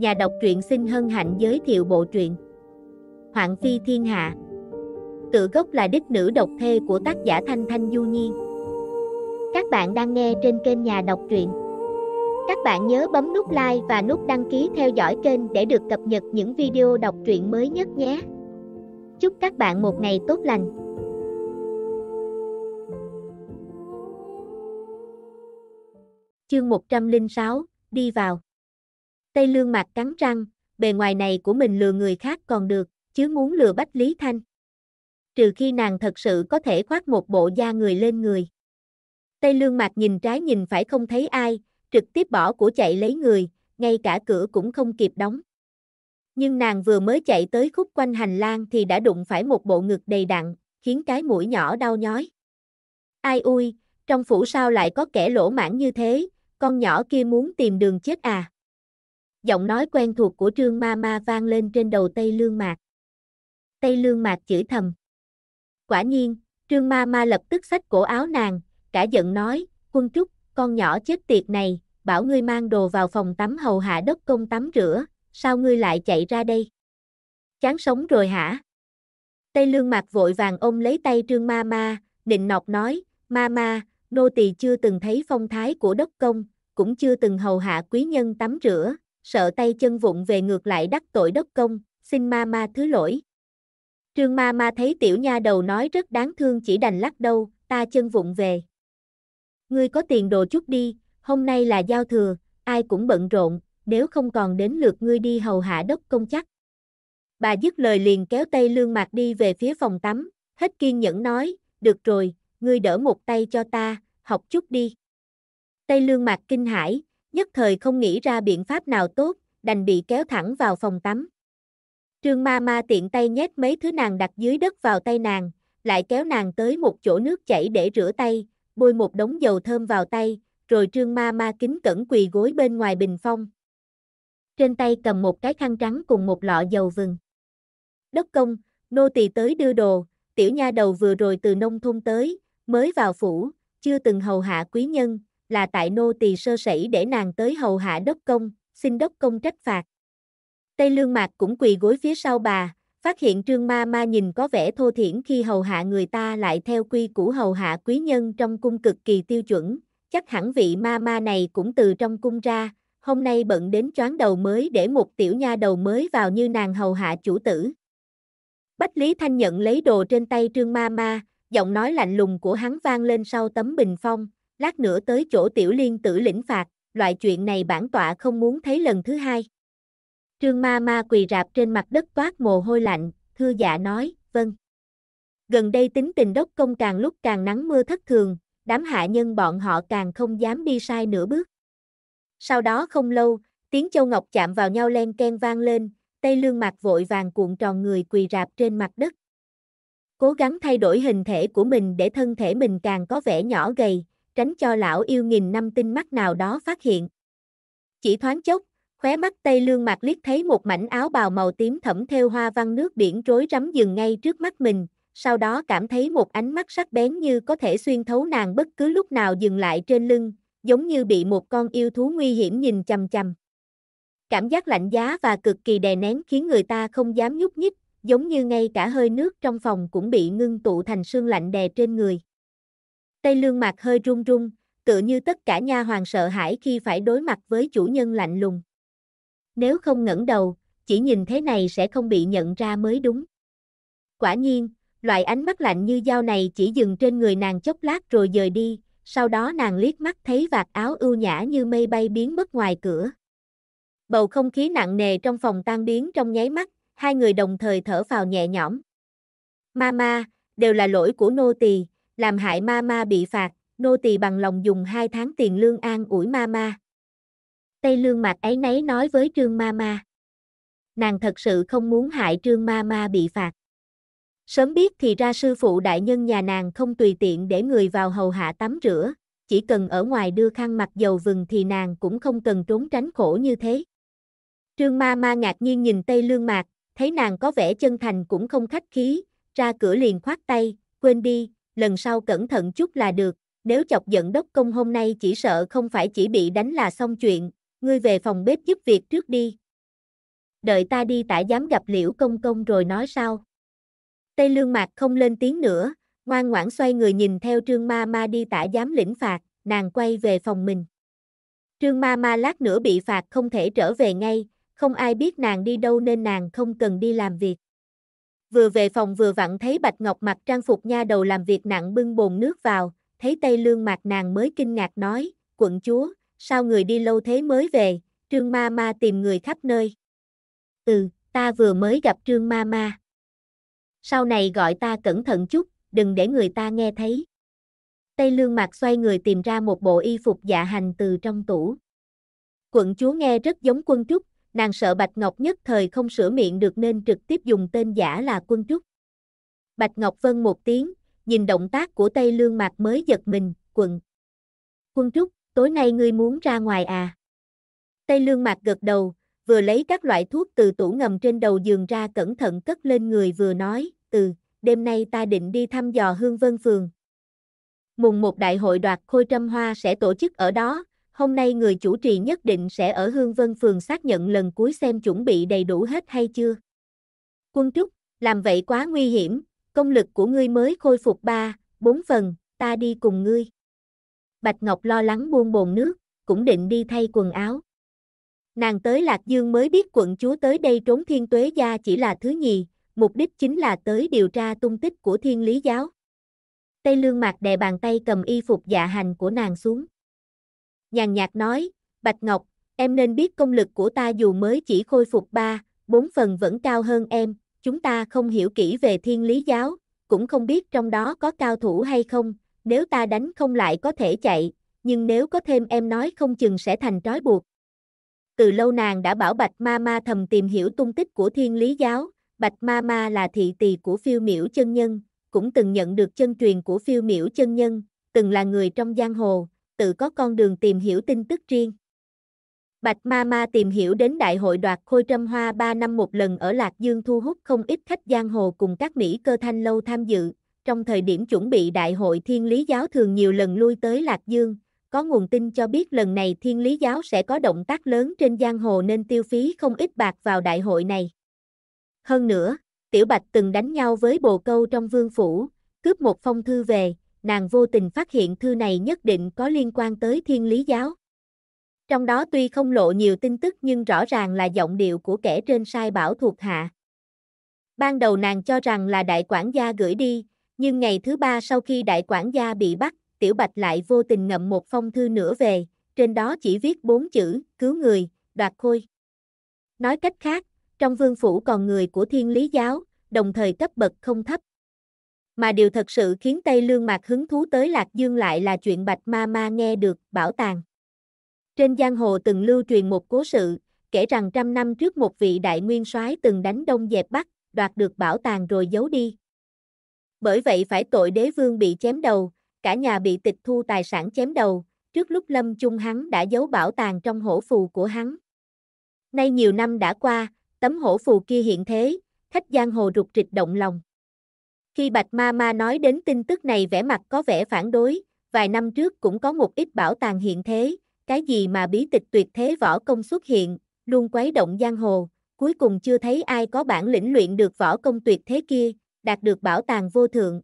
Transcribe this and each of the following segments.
Nhà đọc truyện xin hân hạnh giới thiệu bộ truyện Hoàng phi thiên hạ Tự gốc là đích nữ độc thê của tác giả Thanh Thanh Du Nhi Các bạn đang nghe trên kênh Nhà đọc truyện Các bạn nhớ bấm nút like và nút đăng ký theo dõi kênh để được cập nhật những video đọc truyện mới nhất nhé Chúc các bạn một ngày tốt lành Chương 106, đi vào Tây Lương Mạc cắn răng, bề ngoài này của mình lừa người khác còn được, chứ muốn lừa Bách Lý Thanh. Trừ khi nàng thật sự có thể khoác một bộ da người lên người. Tây Lương Mạc nhìn trái nhìn phải không thấy ai, trực tiếp bỏ của chạy lấy người, ngay cả cửa cũng không kịp đóng. Nhưng nàng vừa mới chạy tới khúc quanh hành lang thì đã đụng phải một bộ ngực đầy đặn, khiến cái mũi nhỏ đau nhói. Ai ui, trong phủ sao lại có kẻ lỗ mãn như thế, con nhỏ kia muốn tìm đường chết à giọng nói quen thuộc của trương ma ma vang lên trên đầu tây lương mạc. Tây lương mạc chửi thầm. Quả nhiên, trương ma ma lập tức xách cổ áo nàng, cả giận nói, quân trúc, con nhỏ chết tiệt này, bảo ngươi mang đồ vào phòng tắm hầu hạ đất công tắm rửa, sao ngươi lại chạy ra đây? Chán sống rồi hả? Tây lương mạc vội vàng ôm lấy tay trương ma ma, nịnh nọt nói, ma ma, nô tỳ chưa từng thấy phong thái của đất công, cũng chưa từng hầu hạ quý nhân tắm rửa, sợ tay chân vụng về ngược lại đắc tội đất công, xin ma ma thứ lỗi. Trương ma ma thấy tiểu nha đầu nói rất đáng thương chỉ đành lắc đầu, ta chân vụng về. Ngươi có tiền đồ chút đi, hôm nay là giao thừa, ai cũng bận rộn, nếu không còn đến lượt ngươi đi hầu hạ đất công chắc. Bà dứt lời liền kéo tay lương mạc đi về phía phòng tắm, hết kiên nhẫn nói, được rồi, ngươi đỡ một tay cho ta, học chút đi. Tây lương mạc kinh hãi, nhất thời không nghĩ ra biện pháp nào tốt, đành bị kéo thẳng vào phòng tắm. Trương ma ma tiện tay nhét mấy thứ nàng đặt dưới đất vào tay nàng, lại kéo nàng tới một chỗ nước chảy để rửa tay, bôi một đống dầu thơm vào tay, rồi trương ma ma kính cẩn quỳ gối bên ngoài bình phong. Trên tay cầm một cái khăn trắng cùng một lọ dầu vừng. Đốc công, nô tỳ tới đưa đồ, tiểu nha đầu vừa rồi từ nông thôn tới, mới vào phủ, chưa từng hầu hạ quý nhân, là tại nô tỳ sơ sẩy để nàng tới hầu hạ đốc công, xin đốc công trách phạt. Tây Lương Mạc cũng quỳ gối phía sau bà, phát hiện Trương Ma Ma nhìn có vẻ thô thiển khi hầu hạ người ta lại theo quy củ hầu hạ quý nhân trong cung cực kỳ tiêu chuẩn, chắc hẳn vị ma ma này cũng từ trong cung ra, hôm nay bận đến choáng đầu mới để một tiểu nha đầu mới vào như nàng hầu hạ chủ tử. Bách Lý Thanh nhận lấy đồ trên tay Trương Ma Ma, giọng nói lạnh lùng của hắn vang lên sau tấm bình phong, lát nữa tới chỗ tiểu liên tử lĩnh phạt, loại chuyện này bản tọa không muốn thấy lần thứ hai. Trương ma ma quỳ rạp trên mặt đất toát mồ hôi lạnh, thư dạ nói, vâng. Gần đây tính tình đốc công càng lúc càng nắng mưa thất thường, đám hạ nhân bọn họ càng không dám đi sai nửa bước. Sau đó không lâu, tiếng châu ngọc chạm vào nhau len ken vang lên, tây lương mặt vội vàng cuộn tròn người quỳ rạp trên mặt đất. Cố gắng thay đổi hình thể của mình để thân thể mình càng có vẻ nhỏ gầy, tránh cho lão yêu nghìn năm tinh mắt nào đó phát hiện. Chỉ thoáng chốc, khóe mắt Tây Lương Mạc liếc thấy một mảnh áo bào màu tím thẫm theo hoa văn nước biển rối rắm dừng ngay trước mắt mình, sau đó cảm thấy một ánh mắt sắc bén như có thể xuyên thấu nàng bất cứ lúc nào dừng lại trên lưng, giống như bị một con yêu thú nguy hiểm nhìn chằm chằm. Cảm giác lạnh giá và cực kỳ đè nén khiến người ta không dám nhúc nhích, giống như ngay cả hơi nước trong phòng cũng bị ngưng tụ thành sương lạnh đè trên người. Tây lương mạc hơi run run, tựa như tất cả nha hoàng sợ hãi khi phải đối mặt với chủ nhân lạnh lùng. Nếu không ngẩng đầu, chỉ nhìn thế này sẽ không bị nhận ra mới đúng. Quả nhiên, loại ánh mắt lạnh như dao này chỉ dừng trên người nàng chốc lát rồi rời đi, sau đó nàng liếc mắt thấy vạt áo ưu nhã như mây bay biến mất ngoài cửa. Bầu không khí nặng nề trong phòng tan biến trong nháy mắt, hai người đồng thời thở vào nhẹ nhõm. Mama, đều là lỗi của nô tỳ, làm hại mama bị phạt, nô tỳ bằng lòng dùng hai tháng tiền lương an ủi mama. Tây lương mạc ấy nấy nói với trương mama. Nàng thật sự không muốn hại trương mama bị phạt. Sớm biết thì ra sư phụ đại nhân nhà nàng không tùy tiện để người vào hầu hạ tắm rửa, chỉ cần ở ngoài đưa khăn mặt dầu vừng thì nàng cũng không cần trốn tránh khổ như thế. Trương ma ma ngạc nhiên nhìn Tây Lương Mạc, thấy nàng có vẻ chân thành cũng không khách khí, ra cửa liền khoát tay, quên đi, lần sau cẩn thận chút là được, nếu chọc giận đốc công hôm nay chỉ sợ không phải chỉ bị đánh là xong chuyện, ngươi về phòng bếp giúp việc trước đi. Đợi ta đi tả dám gặp liễu công công rồi nói sau Tây lương mạc không lên tiếng nữa, ngoan ngoãn xoay người nhìn theo trương ma ma đi tả dám lĩnh phạt, nàng quay về phòng mình. Trương ma ma lát nữa bị phạt không thể trở về ngay, không ai biết nàng đi đâu nên nàng không cần đi làm việc vừa về phòng vừa vặn thấy Bạch Ngọc mặc trang phục nha đầu làm việc nặng bưng bồn nước vào, thấy Tây Lương mặt nàng mới kinh ngạc nói, quận chúa, sao người đi lâu thế mới về, Trương Ma Ma tìm người khắp nơi. Ừ, ta vừa mới gặp Trương Ma Ma. Sau này gọi ta cẩn thận chút, đừng để người ta nghe thấy. Tây Lương mặt xoay người tìm ra một bộ y phục dạ hành từ trong tủ. Quận chúa nghe rất giống quân trúc, nàng sợ Bạch Ngọc nhất thời không sửa miệng được nên trực tiếp dùng tên giả là Quân Trúc. Bạch Ngọc Vân một tiếng, nhìn động tác của Tây Lương Mạc mới giật mình, quần. Quân Trúc, tối nay ngươi muốn ra ngoài à? Tây Lương Mạc gật đầu, vừa lấy các loại thuốc từ tủ ngầm trên đầu giường ra cẩn thận cất lên người vừa nói, từ, đêm nay ta định đi thăm dò Hương Vân Phường. Mùng một đại hội đoạt khôi trâm hoa sẽ tổ chức ở đó, Hôm nay người chủ trì nhất định sẽ ở Hương Vân Phường xác nhận lần cuối xem chuẩn bị đầy đủ hết hay chưa. Quân Trúc, làm vậy quá nguy hiểm, công lực của ngươi mới khôi phục 3, 4 phần, ta đi cùng ngươi. Bạch Ngọc lo lắng buông bồn nước, cũng định đi thay quần áo. Nàng tới Lạc Dương mới biết quận chúa tới đây trốn thiên tuế gia chỉ là thứ nhì, mục đích chính là tới điều tra tung tích của thiên lý giáo. Tây lương mạc đè bàn tay cầm y phục dạ hành của nàng xuống nhàn nhạt nói, Bạch Ngọc, em nên biết công lực của ta dù mới chỉ khôi phục 3, 4 phần vẫn cao hơn em, chúng ta không hiểu kỹ về thiên lý giáo, cũng không biết trong đó có cao thủ hay không, nếu ta đánh không lại có thể chạy, nhưng nếu có thêm em nói không chừng sẽ thành trói buộc. Từ lâu nàng đã bảo Bạch Ma Ma thầm tìm hiểu tung tích của thiên lý giáo, Bạch Ma Ma là thị tỳ của phiêu miểu chân nhân, cũng từng nhận được chân truyền của phiêu miểu chân nhân, từng là người trong giang hồ, tự có con đường tìm hiểu tin tức riêng. Bạch Ma Ma tìm hiểu đến đại hội đoạt khôi trâm hoa 3 năm một lần ở Lạc Dương thu hút không ít khách giang hồ cùng các Mỹ cơ thanh lâu tham dự. Trong thời điểm chuẩn bị đại hội thiên lý giáo thường nhiều lần lui tới Lạc Dương, có nguồn tin cho biết lần này thiên lý giáo sẽ có động tác lớn trên giang hồ nên tiêu phí không ít bạc vào đại hội này. Hơn nữa, Tiểu Bạch từng đánh nhau với bồ câu trong vương phủ, cướp một phong thư về, nàng vô tình phát hiện thư này nhất định có liên quan tới thiên lý giáo. Trong đó tuy không lộ nhiều tin tức nhưng rõ ràng là giọng điệu của kẻ trên sai bảo thuộc hạ. Ban đầu nàng cho rằng là đại quản gia gửi đi, nhưng ngày thứ ba sau khi đại quản gia bị bắt, Tiểu Bạch lại vô tình ngậm một phong thư nữa về, trên đó chỉ viết bốn chữ, cứu người, đoạt khôi. Nói cách khác, trong vương phủ còn người của thiên lý giáo, đồng thời cấp bậc không thấp mà điều thật sự khiến Tây Lương Mạc hứng thú tới Lạc Dương lại là chuyện Bạch Ma Ma nghe được, bảo tàng. Trên giang hồ từng lưu truyền một cố sự, kể rằng trăm năm trước một vị đại nguyên soái từng đánh đông dẹp bắc, đoạt được bảo tàng rồi giấu đi. Bởi vậy phải tội đế vương bị chém đầu, cả nhà bị tịch thu tài sản chém đầu, trước lúc lâm chung hắn đã giấu bảo tàng trong hổ phù của hắn. Nay nhiều năm đã qua, tấm hổ phù kia hiện thế, khách giang hồ rụt rịch động lòng. Khi Bạch Ma Ma nói đến tin tức này vẻ mặt có vẻ phản đối, vài năm trước cũng có một ít bảo tàng hiện thế, cái gì mà bí tịch tuyệt thế võ công xuất hiện, luôn quấy động giang hồ, cuối cùng chưa thấy ai có bản lĩnh luyện được võ công tuyệt thế kia, đạt được bảo tàng vô thượng.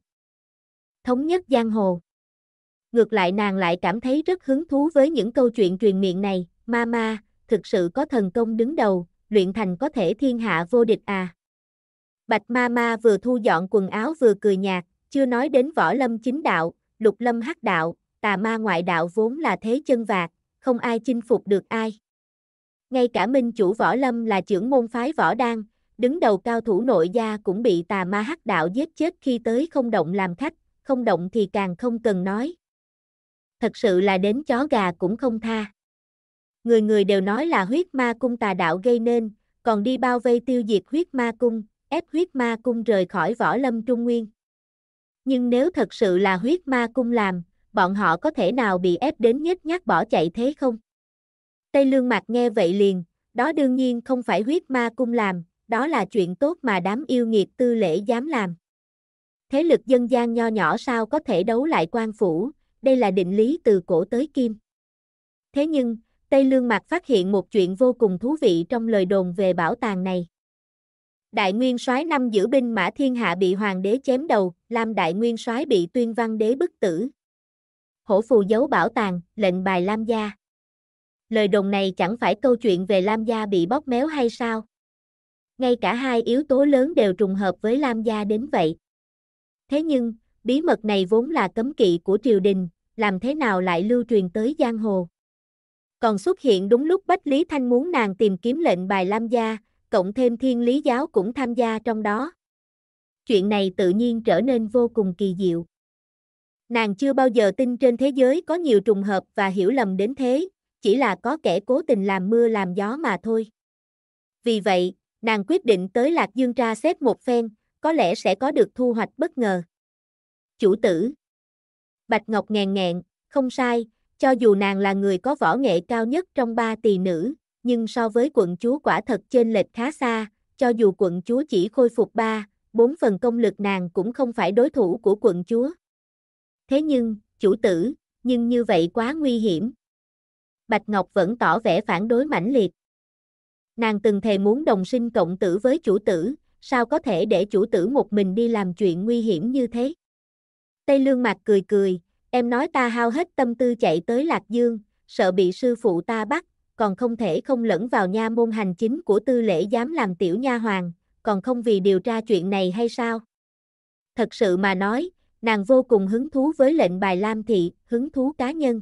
Thống nhất giang hồ. Ngược lại nàng lại cảm thấy rất hứng thú với những câu chuyện truyền miệng này, ma ma, thực sự có thần công đứng đầu, luyện thành có thể thiên hạ vô địch à. Bạch ma ma vừa thu dọn quần áo vừa cười nhạt, chưa nói đến võ lâm chính đạo, lục lâm hắc đạo, tà ma ngoại đạo vốn là thế chân vạc, không ai chinh phục được ai. Ngay cả minh chủ võ lâm là trưởng môn phái võ đan, đứng đầu cao thủ nội gia cũng bị tà ma hắc đạo giết chết khi tới không động làm khách, không động thì càng không cần nói. Thật sự là đến chó gà cũng không tha. Người người đều nói là huyết ma cung tà đạo gây nên, còn đi bao vây tiêu diệt huyết ma cung, ép huyết ma cung rời khỏi võ lâm trung nguyên. Nhưng nếu thật sự là huyết ma cung làm, bọn họ có thể nào bị ép đến nhất nhát bỏ chạy thế không? Tây Lương Mạc nghe vậy liền, đó đương nhiên không phải huyết ma cung làm, đó là chuyện tốt mà đám yêu nghiệt tư lễ dám làm. Thế lực dân gian nho nhỏ sao có thể đấu lại quan phủ, đây là định lý từ cổ tới kim. Thế nhưng, Tây Lương Mạc phát hiện một chuyện vô cùng thú vị trong lời đồn về bảo tàng này. Đại Nguyên soái năm giữ binh mã thiên hạ bị hoàng đế chém đầu, Lam Đại Nguyên soái bị tuyên văn đế bức tử. Hổ phù giấu bảo tàng, lệnh bài Lam gia. Lời đồn này chẳng phải câu chuyện về Lam gia bị bóp méo hay sao? Ngay cả hai yếu tố lớn đều trùng hợp với Lam gia đến vậy. Thế nhưng, bí mật này vốn là cấm kỵ của triều đình, làm thế nào lại lưu truyền tới giang hồ? Còn xuất hiện đúng lúc Bách Lý Thanh muốn nàng tìm kiếm lệnh bài Lam gia, cộng thêm thiên lý giáo cũng tham gia trong đó. Chuyện này tự nhiên trở nên vô cùng kỳ diệu. Nàng chưa bao giờ tin trên thế giới có nhiều trùng hợp và hiểu lầm đến thế, chỉ là có kẻ cố tình làm mưa làm gió mà thôi. Vì vậy, nàng quyết định tới Lạc Dương tra xét một phen, có lẽ sẽ có được thu hoạch bất ngờ. Chủ tử Bạch Ngọc ngàn ngẹn, không sai, cho dù nàng là người có võ nghệ cao nhất trong ba tỳ nữ, nhưng so với quận chúa quả thật trên lệch khá xa, cho dù quận chúa chỉ khôi phục 3, 4 phần công lực nàng cũng không phải đối thủ của quận chúa. Thế nhưng, chủ tử, nhưng như vậy quá nguy hiểm. Bạch Ngọc vẫn tỏ vẻ phản đối mãnh liệt. Nàng từng thề muốn đồng sinh cộng tử với chủ tử, sao có thể để chủ tử một mình đi làm chuyện nguy hiểm như thế? Tây Lương Mạc cười cười, em nói ta hao hết tâm tư chạy tới Lạc Dương, sợ bị sư phụ ta bắt, còn không thể không lẫn vào nha môn hành chính của tư lễ dám làm tiểu nha hoàng, còn không vì điều tra chuyện này hay sao? Thật sự mà nói, nàng vô cùng hứng thú với lệnh bài Lam Thị, hứng thú cá nhân.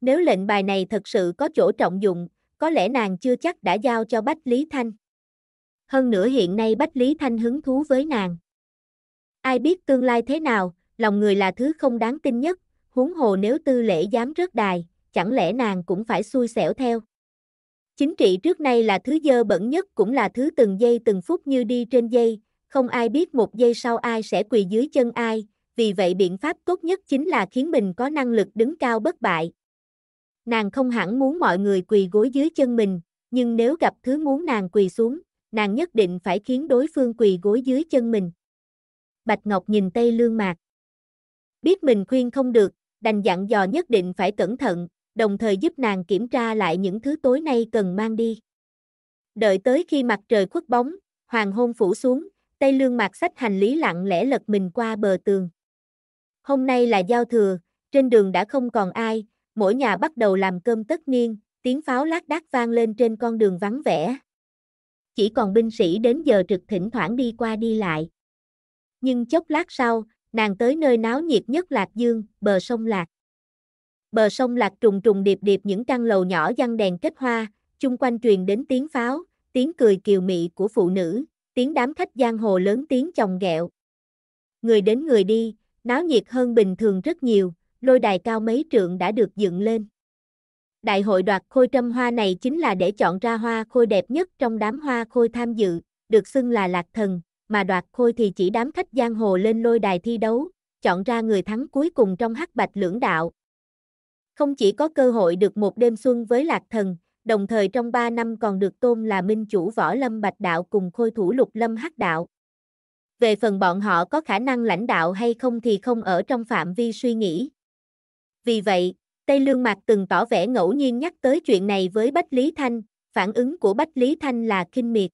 Nếu lệnh bài này thật sự có chỗ trọng dụng, có lẽ nàng chưa chắc đã giao cho Bách Lý Thanh. Hơn nữa hiện nay Bách Lý Thanh hứng thú với nàng. Ai biết tương lai thế nào, lòng người là thứ không đáng tin nhất, huống hồ nếu tư lễ dám rớt đài, chẳng lẽ nàng cũng phải xui xẻo theo? Chính trị trước nay là thứ dơ bẩn nhất cũng là thứ từng giây từng phút như đi trên dây, không ai biết một giây sau ai sẽ quỳ dưới chân ai, vì vậy biện pháp tốt nhất chính là khiến mình có năng lực đứng cao bất bại. Nàng không hẳn muốn mọi người quỳ gối dưới chân mình, nhưng nếu gặp thứ muốn nàng quỳ xuống, nàng nhất định phải khiến đối phương quỳ gối dưới chân mình. Bạch Ngọc nhìn Tây Lương Mạc. Biết mình khuyên không được, đành dặn dò nhất định phải cẩn thận, đồng thời giúp nàng kiểm tra lại những thứ tối nay cần mang đi. Đợi tới khi mặt trời khuất bóng, hoàng hôn phủ xuống, Tây Lương mặc sách hành lý lặng lẽ lật mình qua bờ tường. Hôm nay là giao thừa, trên đường đã không còn ai, mỗi nhà bắt đầu làm cơm tất niên, tiếng pháo lác đác vang lên trên con đường vắng vẻ. Chỉ còn binh sĩ đến giờ trực thỉnh thoảng đi qua đi lại. Nhưng chốc lát sau, nàng tới nơi náo nhiệt nhất Lạc Dương, bờ sông Lạc bờ sông lạc trùng trùng điệp điệp những căn lầu nhỏ giăng đèn kết hoa, chung quanh truyền đến tiếng pháo, tiếng cười kiều mị của phụ nữ, tiếng đám khách giang hồ lớn tiếng chồng ghẹo. Người đến người đi, náo nhiệt hơn bình thường rất nhiều, lôi đài cao mấy trượng đã được dựng lên. Đại hội đoạt khôi trâm hoa này chính là để chọn ra hoa khôi đẹp nhất trong đám hoa khôi tham dự, được xưng là lạc thần, mà đoạt khôi thì chỉ đám khách giang hồ lên lôi đài thi đấu, chọn ra người thắng cuối cùng trong hắc bạch lưỡng đạo, không chỉ có cơ hội được một đêm xuân với lạc thần, đồng thời trong 3 năm còn được tôn là minh chủ võ lâm bạch đạo cùng khôi thủ lục lâm hắc đạo. Về phần bọn họ có khả năng lãnh đạo hay không thì không ở trong phạm vi suy nghĩ. Vì vậy, Tây Lương Mạc từng tỏ vẻ ngẫu nhiên nhắc tới chuyện này với Bách Lý Thanh, phản ứng của Bách Lý Thanh là kinh miệt.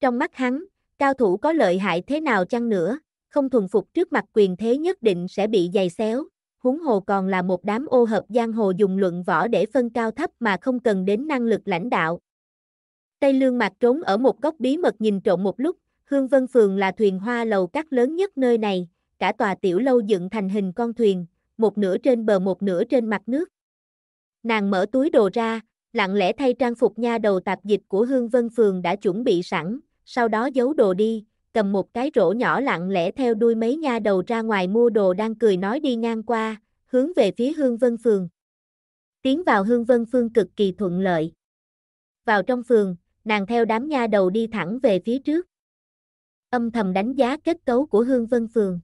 Trong mắt hắn, cao thủ có lợi hại thế nào chăng nữa, không thuần phục trước mặt quyền thế nhất định sẽ bị giày xéo, huống hồ còn là một đám ô hợp giang hồ dùng luận võ để phân cao thấp mà không cần đến năng lực lãnh đạo. Tây Lương Mạc trốn ở một góc bí mật nhìn trộm một lúc, Hương Vân Phường là thuyền hoa lầu cát lớn nhất nơi này, cả tòa tiểu lâu dựng thành hình con thuyền, một nửa trên bờ một nửa trên mặt nước. Nàng mở túi đồ ra, lặng lẽ thay trang phục nha đầu tạp dịch của Hương Vân Phường đã chuẩn bị sẵn, sau đó giấu đồ đi, cầm một cái rổ nhỏ lặng lẽ theo đuôi mấy nha đầu ra ngoài mua đồ đang cười nói đi ngang qua, hướng về phía Hương Vân Phường. Tiến vào Hương Vân Phương cực kỳ thuận lợi. Vào trong phường, nàng theo đám nha đầu đi thẳng về phía trước. Âm thầm đánh giá kết cấu của Hương Vân Phường.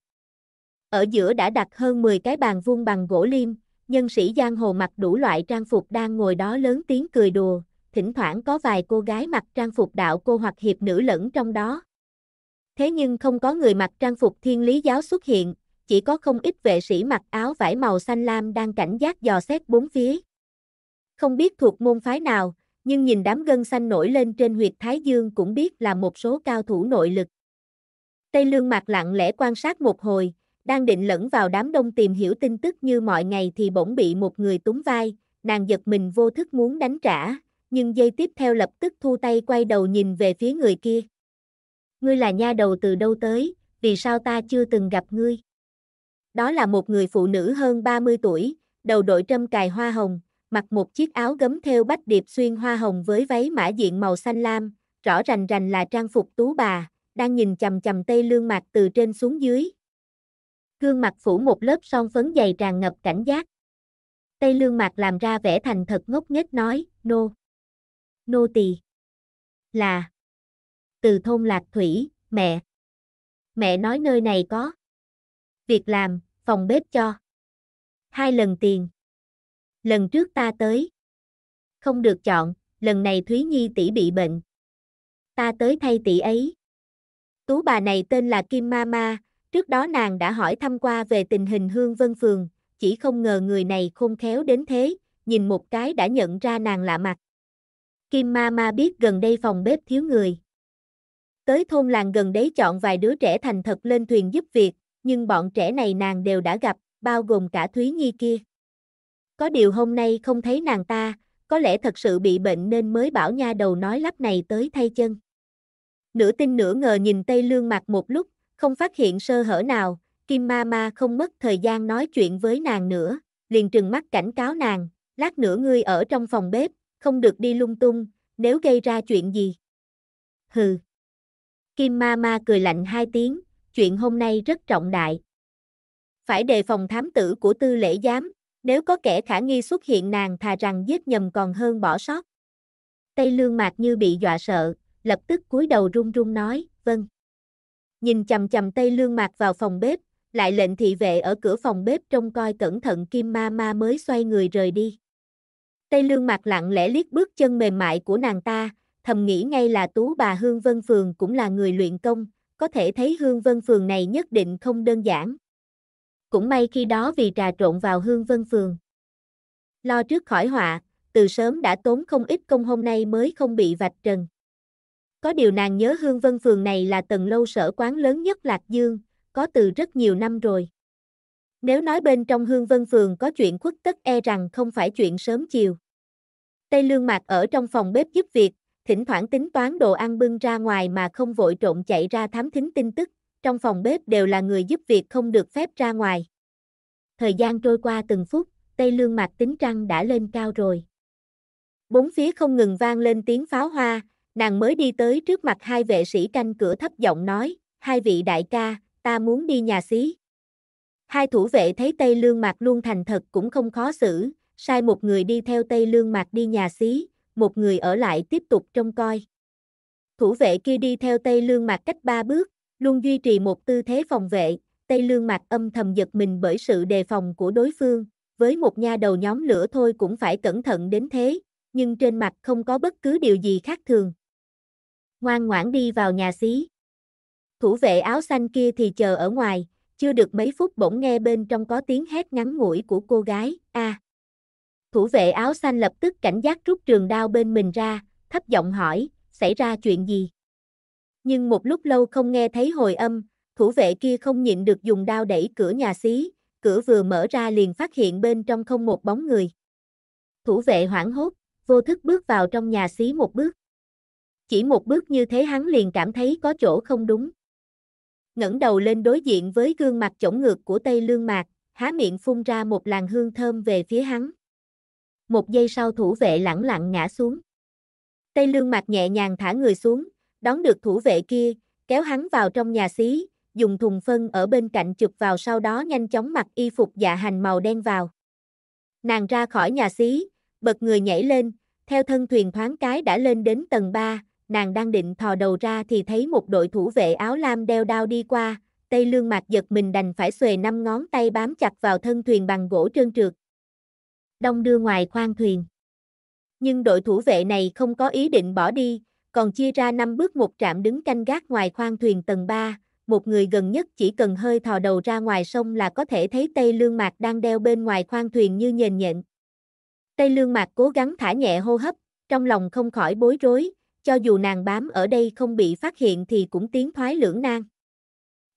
Ở giữa đã đặt hơn 10 cái bàn vuông bằng gỗ lim, nhân sĩ giang hồ mặc đủ loại trang phục đang ngồi đó lớn tiếng cười đùa, thỉnh thoảng có vài cô gái mặc trang phục đạo cô hoặc hiệp nữ lẫn trong đó. Thế nhưng không có người mặc trang phục thiên lý giáo xuất hiện, chỉ có không ít vệ sĩ mặc áo vải màu xanh lam đang cảnh giác dò xét bốn phía. Không biết thuộc môn phái nào, nhưng nhìn đám gân xanh nổi lên trên huyệt Thái Dương cũng biết là một số cao thủ nội lực. Tây Lương Mạc lặng lẽ quan sát một hồi, đang định lẫn vào đám đông tìm hiểu tin tức như mọi ngày thì bỗng bị một người túm vai, nàng giật mình vô thức muốn đánh trả, nhưng giây tiếp theo lập tức thu tay quay đầu nhìn về phía người kia ngươi là nha đầu từ đâu tới, vì sao ta chưa từng gặp ngươi? Đó là một người phụ nữ hơn 30 tuổi, đầu đội trâm cài hoa hồng, mặc một chiếc áo gấm theo bách điệp xuyên hoa hồng với váy mã diện màu xanh lam, rõ rành rành là trang phục tú bà, đang nhìn chầm chầm tây lương mạc từ trên xuống dưới. Gương mặt phủ một lớp son phấn dày tràn ngập cảnh giác. Tây lương mạc làm ra vẻ thành thật ngốc nghếch nói, nô. No. Nô tỳ. Là từ thôn Lạc Thủy, mẹ. Mẹ nói nơi này có. Việc làm, phòng bếp cho. Hai lần tiền. Lần trước ta tới. Không được chọn, lần này Thúy Nhi tỷ bị bệnh. Ta tới thay tỷ ấy. Tú bà này tên là Kim Mama, trước đó nàng đã hỏi thăm qua về tình hình Hương Vân Phường, chỉ không ngờ người này khôn khéo đến thế, nhìn một cái đã nhận ra nàng lạ mặt. Kim Mama biết gần đây phòng bếp thiếu người. Tới thôn làng gần đấy chọn vài đứa trẻ thành thật lên thuyền giúp việc, nhưng bọn trẻ này nàng đều đã gặp, bao gồm cả Thúy Nhi kia. Có điều hôm nay không thấy nàng ta, có lẽ thật sự bị bệnh nên mới bảo nha đầu nói lắp này tới thay chân. Nửa tin nửa ngờ nhìn Tây Lương mặt một lúc, không phát hiện sơ hở nào, Kim Ma Ma không mất thời gian nói chuyện với nàng nữa, liền trừng mắt cảnh cáo nàng, lát nữa ngươi ở trong phòng bếp, không được đi lung tung, nếu gây ra chuyện gì. Hừ. Kim ma ma cười lạnh hai tiếng, chuyện hôm nay rất trọng đại. Phải đề phòng thám tử của tư lễ giám, nếu có kẻ khả nghi xuất hiện nàng thà rằng giết nhầm còn hơn bỏ sót. Tây lương mạc như bị dọa sợ, lập tức cúi đầu run run nói, vâng. Nhìn chầm chầm Tây lương mạc vào phòng bếp, lại lệnh thị vệ ở cửa phòng bếp trông coi cẩn thận Kim ma ma mới xoay người rời đi. Tây lương mạc lặng lẽ liếc bước chân mềm mại của nàng ta, thầm nghĩ ngay là tú bà Hương Vân Phường cũng là người luyện công, có thể thấy Hương Vân Phường này nhất định không đơn giản. Cũng may khi đó vì trà trộn vào Hương Vân Phường. Lo trước khỏi họa, từ sớm đã tốn không ít công hôm nay mới không bị vạch trần. Có điều nàng nhớ Hương Vân Phường này là tầng lâu sở quán lớn nhất Lạc Dương, có từ rất nhiều năm rồi. Nếu nói bên trong Hương Vân Phường có chuyện khuất tất e rằng không phải chuyện sớm chiều. Tây Lương Mạc ở trong phòng bếp giúp việc, thỉnh thoảng tính toán đồ ăn bưng ra ngoài mà không vội trộn chạy ra thám thính tin tức, trong phòng bếp đều là người giúp việc không được phép ra ngoài. Thời gian trôi qua từng phút, tây lương mạch tính trăng đã lên cao rồi. Bốn phía không ngừng vang lên tiếng pháo hoa, nàng mới đi tới trước mặt hai vệ sĩ canh cửa thấp giọng nói, hai vị đại ca, ta muốn đi nhà xí. Hai thủ vệ thấy Tây Lương Mạc luôn thành thật cũng không khó xử, sai một người đi theo Tây Lương Mạc đi nhà xí, một người ở lại tiếp tục trông coi. Thủ vệ kia đi theo Tây Lương Mạc cách ba bước, luôn duy trì một tư thế phòng vệ, Tây Lương Mạc âm thầm giật mình bởi sự đề phòng của đối phương, với một nha đầu nhóm lửa thôi cũng phải cẩn thận đến thế, nhưng trên mặt không có bất cứ điều gì khác thường. Ngoan ngoãn đi vào nhà xí. Thủ vệ áo xanh kia thì chờ ở ngoài, chưa được mấy phút bỗng nghe bên trong có tiếng hét ngắn ngủi của cô gái, a. À, Thủ vệ áo xanh lập tức cảnh giác rút trường đao bên mình ra, thấp giọng hỏi, xảy ra chuyện gì? Nhưng một lúc lâu không nghe thấy hồi âm, thủ vệ kia không nhịn được dùng đao đẩy cửa nhà xí, cửa vừa mở ra liền phát hiện bên trong không một bóng người. Thủ vệ hoảng hốt, vô thức bước vào trong nhà xí một bước. Chỉ một bước như thế hắn liền cảm thấy có chỗ không đúng. ngẩng đầu lên đối diện với gương mặt chổng ngược của Tây Lương Mạc, há miệng phun ra một làn hương thơm về phía hắn một giây sau thủ vệ lẳng lặng ngã xuống. Tây lương mạc nhẹ nhàng thả người xuống, đón được thủ vệ kia, kéo hắn vào trong nhà xí, dùng thùng phân ở bên cạnh chụp vào sau đó nhanh chóng mặc y phục dạ hành màu đen vào. Nàng ra khỏi nhà xí, bật người nhảy lên, theo thân thuyền thoáng cái đã lên đến tầng 3, nàng đang định thò đầu ra thì thấy một đội thủ vệ áo lam đeo đao đi qua, Tây Lương Mạc giật mình đành phải xuề năm ngón tay bám chặt vào thân thuyền bằng gỗ trơn trượt, đông đưa ngoài khoang thuyền. Nhưng đội thủ vệ này không có ý định bỏ đi, còn chia ra năm bước một trạm đứng canh gác ngoài khoang thuyền tầng 3, một người gần nhất chỉ cần hơi thò đầu ra ngoài sông là có thể thấy Tây Lương Mạc đang đeo bên ngoài khoang thuyền như nhền nhện. Tây Lương Mạc cố gắng thả nhẹ hô hấp, trong lòng không khỏi bối rối, cho dù nàng bám ở đây không bị phát hiện thì cũng tiến thoái lưỡng nan.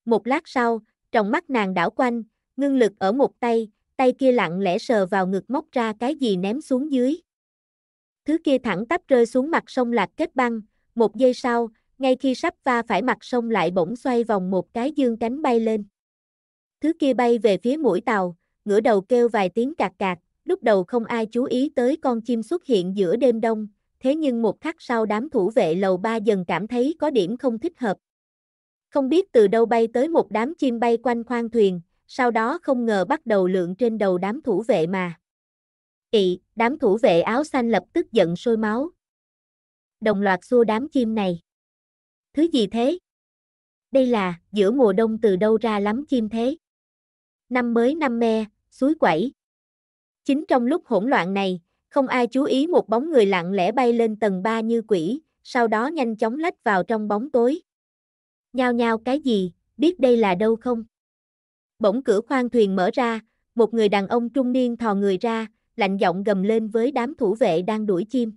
Một lát sau, trong mắt nàng đảo quanh, ngưng lực ở một tay, tay kia lặng lẽ sờ vào ngực móc ra cái gì ném xuống dưới. Thứ kia thẳng tắp rơi xuống mặt sông lạc kết băng, một giây sau, ngay khi sắp va phải mặt sông lại bỗng xoay vòng một cái dương cánh bay lên. Thứ kia bay về phía mũi tàu, ngửa đầu kêu vài tiếng cạc cạc, lúc đầu không ai chú ý tới con chim xuất hiện giữa đêm đông, thế nhưng một khắc sau đám thủ vệ lầu ba dần cảm thấy có điểm không thích hợp. Không biết từ đâu bay tới một đám chim bay quanh khoang thuyền, sau đó không ngờ bắt đầu lượn trên đầu đám thủ vệ mà. Ị, đám thủ vệ áo xanh lập tức giận sôi máu. Đồng loạt xua đám chim này. Thứ gì thế? Đây là, giữa mùa đông từ đâu ra lắm chim thế? Năm mới năm me, suối quẩy. Chính trong lúc hỗn loạn này, không ai chú ý một bóng người lặng lẽ bay lên tầng 3 như quỷ, sau đó nhanh chóng lách vào trong bóng tối. Nhao nhao cái gì, biết đây là đâu không? Bỗng cửa khoang thuyền mở ra, một người đàn ông trung niên thò người ra, lạnh giọng gầm lên với đám thủ vệ đang đuổi chim.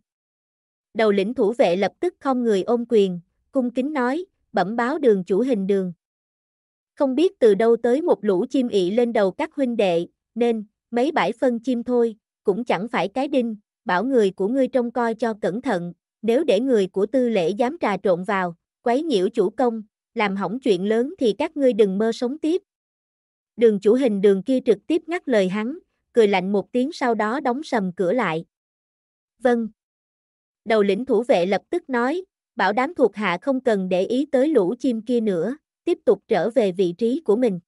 Đầu lĩnh thủ vệ lập tức không người ôm quyền, cung kính nói, bẩm báo đường chủ hình đường. Không biết từ đâu tới một lũ chim ị lên đầu các huynh đệ, nên, mấy bãi phân chim thôi, cũng chẳng phải cái đinh, bảo người của ngươi trông coi cho cẩn thận, nếu để người của tư lễ dám trà trộn vào, quấy nhiễu chủ công, làm hỏng chuyện lớn thì các ngươi đừng mơ sống tiếp, đường chủ hình đường kia trực tiếp ngắt lời hắn, cười lạnh một tiếng sau đó đóng sầm cửa lại. Vâng. Đầu lĩnh thủ vệ lập tức nói, bảo đám thuộc hạ không cần để ý tới lũ chim kia nữa, tiếp tục trở về vị trí của mình.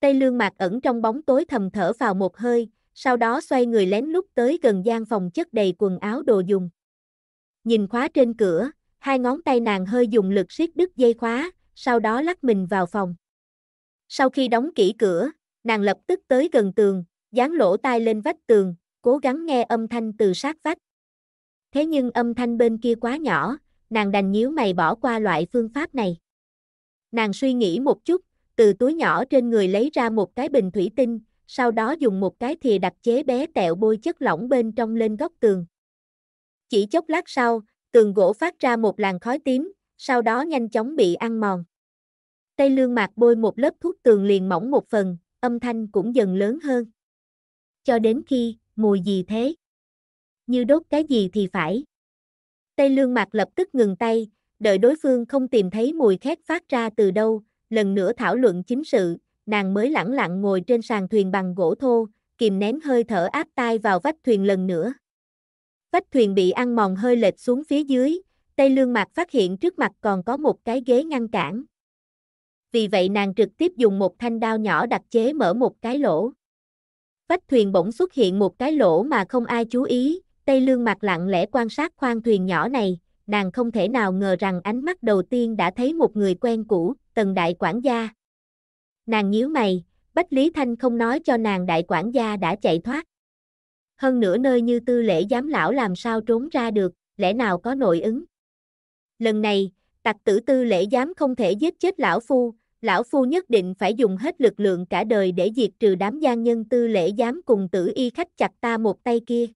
Tây lương mạc ẩn trong bóng tối thầm thở vào một hơi, sau đó xoay người lén lút tới gần gian phòng chất đầy quần áo đồ dùng. Nhìn khóa trên cửa, hai ngón tay nàng hơi dùng lực siết đứt dây khóa, sau đó lắc mình vào phòng. Sau khi đóng kỹ cửa, nàng lập tức tới gần tường, dán lỗ tai lên vách tường, cố gắng nghe âm thanh từ sát vách. Thế nhưng âm thanh bên kia quá nhỏ, nàng đành nhíu mày bỏ qua loại phương pháp này. Nàng suy nghĩ một chút, từ túi nhỏ trên người lấy ra một cái bình thủy tinh, sau đó dùng một cái thìa đặc chế bé tẹo bôi chất lỏng bên trong lên góc tường. Chỉ chốc lát sau, tường gỗ phát ra một làn khói tím, sau đó nhanh chóng bị ăn mòn. Tây lương mạc bôi một lớp thuốc tường liền mỏng một phần, âm thanh cũng dần lớn hơn. Cho đến khi, mùi gì thế? Như đốt cái gì thì phải. Tây lương mạc lập tức ngừng tay, đợi đối phương không tìm thấy mùi khét phát ra từ đâu, lần nữa thảo luận chính sự, nàng mới lẳng lặng ngồi trên sàn thuyền bằng gỗ thô, kìm nén hơi thở áp tai vào vách thuyền lần nữa. Vách thuyền bị ăn mòn hơi lệch xuống phía dưới, Tây Lương Mạc phát hiện trước mặt còn có một cái ghế ngăn cản vì vậy nàng trực tiếp dùng một thanh đao nhỏ đặc chế mở một cái lỗ. Vách thuyền bỗng xuất hiện một cái lỗ mà không ai chú ý, Tây Lương mặt lặng lẽ quan sát khoang thuyền nhỏ này, nàng không thể nào ngờ rằng ánh mắt đầu tiên đã thấy một người quen cũ, Tần Đại Quản gia. Nàng nhíu mày, Bách Lý Thanh không nói cho nàng Đại Quản gia đã chạy thoát. Hơn nữa nơi như tư lễ giám lão làm sao trốn ra được, lẽ nào có nội ứng. Lần này, tặc tử tư lễ giám không thể giết chết lão phu, lão phu nhất định phải dùng hết lực lượng cả đời để diệt trừ đám gian nhân tư lễ dám cùng tử y khách chặt ta một tay kia.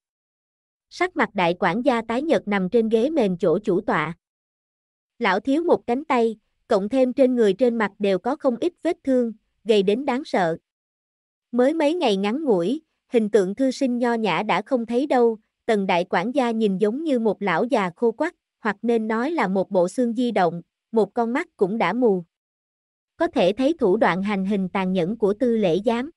Sắc mặt đại quản gia tái nhật nằm trên ghế mềm chỗ chủ tọa. Lão thiếu một cánh tay, cộng thêm trên người trên mặt đều có không ít vết thương, gây đến đáng sợ. Mới mấy ngày ngắn ngủi, hình tượng thư sinh nho nhã đã không thấy đâu, tần đại quản gia nhìn giống như một lão già khô quắc, hoặc nên nói là một bộ xương di động, một con mắt cũng đã mù. Có thể thấy thủ đoạn hành hình tàn nhẫn của tư lễ giám.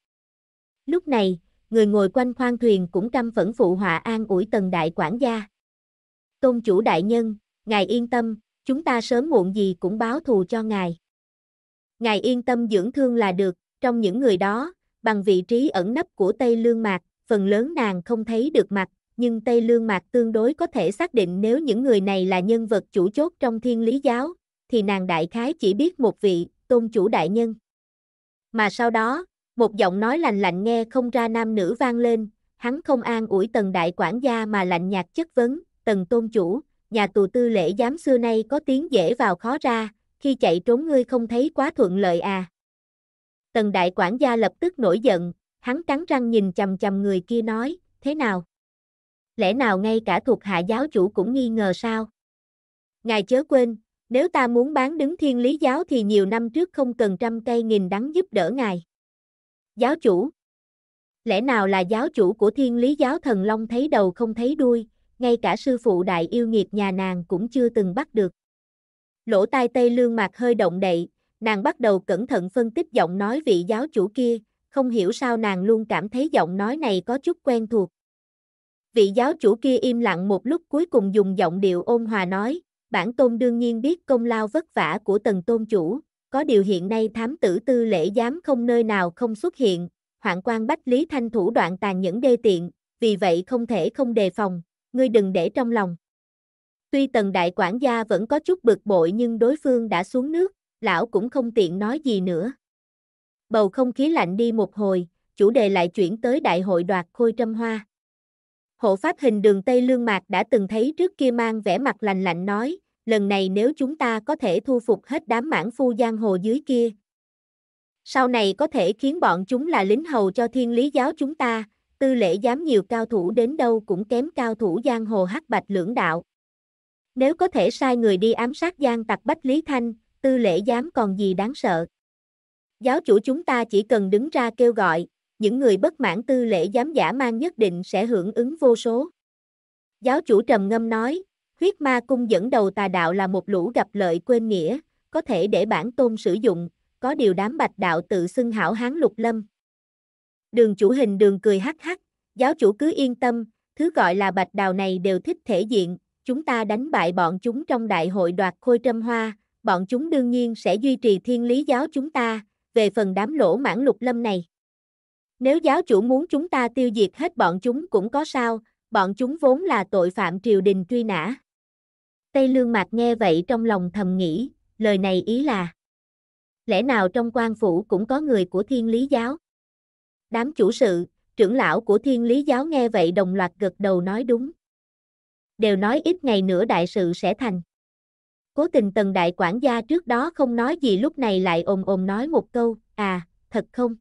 Lúc này, người ngồi quanh khoang thuyền cũng căm phẫn phụ họa an ủi tần đại quản gia. Tôn chủ đại nhân, ngài yên tâm, chúng ta sớm muộn gì cũng báo thù cho ngài. Ngài yên tâm dưỡng thương là được, trong những người đó, bằng vị trí ẩn nấp của Tây Lương Mạc, phần lớn nàng không thấy được mặt, nhưng Tây Lương Mạc tương đối có thể xác định nếu những người này là nhân vật chủ chốt trong thiên lý giáo, thì nàng đại khái chỉ biết một vị, tôn chủ đại nhân. Mà sau đó, một giọng nói lành lạnh nghe không ra nam nữ vang lên, hắn không an ủi tần đại quản gia mà lạnh nhạt chất vấn, tần tôn chủ, nhà tù tư lễ giám xưa nay có tiếng dễ vào khó ra, khi chạy trốn ngươi không thấy quá thuận lợi à. Tần đại quản gia lập tức nổi giận, hắn cắn răng nhìn chầm chầm người kia nói, thế nào? Lẽ nào ngay cả thuộc hạ giáo chủ cũng nghi ngờ sao? Ngài chớ quên, nếu ta muốn bán đứng thiên lý giáo thì nhiều năm trước không cần trăm cây nghìn đắng giúp đỡ ngài. Giáo chủ Lẽ nào là giáo chủ của thiên lý giáo thần long thấy đầu không thấy đuôi, ngay cả sư phụ đại yêu nghiệt nhà nàng cũng chưa từng bắt được. Lỗ tai tây lương mạc hơi động đậy, nàng bắt đầu cẩn thận phân tích giọng nói vị giáo chủ kia, không hiểu sao nàng luôn cảm thấy giọng nói này có chút quen thuộc. Vị giáo chủ kia im lặng một lúc cuối cùng dùng giọng điệu ôn hòa nói, bản tôn đương nhiên biết công lao vất vả của tần tôn chủ, có điều hiện nay thám tử tư lễ giám không nơi nào không xuất hiện, hoạn quan bách lý thanh thủ đoạn tàn nhẫn đê tiện, vì vậy không thể không đề phòng, ngươi đừng để trong lòng. Tuy tần đại quản gia vẫn có chút bực bội nhưng đối phương đã xuống nước, lão cũng không tiện nói gì nữa. Bầu không khí lạnh đi một hồi, chủ đề lại chuyển tới đại hội đoạt khôi trâm hoa. Hộ pháp hình đường Tây Lương Mạc đã từng thấy trước kia mang vẻ mặt lành lạnh nói, lần này nếu chúng ta có thể thu phục hết đám mãn phu giang hồ dưới kia. Sau này có thể khiến bọn chúng là lính hầu cho thiên lý giáo chúng ta, tư lễ dám nhiều cao thủ đến đâu cũng kém cao thủ giang hồ hắc bạch lưỡng đạo. Nếu có thể sai người đi ám sát giang tặc Bách Lý Thanh, tư lễ dám còn gì đáng sợ. Giáo chủ chúng ta chỉ cần đứng ra kêu gọi, những người bất mãn tư lễ dám giả mang nhất định sẽ hưởng ứng vô số. Giáo chủ trầm ngâm nói, Huyết ma cung dẫn đầu tà đạo là một lũ gặp lợi quên nghĩa, có thể để bản tôn sử dụng, có điều đám bạch đạo tự xưng hảo hán lục lâm. Đường chủ hình đường cười hắc hắc, giáo chủ cứ yên tâm, thứ gọi là bạch đạo này đều thích thể diện, chúng ta đánh bại bọn chúng trong đại hội đoạt khôi trâm hoa, bọn chúng đương nhiên sẽ duy trì thiên lý giáo chúng ta, về phần đám lỗ mãn lục lâm này. Nếu giáo chủ muốn chúng ta tiêu diệt hết bọn chúng cũng có sao, bọn chúng vốn là tội phạm triều đình truy nã. Tây Lương Mạc nghe vậy trong lòng thầm nghĩ, lời này ý là Lẽ nào trong quan phủ cũng có người của thiên lý giáo? Đám chủ sự, trưởng lão của thiên lý giáo nghe vậy đồng loạt gật đầu nói đúng. Đều nói ít ngày nữa đại sự sẽ thành. Cố tình tần đại quản gia trước đó không nói gì lúc này lại ồm ồm nói một câu, à, thật không?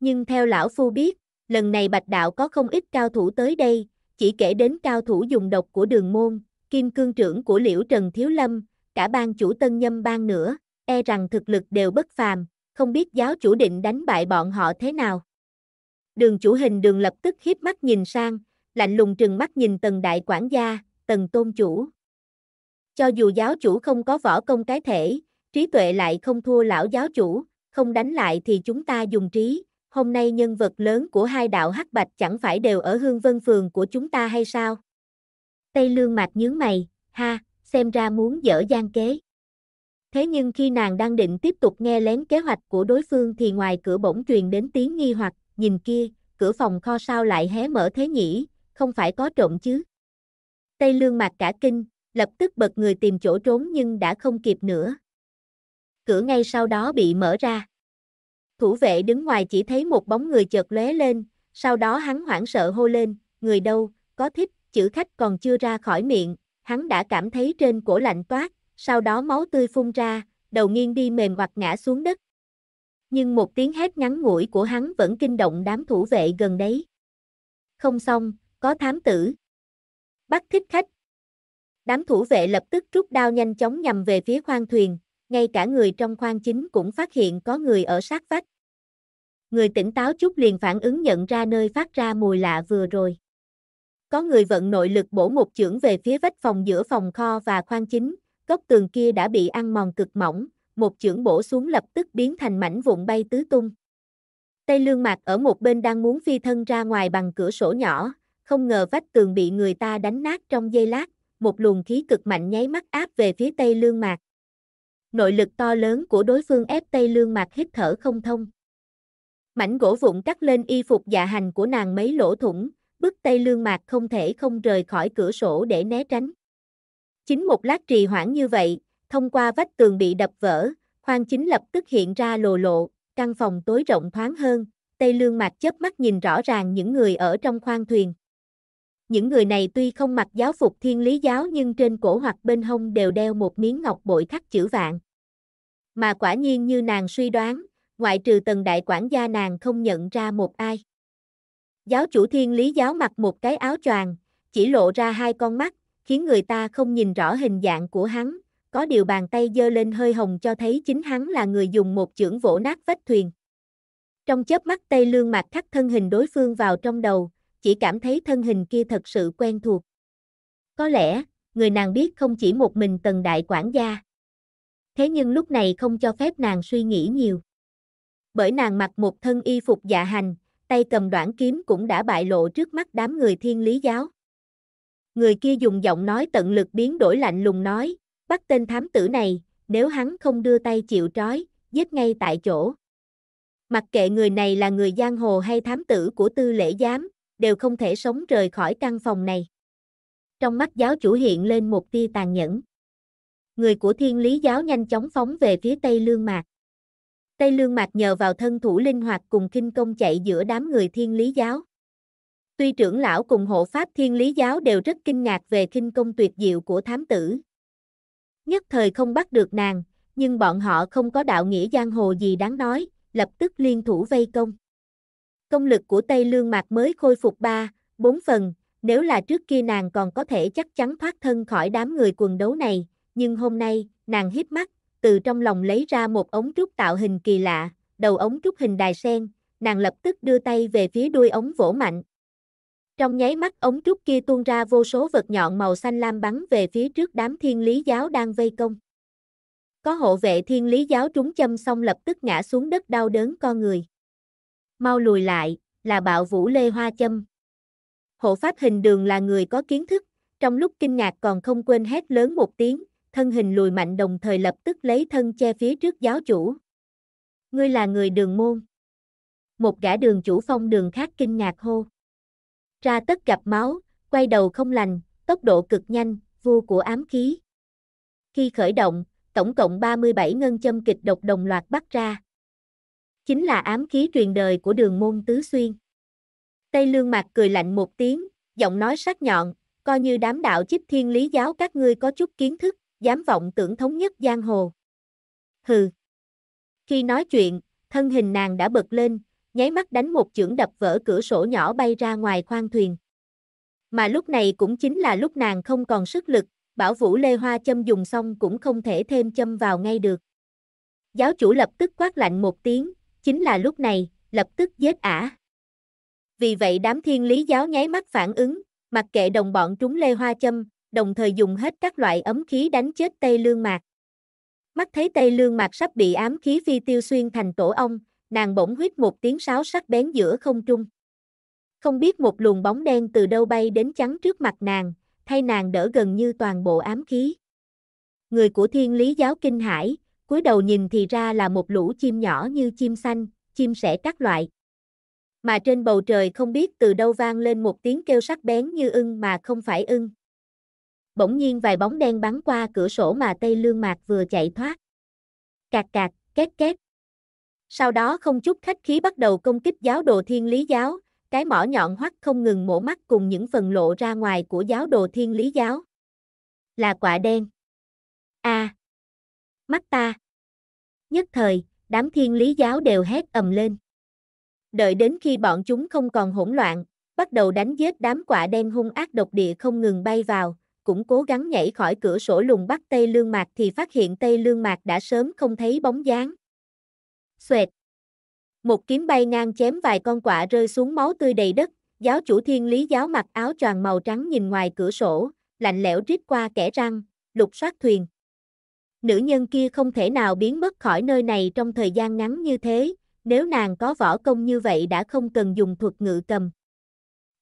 Nhưng theo lão phu biết, lần này bạch đạo có không ít cao thủ tới đây, chỉ kể đến cao thủ dùng độc của đường môn, kim cương trưởng của Liễu Trần Thiếu Lâm, cả ban chủ tân nhâm ban nữa, e rằng thực lực đều bất phàm, không biết giáo chủ định đánh bại bọn họ thế nào. Đường chủ hình đường lập tức hiếp mắt nhìn sang, lạnh lùng trừng mắt nhìn tần đại quản gia, tần tôn chủ. Cho dù giáo chủ không có võ công cái thể, trí tuệ lại không thua lão giáo chủ, không đánh lại thì chúng ta dùng trí. Hôm nay nhân vật lớn của hai đạo hắc bạch chẳng phải đều ở hương vân phường của chúng ta hay sao? Tây Lương Mạc nhướng mày, ha, xem ra muốn dở gian kế. Thế nhưng khi nàng đang định tiếp tục nghe lén kế hoạch của đối phương thì ngoài cửa bỗng truyền đến tiếng nghi hoặc, nhìn kia, cửa phòng kho sao lại hé mở thế nhỉ, không phải có trộm chứ. Tây Lương Mạc cả kinh, lập tức bật người tìm chỗ trốn nhưng đã không kịp nữa. Cửa ngay sau đó bị mở ra. Thủ vệ đứng ngoài chỉ thấy một bóng người chợt lóe lên, sau đó hắn hoảng sợ hô lên, người đâu, có thích, chữ khách còn chưa ra khỏi miệng, hắn đã cảm thấy trên cổ lạnh toát, sau đó máu tươi phun ra, đầu nghiêng đi mềm hoặc ngã xuống đất. Nhưng một tiếng hét ngắn ngủi của hắn vẫn kinh động đám thủ vệ gần đấy. Không xong, có thám tử. Bắt thích khách. Đám thủ vệ lập tức rút đao nhanh chóng nhằm về phía khoang thuyền, ngay cả người trong khoang chính cũng phát hiện có người ở sát vách. Người tỉnh táo chút liền phản ứng nhận ra nơi phát ra mùi lạ vừa rồi. Có người vận nội lực bổ một chưởng về phía vách phòng giữa phòng kho và khoang chính, góc tường kia đã bị ăn mòn cực mỏng, một chưởng bổ xuống lập tức biến thành mảnh vụn bay tứ tung. Tây lương mạc ở một bên đang muốn phi thân ra ngoài bằng cửa sổ nhỏ, không ngờ vách tường bị người ta đánh nát trong giây lát, một luồng khí cực mạnh nháy mắt áp về phía Tây lương mạc. Nội lực to lớn của đối phương ép Tây lương mạc hít thở không thông. Mảnh gỗ vụn cắt lên y phục dạ hành của nàng mấy lỗ thủng, bức Tây Lương Mạc không thể không rời khỏi cửa sổ để né tránh. Chính một lát trì hoãn như vậy, thông qua vách tường bị đập vỡ, Khoan Chính lập tức hiện ra lồ lộ, căn phòng tối rộng thoáng hơn, Tây Lương Mạc chớp mắt nhìn rõ ràng những người ở trong khoang thuyền. Những người này tuy không mặc giáo phục thiên lý giáo nhưng trên cổ hoặc bên hông đều đeo một miếng ngọc bội khắc chữ vạn. Mà quả nhiên như nàng suy đoán, ngoại trừ tần đại quản gia nàng không nhận ra một ai. Giáo chủ thiên lý giáo mặc một cái áo choàng, chỉ lộ ra hai con mắt, khiến người ta không nhìn rõ hình dạng của hắn, có điều bàn tay dơ lên hơi hồng cho thấy chính hắn là người dùng một chưởng vỗ nát vách thuyền. Trong chớp mắt Tây Lương mặc khắc thân hình đối phương vào trong đầu, chỉ cảm thấy thân hình kia thật sự quen thuộc. Có lẽ, người nàng biết không chỉ một mình tần đại quản gia. Thế nhưng lúc này không cho phép nàng suy nghĩ nhiều. Bởi nàng mặc một thân y phục dạ hành, tay cầm đoạn kiếm cũng đã bại lộ trước mắt đám người thiên lý giáo. Người kia dùng giọng nói tận lực biến đổi lạnh lùng nói, bắt tên thám tử này, nếu hắn không đưa tay chịu trói, giết ngay tại chỗ. Mặc kệ người này là người giang hồ hay thám tử của tư lễ giám, đều không thể sống rời khỏi căn phòng này. Trong mắt giáo chủ hiện lên một tia tàn nhẫn. Người của thiên lý giáo nhanh chóng phóng về phía tây lương mạc. Tây Lương Mạc nhờ vào thân thủ linh hoạt cùng kinh công chạy giữa đám người thiên lý giáo. Tuy trưởng lão cùng hộ pháp thiên lý giáo đều rất kinh ngạc về kinh công tuyệt diệu của thám tử. Nhất thời không bắt được nàng, nhưng bọn họ không có đạo nghĩa giang hồ gì đáng nói, lập tức liên thủ vây công. Công lực của Tây Lương Mạc mới khôi phục 3, 4 phần, nếu là trước kia nàng còn có thể chắc chắn thoát thân khỏi đám người quần đấu này, nhưng hôm nay, nàng hít mắt, từ trong lòng lấy ra một ống trúc tạo hình kỳ lạ, đầu ống trúc hình đài sen, nàng lập tức đưa tay về phía đuôi ống vỗ mạnh. Trong nháy mắt ống trúc kia tuôn ra vô số vật nhọn màu xanh lam bắn về phía trước đám thiên lý giáo đang vây công. Có hộ vệ thiên lý giáo trúng châm xong lập tức ngã xuống đất đau đớn con người. Mau lùi lại, là bạo vũ lê hoa châm. Hộ pháp hình đường là người có kiến thức, trong lúc kinh ngạc còn không quên hét lớn một tiếng, thân hình lùi mạnh đồng thời lập tức lấy thân che phía trước giáo chủ. Ngươi là người đường môn. Một gã đường chủ phong đường khác kinh ngạc hô. Ra tất gặp máu, quay đầu không lành, tốc độ cực nhanh, vua của ám khí. Khi khởi động, tổng cộng 37 ngân châm kịch độc đồng loạt bắt ra. Chính là ám khí truyền đời của đường môn tứ xuyên. Tây lương mặt cười lạnh một tiếng, giọng nói sắc nhọn, coi như đám đạo chích thiên lý giáo các ngươi có chút kiến thức, dám vọng tưởng thống nhất giang hồ. Hừ. Khi nói chuyện, thân hình nàng đã bật lên, nháy mắt đánh một chưởng đập vỡ cửa sổ nhỏ bay ra ngoài khoang thuyền. Mà lúc này cũng chính là lúc nàng không còn sức lực, bảo vũ lê hoa châm dùng xong cũng không thể thêm châm vào ngay được. Giáo chủ lập tức quát lạnh một tiếng, chính là lúc này, lập tức giết ả. Vì vậy đám thiên lý giáo nháy mắt phản ứng, mặc kệ đồng bọn trúng lê hoa châm, đồng thời dùng hết các loại ấm khí đánh chết Tây Lương Mạc. Mắt thấy Tây Lương Mạc sắp bị ám khí phi tiêu xuyên thành tổ ong, nàng bỗng huyết một tiếng sáo sắc bén giữa không trung. Không biết một luồng bóng đen từ đâu bay đến chắn trước mặt nàng, thay nàng đỡ gần như toàn bộ ám khí. Người của thiên lý giáo kinh hải, cúi đầu nhìn thì ra là một lũ chim nhỏ như chim xanh, chim sẻ các loại. Mà trên bầu trời không biết từ đâu vang lên một tiếng kêu sắc bén như ưng mà không phải ưng bỗng nhiên vài bóng đen bắn qua cửa sổ mà Tây Lương Mạc vừa chạy thoát. Cạc cạc, két két. Sau đó không chút khách khí bắt đầu công kích giáo đồ thiên lý giáo, cái mỏ nhọn hoắt không ngừng mổ mắt cùng những phần lộ ra ngoài của giáo đồ thiên lý giáo. Là quả đen. a à. Mắt ta. Nhất thời, đám thiên lý giáo đều hét ầm lên. Đợi đến khi bọn chúng không còn hỗn loạn, bắt đầu đánh giết đám quả đen hung ác độc địa không ngừng bay vào, cũng cố gắng nhảy khỏi cửa sổ lùng bắt Tây Lương Mạc thì phát hiện Tây Lương Mạc đã sớm không thấy bóng dáng. Xoẹt! Một kiếm bay ngang chém vài con quạ rơi xuống máu tươi đầy đất, giáo chủ thiên lý giáo mặc áo choàng màu trắng nhìn ngoài cửa sổ, lạnh lẽo rít qua kẻ răng, lục soát thuyền. Nữ nhân kia không thể nào biến mất khỏi nơi này trong thời gian ngắn như thế, nếu nàng có võ công như vậy đã không cần dùng thuật ngự cầm.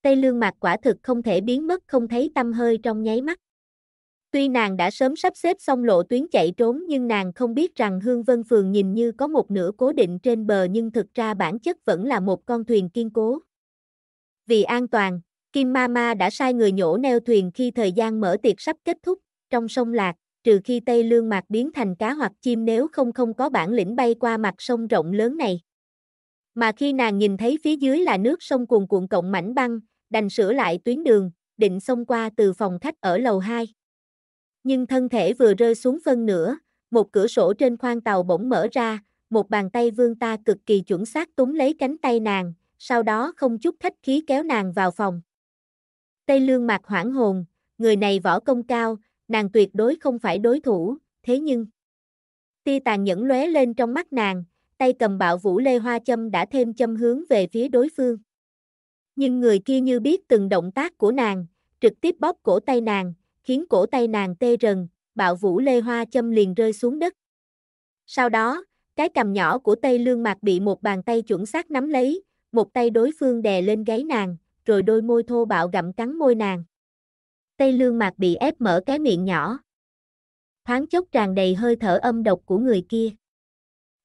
Tây Lương Mạc quả thực không thể biến mất không thấy tâm hơi trong nháy mắt. Tuy nàng đã sớm sắp xếp xong lộ tuyến chạy trốn nhưng nàng không biết rằng Hương Vân Phường nhìn như có một nửa cố định trên bờ nhưng thực ra bản chất vẫn là một con thuyền kiên cố. Vì an toàn, Kim Mama đã sai người nhổ neo thuyền khi thời gian mở tiệc sắp kết thúc, trong sông Lạc, trừ khi Tây Lương Mạc biến thành cá hoặc chim nếu không không có bản lĩnh bay qua mặt sông rộng lớn này. Mà khi nàng nhìn thấy phía dưới là nước sông cuồn cuộn cộng mảnh băng, đành sửa lại tuyến đường, định xông qua từ phòng khách ở lầu 2. Nhưng thân thể vừa rơi xuống phân nửa, một cửa sổ trên khoang tàu bỗng mở ra, một bàn tay vương ta cực kỳ chuẩn xác túm lấy cánh tay nàng, sau đó không chút khách khí kéo nàng vào phòng. Tây lương mặt hoảng hồn, người này võ công cao, nàng tuyệt đối không phải đối thủ, thế nhưng... Tia tàn nhẫn lóe lên trong mắt nàng, tay cầm bạo vũ lê hoa châm đã thêm châm hướng về phía đối phương nhưng người kia như biết từng động tác của nàng, trực tiếp bóp cổ tay nàng, khiến cổ tay nàng tê rần, bạo vũ lê hoa châm liền rơi xuống đất. Sau đó, cái cầm nhỏ của tay Lương Mạc bị một bàn tay chuẩn xác nắm lấy, một tay đối phương đè lên gáy nàng, rồi đôi môi thô bạo gặm cắn môi nàng. Tay Lương Mạc bị ép mở cái miệng nhỏ. Thoáng chốc tràn đầy hơi thở âm độc của người kia.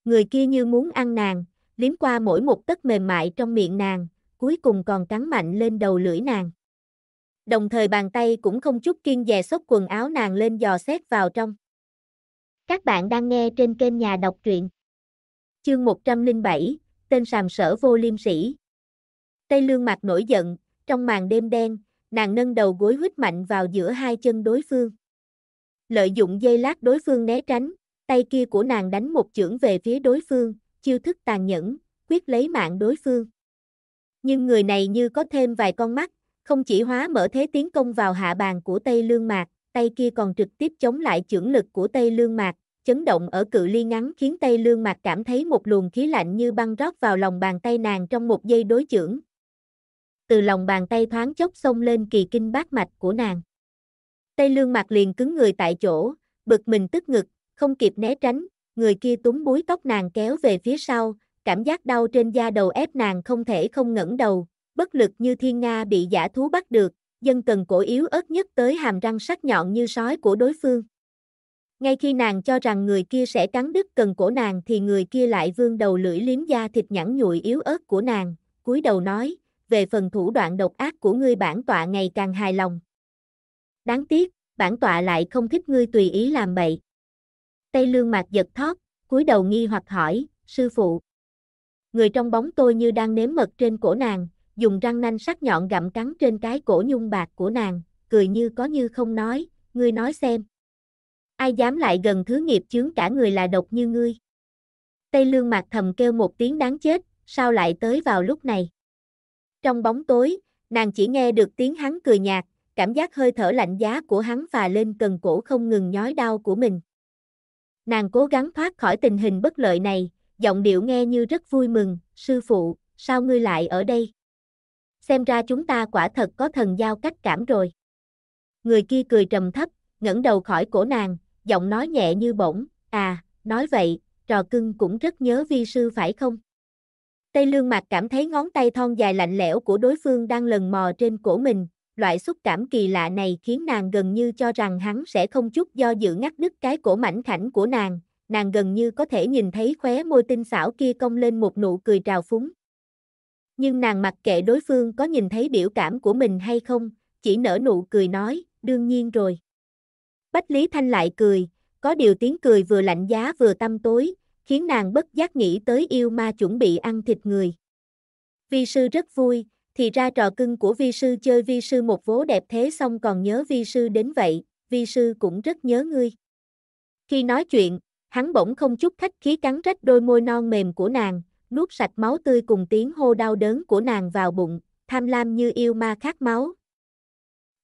Người kia như muốn ăn nàng, liếm qua mỗi một tấc mềm mại trong miệng nàng, cuối cùng còn cắn mạnh lên đầu lưỡi nàng. Đồng thời bàn tay cũng không chút kiên dè xốc quần áo nàng lên dò xét vào trong. Các bạn đang nghe trên kênh Nhà đọc truyện. Chương 107, tên sàm sở vô liêm sĩ. Tây lương mặt nổi giận, trong màn đêm đen, nàng nâng đầu gối huyết mạnh vào giữa hai chân đối phương. Lợi dụng dây lát đối phương né tránh, tay kia của nàng đánh một chưởng về phía đối phương, chiêu thức tàn nhẫn, quyết lấy mạng đối phương nhưng người này như có thêm vài con mắt, không chỉ hóa mở thế tiến công vào hạ bàn của Tây Lương Mạc, tay kia còn trực tiếp chống lại trưởng lực của Tây Lương Mạc, chấn động ở cự ly ngắn khiến Tây Lương Mạc cảm thấy một luồng khí lạnh như băng rót vào lòng bàn tay nàng trong một giây đối chưởng. Từ lòng bàn tay thoáng chốc xông lên kỳ kinh bát mạch của nàng. Tây Lương Mạc liền cứng người tại chỗ, bực mình tức ngực, không kịp né tránh, người kia túm búi tóc nàng kéo về phía sau, cảm giác đau trên da đầu ép nàng không thể không ngẩng đầu, bất lực như thiên nga bị giả thú bắt được, dân cần cổ yếu ớt nhất tới hàm răng sắc nhọn như sói của đối phương. Ngay khi nàng cho rằng người kia sẽ cắn đứt cần cổ nàng thì người kia lại vương đầu lưỡi liếm da thịt nhẵn nhụi yếu ớt của nàng, cúi đầu nói, về phần thủ đoạn độc ác của ngươi bản tọa ngày càng hài lòng. Đáng tiếc, bản tọa lại không thích ngươi tùy ý làm bậy. Tây lương mạc giật thót, cúi đầu nghi hoặc hỏi, sư phụ người trong bóng tôi như đang nếm mật trên cổ nàng, dùng răng nanh sắc nhọn gặm cắn trên cái cổ nhung bạc của nàng, cười như có như không nói, ngươi nói xem. Ai dám lại gần thứ nghiệp chướng cả người là độc như ngươi. Tây lương mặt thầm kêu một tiếng đáng chết, sao lại tới vào lúc này. Trong bóng tối, nàng chỉ nghe được tiếng hắn cười nhạt, cảm giác hơi thở lạnh giá của hắn phà lên cần cổ không ngừng nhói đau của mình. Nàng cố gắng thoát khỏi tình hình bất lợi này, giọng điệu nghe như rất vui mừng, sư phụ, sao ngươi lại ở đây? Xem ra chúng ta quả thật có thần giao cách cảm rồi. Người kia cười trầm thấp, ngẩng đầu khỏi cổ nàng, giọng nói nhẹ như bổng, à, nói vậy, trò cưng cũng rất nhớ vi sư phải không? Tây lương mặt cảm thấy ngón tay thon dài lạnh lẽo của đối phương đang lần mò trên cổ mình, loại xúc cảm kỳ lạ này khiến nàng gần như cho rằng hắn sẽ không chút do dự ngắt đứt cái cổ mảnh khảnh của nàng, nàng gần như có thể nhìn thấy khóe môi tinh xảo kia cong lên một nụ cười trào phúng. Nhưng nàng mặc kệ đối phương có nhìn thấy biểu cảm của mình hay không, chỉ nở nụ cười nói, đương nhiên rồi. Bách Lý Thanh lại cười, có điều tiếng cười vừa lạnh giá vừa tâm tối, khiến nàng bất giác nghĩ tới yêu ma chuẩn bị ăn thịt người. Vi sư rất vui, thì ra trò cưng của vi sư chơi vi sư một vố đẹp thế xong còn nhớ vi sư đến vậy, vi sư cũng rất nhớ ngươi. Khi nói chuyện, hắn bỗng không chút khách khí cắn rách đôi môi non mềm của nàng, nuốt sạch máu tươi cùng tiếng hô đau đớn của nàng vào bụng, tham lam như yêu ma khát máu.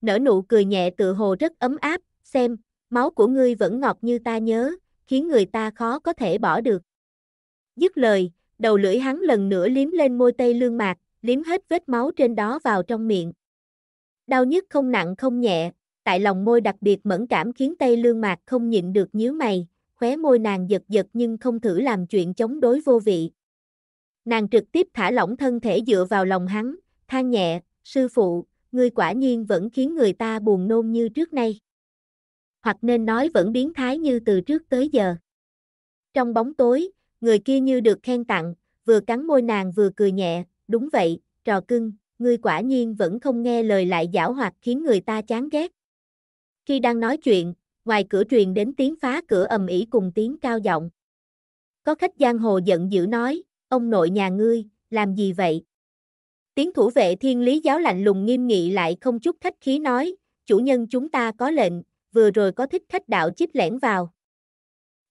Nở nụ cười nhẹ tự hồ rất ấm áp, xem, máu của ngươi vẫn ngọt như ta nhớ, khiến người ta khó có thể bỏ được. Dứt lời, đầu lưỡi hắn lần nữa liếm lên môi tây lương mạc, liếm hết vết máu trên đó vào trong miệng. Đau nhức không nặng không nhẹ, tại lòng môi đặc biệt mẫn cảm khiến tây lương mạc không nhịn được nhíu mày, khóe môi nàng giật giật nhưng không thử làm chuyện chống đối vô vị. Nàng trực tiếp thả lỏng thân thể dựa vào lòng hắn, than nhẹ, sư phụ, ngươi quả nhiên vẫn khiến người ta buồn nôn như trước nay. Hoặc nên nói vẫn biến thái như từ trước tới giờ. Trong bóng tối, người kia như được khen tặng, vừa cắn môi nàng vừa cười nhẹ, đúng vậy, trò cưng, ngươi quả nhiên vẫn không nghe lời lại giảo hoạt khiến người ta chán ghét. Khi đang nói chuyện, ngoài cửa truyền đến tiếng phá cửa ầm ĩ cùng tiếng cao giọng. Có khách giang hồ giận dữ nói, ông nội nhà ngươi, làm gì vậy? Tiếng thủ vệ thiên lý giáo lạnh lùng nghiêm nghị lại không chút khách khí nói, chủ nhân chúng ta có lệnh, vừa rồi có thích khách đạo chích lẻn vào.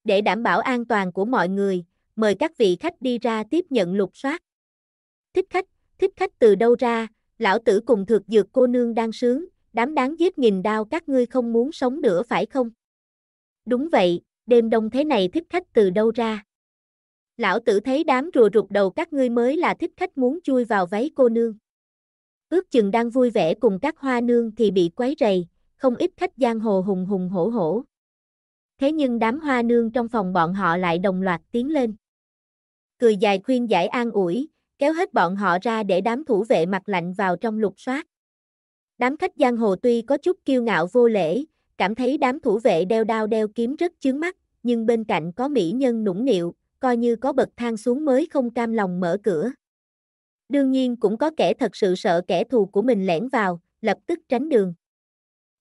Để đảm bảo an toàn của mọi người, mời các vị khách đi ra tiếp nhận lục soát. Thích khách, thích khách từ đâu ra, lão tử cùng thực dược cô nương đang sướng, đám đáng giết nghìn đao các ngươi không muốn sống nữa phải không? Đúng vậy, đêm đông thế này thích khách từ đâu ra? Lão tử thấy đám rùa rụt đầu các ngươi mới là thích khách muốn chui vào váy cô nương. Ước chừng đang vui vẻ cùng các hoa nương thì bị quấy rầy, không ít khách giang hồ hùng hùng hổ hổ. Thế nhưng đám hoa nương trong phòng bọn họ lại đồng loạt tiến lên. Cười dài khuyên giải an ủi, kéo hết bọn họ ra để đám thủ vệ mặt lạnh vào trong lục soát. Đám khách giang hồ tuy có chút kiêu ngạo vô lễ, cảm thấy đám thủ vệ đeo đao đeo kiếm rất chướng mắt, nhưng bên cạnh có mỹ nhân nũng nịu, coi như có bậc thang xuống mới không cam lòng mở cửa. Đương nhiên cũng có kẻ thật sự sợ kẻ thù của mình lẻn vào, lập tức tránh đường.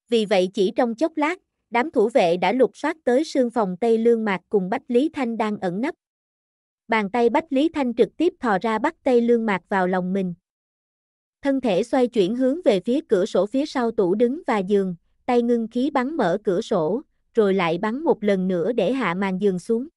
Vì vậy chỉ trong chốc lát, đám thủ vệ đã lục soát tới sương phòng Tây Lương Mạc cùng Bách Lý Thanh đang ẩn nấp. Bàn tay Bách Lý Thanh trực tiếp thò ra bắt Tây Lương Mạc vào lòng mình. Thân thể xoay chuyển hướng về phía cửa sổ phía sau tủ đứng và giường, tay ngưng khí bắn mở cửa sổ, rồi lại bắn một lần nữa để hạ màn giường xuống.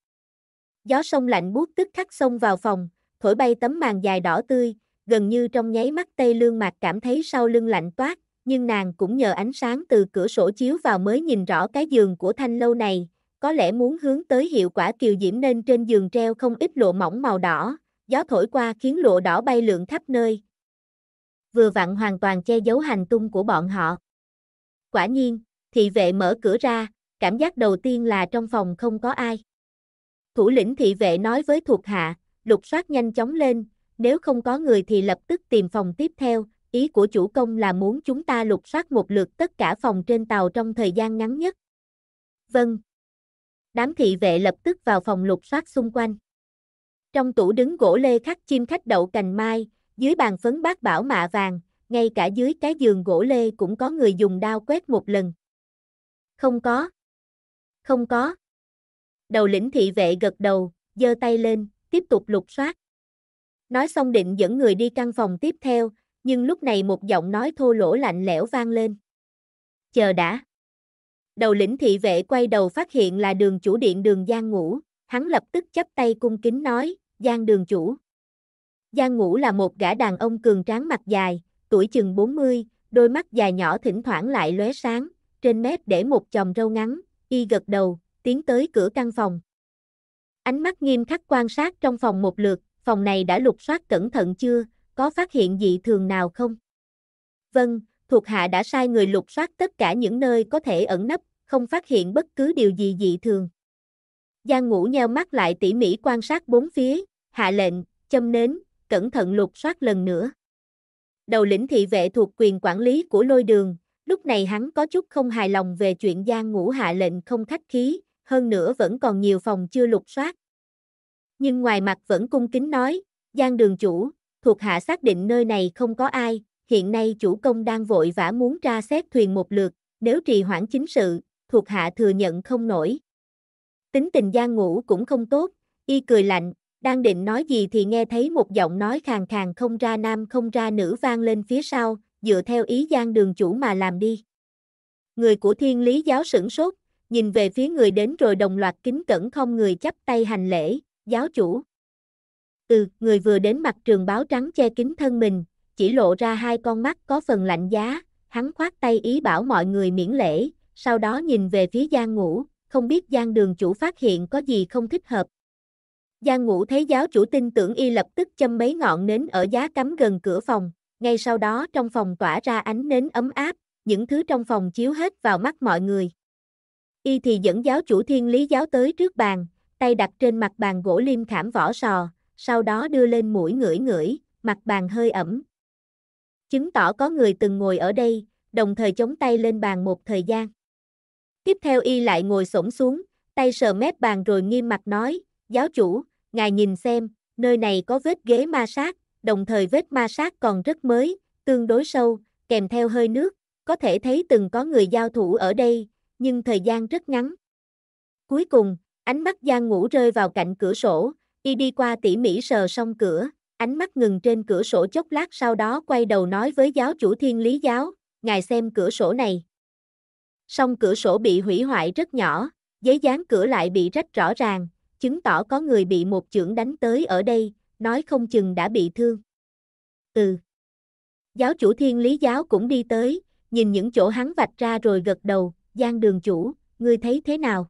Gió sông lạnh buốt tức khắc xông vào phòng, thổi bay tấm màn dài đỏ tươi, gần như trong nháy mắt Tây Lương Mạc cảm thấy sau lưng lạnh toát, nhưng nàng cũng nhờ ánh sáng từ cửa sổ chiếu vào mới nhìn rõ cái giường của Thanh lâu này, có lẽ muốn hướng tới hiệu quả kiều diễm nên trên giường treo không ít lụa mỏng màu đỏ, gió thổi qua khiến lụa đỏ bay lượn khắp nơi, vừa vặn hoàn toàn che giấu hành tung của bọn họ. Quả nhiên, thị vệ mở cửa ra, cảm giác đầu tiên là trong phòng không có ai. Thủ lĩnh thị vệ nói với thuộc hạ, lục soát nhanh chóng lên, nếu không có người thì lập tức tìm phòng tiếp theo, ý của chủ công là muốn chúng ta lục soát một lượt tất cả phòng trên tàu trong thời gian ngắn nhất. Vâng. Đám thị vệ lập tức vào phòng lục soát xung quanh. Trong tủ đứng gỗ lê khắc chim khách đậu cành mai, dưới bàn phấn bát bảo mạ vàng, ngay cả dưới cái giường gỗ lê cũng có người dùng đao quét một lần. Không có. Không có. Đầu lĩnh thị vệ gật đầu, giơ tay lên, tiếp tục lục soát. Nói xong định dẫn người đi căn phòng tiếp theo, nhưng lúc này một giọng nói thô lỗ lạnh lẽo vang lên. Chờ đã. Đầu lĩnh thị vệ quay đầu phát hiện là đường chủ điện đường Giang ngủ, hắn lập tức chấp tay cung kính nói, Giang đường chủ. Giang Ngũ là một gã đàn ông cường tráng mặt dài, tuổi chừng 40, đôi mắt dài nhỏ thỉnh thoảng lại lóe sáng, trên mép để một chòm râu ngắn, y gật đầu, tiến tới cửa căn phòng. Ánh mắt nghiêm khắc quan sát trong phòng một lượt, phòng này đã lục soát cẩn thận chưa, có phát hiện gì thường nào không? Vâng, thuộc hạ đã sai người lục soát tất cả những nơi có thể ẩn nấp, không phát hiện bất cứ điều gì dị thường. Giang Ngũ nheo mắt lại tỉ mỉ quan sát bốn phía, hạ lệnh, châm nến, cẩn thận lục soát lần nữa. Đầu lĩnh thị vệ thuộc quyền quản lý của lôi đường, lúc này hắn có chút không hài lòng về chuyện Giang Ngũ hạ lệnh không khách khí, hơn nữa vẫn còn nhiều phòng chưa lục soát. Nhưng ngoài mặt vẫn cung kính nói, Giang đường chủ, thuộc hạ xác định nơi này không có ai, hiện nay chủ công đang vội vã muốn tra xét thuyền một lượt, nếu trì hoãn chính sự, thuộc hạ thừa nhận không nổi. Tính tình Giang Ngũ cũng không tốt, y cười lạnh, đang định nói gì thì nghe thấy một giọng nói khàn khàn không ra nam không ra nữ vang lên phía sau, dựa theo ý Giang đường chủ mà làm đi. Người của thiên lý giáo sửng sốt, nhìn về phía người đến rồi đồng loạt kính cẩn không người chắp tay hành lễ, giáo chủ. Ừ, người vừa đến mặt trường báo trắng che kính thân mình, chỉ lộ ra hai con mắt có phần lạnh giá, hắn khoát tay ý bảo mọi người miễn lễ, sau đó nhìn về phía Giang Ngũ, không biết Giang Đường chủ phát hiện có gì không thích hợp, Giang Ngũ thấy giáo chủ tin tưởng y lập tức châm mấy ngọn nến ở giá cắm gần cửa phòng, ngay sau đó trong phòng tỏa ra ánh nến ấm áp, những thứ trong phòng chiếu hết vào mắt mọi người. Y thì dẫn giáo chủ thiên lý giáo tới trước bàn, tay đặt trên mặt bàn gỗ liêm khảm vỏ sò, sau đó đưa lên mũi ngửi ngửi, mặt bàn hơi ẩm. Chứng tỏ có người từng ngồi ở đây, đồng thời chống tay lên bàn một thời gian. Tiếp theo y lại ngồi xổm xuống, tay sờ mép bàn rồi nghiêm mặt nói, giáo chủ, ngài nhìn xem, nơi này có vết ghế ma sát, đồng thời vết ma sát còn rất mới, tương đối sâu, kèm theo hơi nước, có thể thấy từng có người giao thủ ở đây, nhưng thời gian rất ngắn. Cuối cùng, ánh mắt Giang Ngũ rơi vào cạnh cửa sổ, y đi qua tỉ mỉ sờ xong cửa, ánh mắt ngừng trên cửa sổ chốc lát sau đó quay đầu nói với giáo chủ thiên lý giáo, ngài xem cửa sổ này. Song cửa sổ bị hủy hoại rất nhỏ, giấy dán cửa lại bị rách rõ ràng, chứng tỏ có người bị một chưởng đánh tới ở đây, nói không chừng đã bị thương. Ừ. Giáo chủ thiên lý giáo cũng đi tới, nhìn những chỗ hắn vạch ra rồi gật đầu, Giang đường chủ, ngươi thấy thế nào?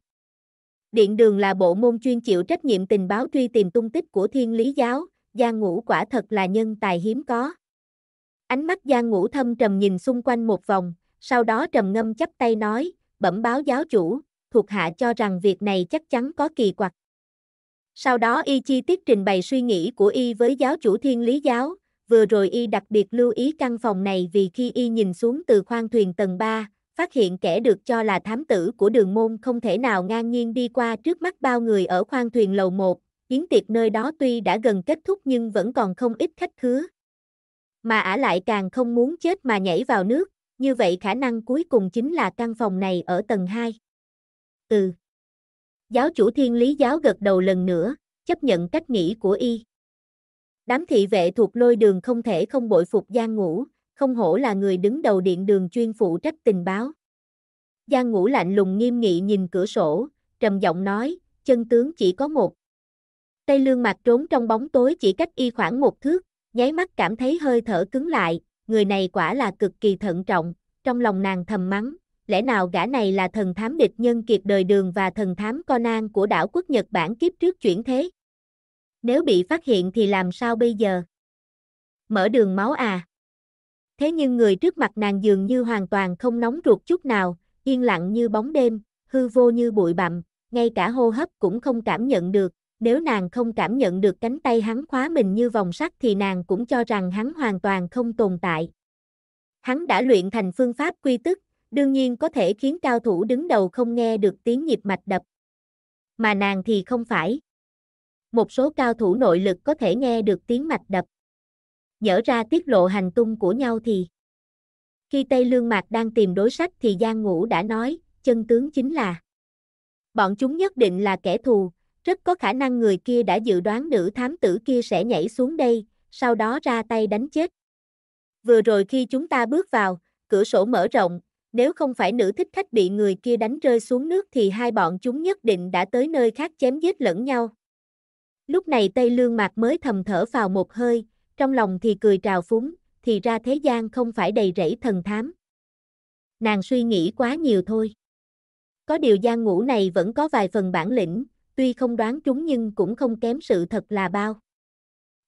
Điện đường là bộ môn chuyên chịu trách nhiệm tình báo truy tìm tung tích của thiên lý giáo, Giang ngũ quả thật là nhân tài hiếm có. Ánh mắt Giang ngũ thâm trầm nhìn xung quanh một vòng, sau đó trầm ngâm chắp tay nói, bẩm báo giáo chủ, thuộc hạ cho rằng việc này chắc chắn có kỳ quặc. Sau đó y chi tiết trình bày suy nghĩ của y với giáo chủ thiên lý giáo, vừa rồi y đặc biệt lưu ý căn phòng này vì khi y nhìn xuống từ khoang thuyền tầng 3, phát hiện kẻ được cho là thám tử của đường môn không thể nào ngang nhiên đi qua trước mắt bao người ở khoang thuyền lầu 1, yến tiệc nơi đó tuy đã gần kết thúc nhưng vẫn còn không ít khách khứa. Mà ả lại càng không muốn chết mà nhảy vào nước, như vậy khả năng cuối cùng chính là căn phòng này ở tầng 2. Ừ. Giáo chủ thiên lý giáo gật đầu lần nữa, chấp nhận cách nghĩ của y. Đám thị vệ thuộc lôi đường không thể không bội phục Giang Ngũ, không hổ là người đứng đầu điện đường chuyên phụ trách tình báo. Giang Ngũ lạnh lùng nghiêm nghị nhìn cửa sổ, trầm giọng nói, chân tướng chỉ có một. Tây lương mặt trốn trong bóng tối chỉ cách y khoảng một thước, nháy mắt cảm thấy hơi thở cứng lại, người này quả là cực kỳ thận trọng, trong lòng nàng thầm mắng, lẽ nào gã này là thần thám địch nhân kiệt đời đường và thần thám Conan của đảo quốc Nhật Bản kiếp trước chuyển thế? Nếu bị phát hiện thì làm sao bây giờ? Mở đường máu à? Thế nhưng người trước mặt nàng dường như hoàn toàn không nóng ruột chút nào, yên lặng như bóng đêm, hư vô như bụi bặm, ngay cả hô hấp cũng không cảm nhận được. Nếu nàng không cảm nhận được cánh tay hắn khóa mình như vòng sắt thì nàng cũng cho rằng hắn hoàn toàn không tồn tại. Hắn đã luyện thành phương pháp quy tức, đương nhiên có thể khiến cao thủ đứng đầu không nghe được tiếng nhịp mạch đập. Mà nàng thì không phải. Một số cao thủ nội lực có thể nghe được tiếng mạch đập. Nhỡ ra tiết lộ hành tung của nhau thì. Khi Tây Lương Mạc đang tìm đối sách thì Giang Ngũ đã nói, chân tướng chính là. Bọn chúng nhất định là kẻ thù, rất có khả năng người kia đã dự đoán nữ thám tử kia sẽ nhảy xuống đây, sau đó ra tay đánh chết. Vừa rồi khi chúng ta bước vào, cửa sổ mở rộng, nếu không phải nữ thích khách bị người kia đánh rơi xuống nước thì hai bọn chúng nhất định đã tới nơi khác chém giết lẫn nhau. Lúc này Tây Lương Mạc mới thầm thở vào một hơi, trong lòng thì cười trào phúng, thì ra thế gian không phải đầy rẫy thần thám. Nàng suy nghĩ quá nhiều thôi. Có điều gian ngũ này vẫn có vài phần bản lĩnh, tuy không đoán chúng nhưng cũng không kém sự thật là bao.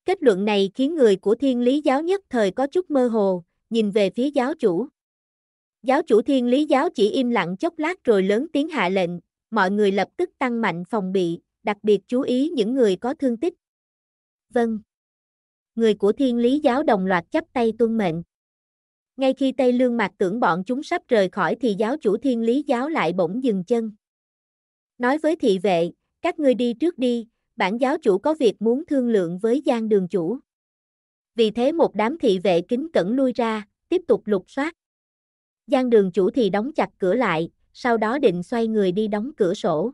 Kết luận này khiến người của thiên lý giáo nhất thời có chút mơ hồ, nhìn về phía giáo chủ. Giáo chủ thiên lý giáo chỉ im lặng chốc lát rồi lớn tiếng hạ lệnh, mọi người lập tức tăng mạnh phòng bị, đặc biệt chú ý những người có thương tích. Vâng. Người của thiên lý giáo đồng loạt chắp tay tuân mệnh. Ngay khi Tây Lương Mạc tưởng bọn chúng sắp rời khỏi thì giáo chủ thiên lý giáo lại bỗng dừng chân. Nói với thị vệ, các ngươi đi trước đi, bản giáo chủ có việc muốn thương lượng với Giang đường chủ. Vì thế một đám thị vệ kính cẩn lui ra, tiếp tục lục soát. Giang đường chủ thì đóng chặt cửa lại, sau đó định xoay người đi đóng cửa sổ.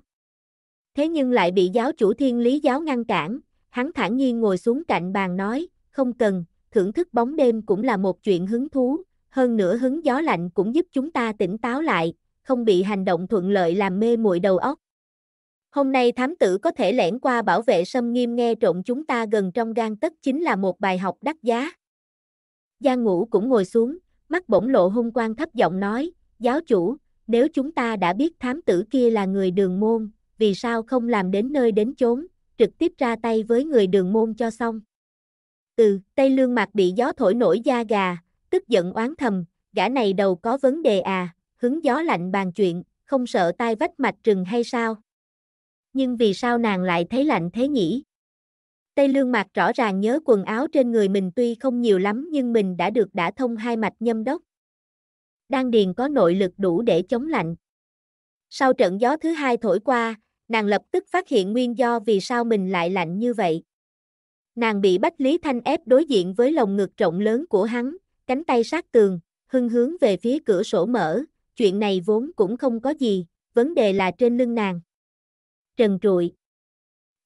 Thế nhưng lại bị giáo chủ thiên lý giáo ngăn cản, hắn thản nhiên ngồi xuống cạnh bàn nói, không cần, thưởng thức bóng đêm cũng là một chuyện hứng thú, hơn nữa hứng gió lạnh cũng giúp chúng ta tỉnh táo lại, không bị hành động thuận lợi làm mê muội đầu óc. Hôm nay thám tử có thể lẻn qua bảo vệ sâm nghiêm nghe trộn chúng ta gần trong gan tất chính là một bài học đắt giá. Giang ngũ cũng ngồi xuống, mắt bỗng lộ hung quang thấp giọng nói, giáo chủ, nếu chúng ta đã biết thám tử kia là người đường môn, vì sao không làm đến nơi đến chốn, trực tiếp ra tay với người đường môn cho xong. Từ, tay Lương Mạc bị gió thổi nổi da gà, tức giận oán thầm, gã này đầu có vấn đề à, hứng gió lạnh bàn chuyện, không sợ tai vách mạch trừng hay sao? Nhưng vì sao nàng lại thấy lạnh thế nhỉ? Tây Lương Mạc rõ ràng nhớ quần áo trên người mình tuy không nhiều lắm nhưng mình đã được đã thông hai mạch nhâm đốc. Đan điền có nội lực đủ để chống lạnh. Sau trận gió thứ hai thổi qua, nàng lập tức phát hiện nguyên do vì sao mình lại lạnh như vậy. Nàng bị Bách Lý Thanh ép đối diện với lồng ngực rộng lớn của hắn, cánh tay sát tường, hưng hướng về phía cửa sổ mở, chuyện này vốn cũng không có gì, vấn đề là trên lưng nàng. Trần trụi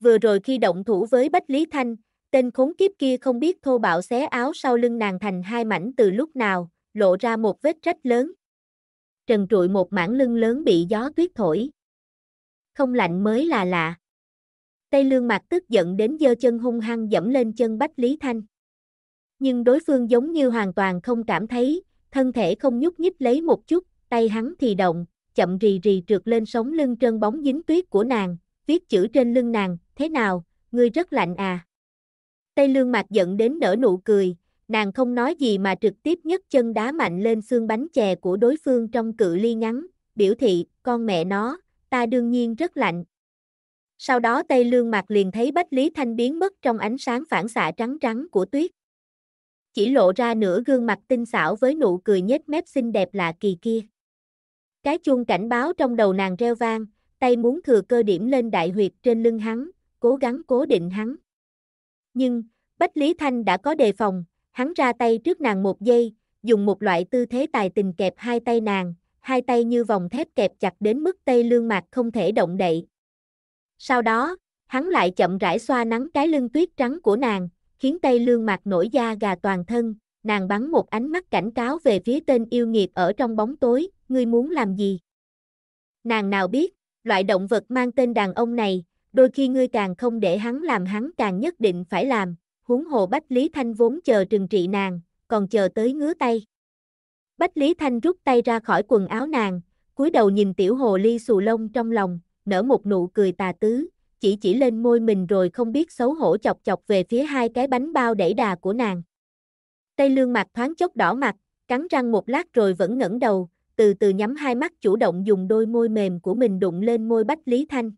vừa rồi khi động thủ với Bách Lý Thanh, tên khốn kiếp kia không biết thô bạo xé áo sau lưng nàng thành hai mảnh từ lúc nào, lộ ra một vết rách lớn. Trần trụi một mảng lưng lớn bị gió tuyết thổi. Không lạnh mới là lạ. Tây lương mặt tức giận đến giơ chân hung hăng dẫm lên chân Bách Lý Thanh. Nhưng đối phương giống như hoàn toàn không cảm thấy, thân thể không nhúc nhích lấy một chút, tay hắn thì động, chậm rì rì trượt lên sống lưng trơn bóng dính tuyết của nàng, viết chữ trên lưng nàng, thế nào, ngươi rất lạnh à? Tây lương mạc giận đến nở nụ cười, nàng không nói gì mà trực tiếp nhấc chân đá mạnh lên xương bánh chè của đối phương trong cự ly ngắn, biểu thị, con mẹ nó, ta đương nhiên rất lạnh. Sau đó Tây Lương Mạc liền thấy Bách Lý Thanh biến mất trong ánh sáng phản xạ trắng trắng của tuyết. Chỉ lộ ra nửa gương mặt tinh xảo với nụ cười nhếch mép xinh đẹp lạ kỳ kia. Cái chuông cảnh báo trong đầu nàng reo vang, tay muốn thừa cơ điểm lên đại huyệt trên lưng hắn, cố gắng cố định hắn. Nhưng, Bách Lý Thanh đã có đề phòng, hắn ra tay trước nàng một giây, dùng một loại tư thế tài tình kẹp hai tay nàng, hai tay như vòng thép kẹp chặt đến mức tay lương mạc không thể động đậy. Sau đó, hắn lại chậm rãi xoa nắng cái lưng tuyết trắng của nàng, khiến tay lương mạc nổi da gà toàn thân, nàng bắn một ánh mắt cảnh cáo về phía tên yêu nghiệt ở trong bóng tối, ngươi muốn làm gì? Nàng nào biết, loại động vật mang tên đàn ông này, đôi khi ngươi càng không để hắn làm hắn càng nhất định phải làm, huống hồ Bách Lý Thanh vốn chờ trừng trị nàng, còn chờ tới ngứa tay. Bách Lý Thanh rút tay ra khỏi quần áo nàng, cúi đầu nhìn tiểu hồ ly xù lông trong lòng, nở một nụ cười tà tứ, chỉ chỉ lên môi mình rồi không biết xấu hổ chọc chọc về phía hai cái bánh bao đẩy đà của nàng. Tây lương mặt thoáng chốc đỏ mặt, cắn răng một lát rồi vẫn ngẩng đầu, từ từ nhắm hai mắt chủ động dùng đôi môi mềm của mình đụng lên môi Bách Lý Thanh.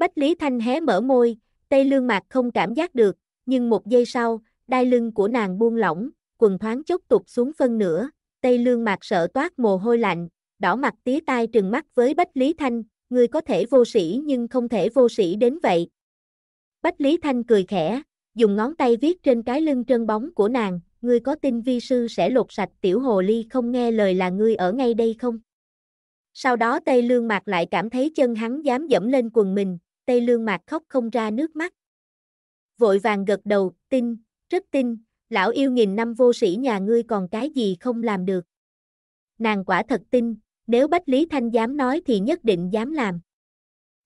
Bách Lý Thanh hé mở môi, tây lương mạc không cảm giác được, nhưng một giây sau, đai lưng của nàng buông lỏng, quần thoáng chốc tục xuống phân nửa, tây lương mạc sợ toát mồ hôi lạnh, đỏ mặt tía tai trừng mắt với Bách Lý Thanh, ngươi có thể vô sĩ nhưng không thể vô sĩ đến vậy. Bách Lý Thanh cười khẽ, dùng ngón tay viết trên cái lưng trơn bóng của nàng, ngươi có tin vi sư sẽ lột sạch tiểu hồ ly không nghe lời là ngươi ở ngay đây không? Sau đó Tây Lương Mạc lại cảm thấy chân hắn dám dẫm lên quần mình, Tây Lương Mạc khóc không ra nước mắt. Vội vàng gật đầu, tin, rất tin, lão yêu nghìn năm vô sĩ nhà ngươi còn cái gì không làm được. Nàng quả thật tin, nếu Bách Lý Thanh dám nói thì nhất định dám làm.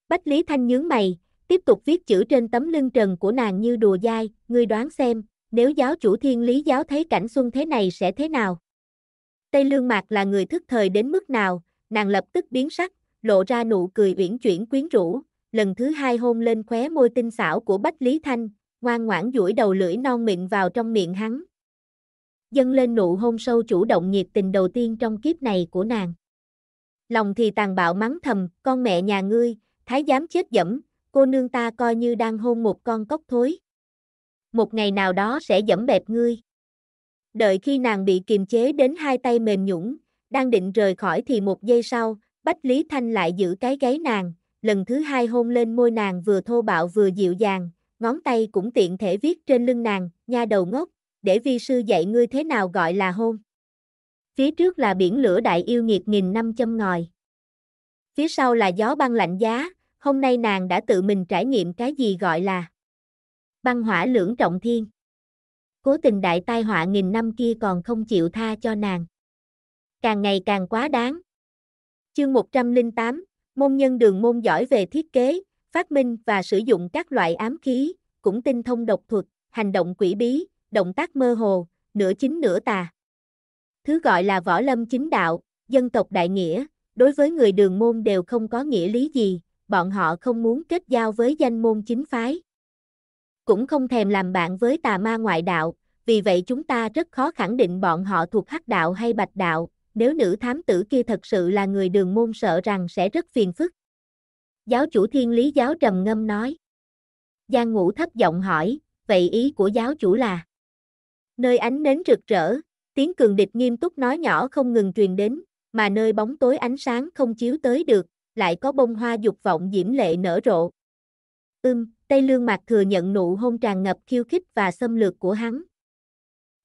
Bách Lý Thanh nhướng mày, tiếp tục viết chữ trên tấm lưng trần của nàng như đùa dai, ngươi đoán xem, nếu giáo chủ thiên lý giáo thấy cảnh xuân thế này sẽ thế nào? Tây Lương Mạc là người thức thời đến mức nào, nàng lập tức biến sắc, lộ ra nụ cười uyển chuyển quyến rũ, lần thứ hai hôn lên khóe môi tinh xảo của Bách Lý Thanh, ngoan ngoãn duỗi đầu lưỡi non mịn vào trong miệng hắn. Dâng lên nụ hôn sâu chủ động nhiệt tình đầu tiên trong kiếp này của nàng. Lòng thì tàn bạo mắng thầm, con mẹ nhà ngươi, thái giám chết dẫm, cô nương ta coi như đang hôn một con cốc thối. Một ngày nào đó sẽ dẫm bẹp ngươi. Đợi khi nàng bị kiềm chế đến hai tay mềm nhũng, đang định rời khỏi thì một giây sau, Bách Lý Thanh lại giữ cái gáy nàng, lần thứ hai hôn lên môi nàng vừa thô bạo vừa dịu dàng, ngón tay cũng tiện thể viết trên lưng nàng, nha đầu ngốc, để vi sư dạy ngươi thế nào gọi là hôn. Phía trước là biển lửa đại yêu nghiệt nghìn năm châm ngòi. Phía sau là gió băng lạnh giá, hôm nay nàng đã tự mình trải nghiệm cái gì gọi là băng hỏa lưỡng trọng thiên. Cố tình đại tai họa nghìn năm kia còn không chịu tha cho nàng. Càng ngày càng quá đáng. Chương 108, Môn nhân đường môn giỏi về thiết kế, phát minh và sử dụng các loại ám khí, cũng tinh thông độc thuật, hành động quỷ bí, động tác mơ hồ, nửa chính nửa tà. Thứ gọi là võ lâm chính đạo, dân tộc đại nghĩa, đối với người đường môn đều không có nghĩa lý gì, bọn họ không muốn kết giao với danh môn chính phái. Cũng không thèm làm bạn với tà ma ngoại đạo, vì vậy chúng ta rất khó khẳng định bọn họ thuộc hắc đạo hay bạch đạo, nếu nữ thám tử kia thật sự là người đường môn sợ rằng sẽ rất phiền phức. Giáo chủ thiên lý giáo trầm ngâm nói. Giang ngũ thấp giọng hỏi, vậy ý của giáo chủ là? Nơi ánh nến rực rỡ, tiếng cường địch nghiêm túc nói nhỏ không ngừng truyền đến, mà nơi bóng tối ánh sáng không chiếu tới được, lại có bông hoa dục vọng diễm lệ nở rộ. Ưm, Tây Lương Mạc thừa nhận nụ hôn tràn ngập khiêu khích và xâm lược của hắn.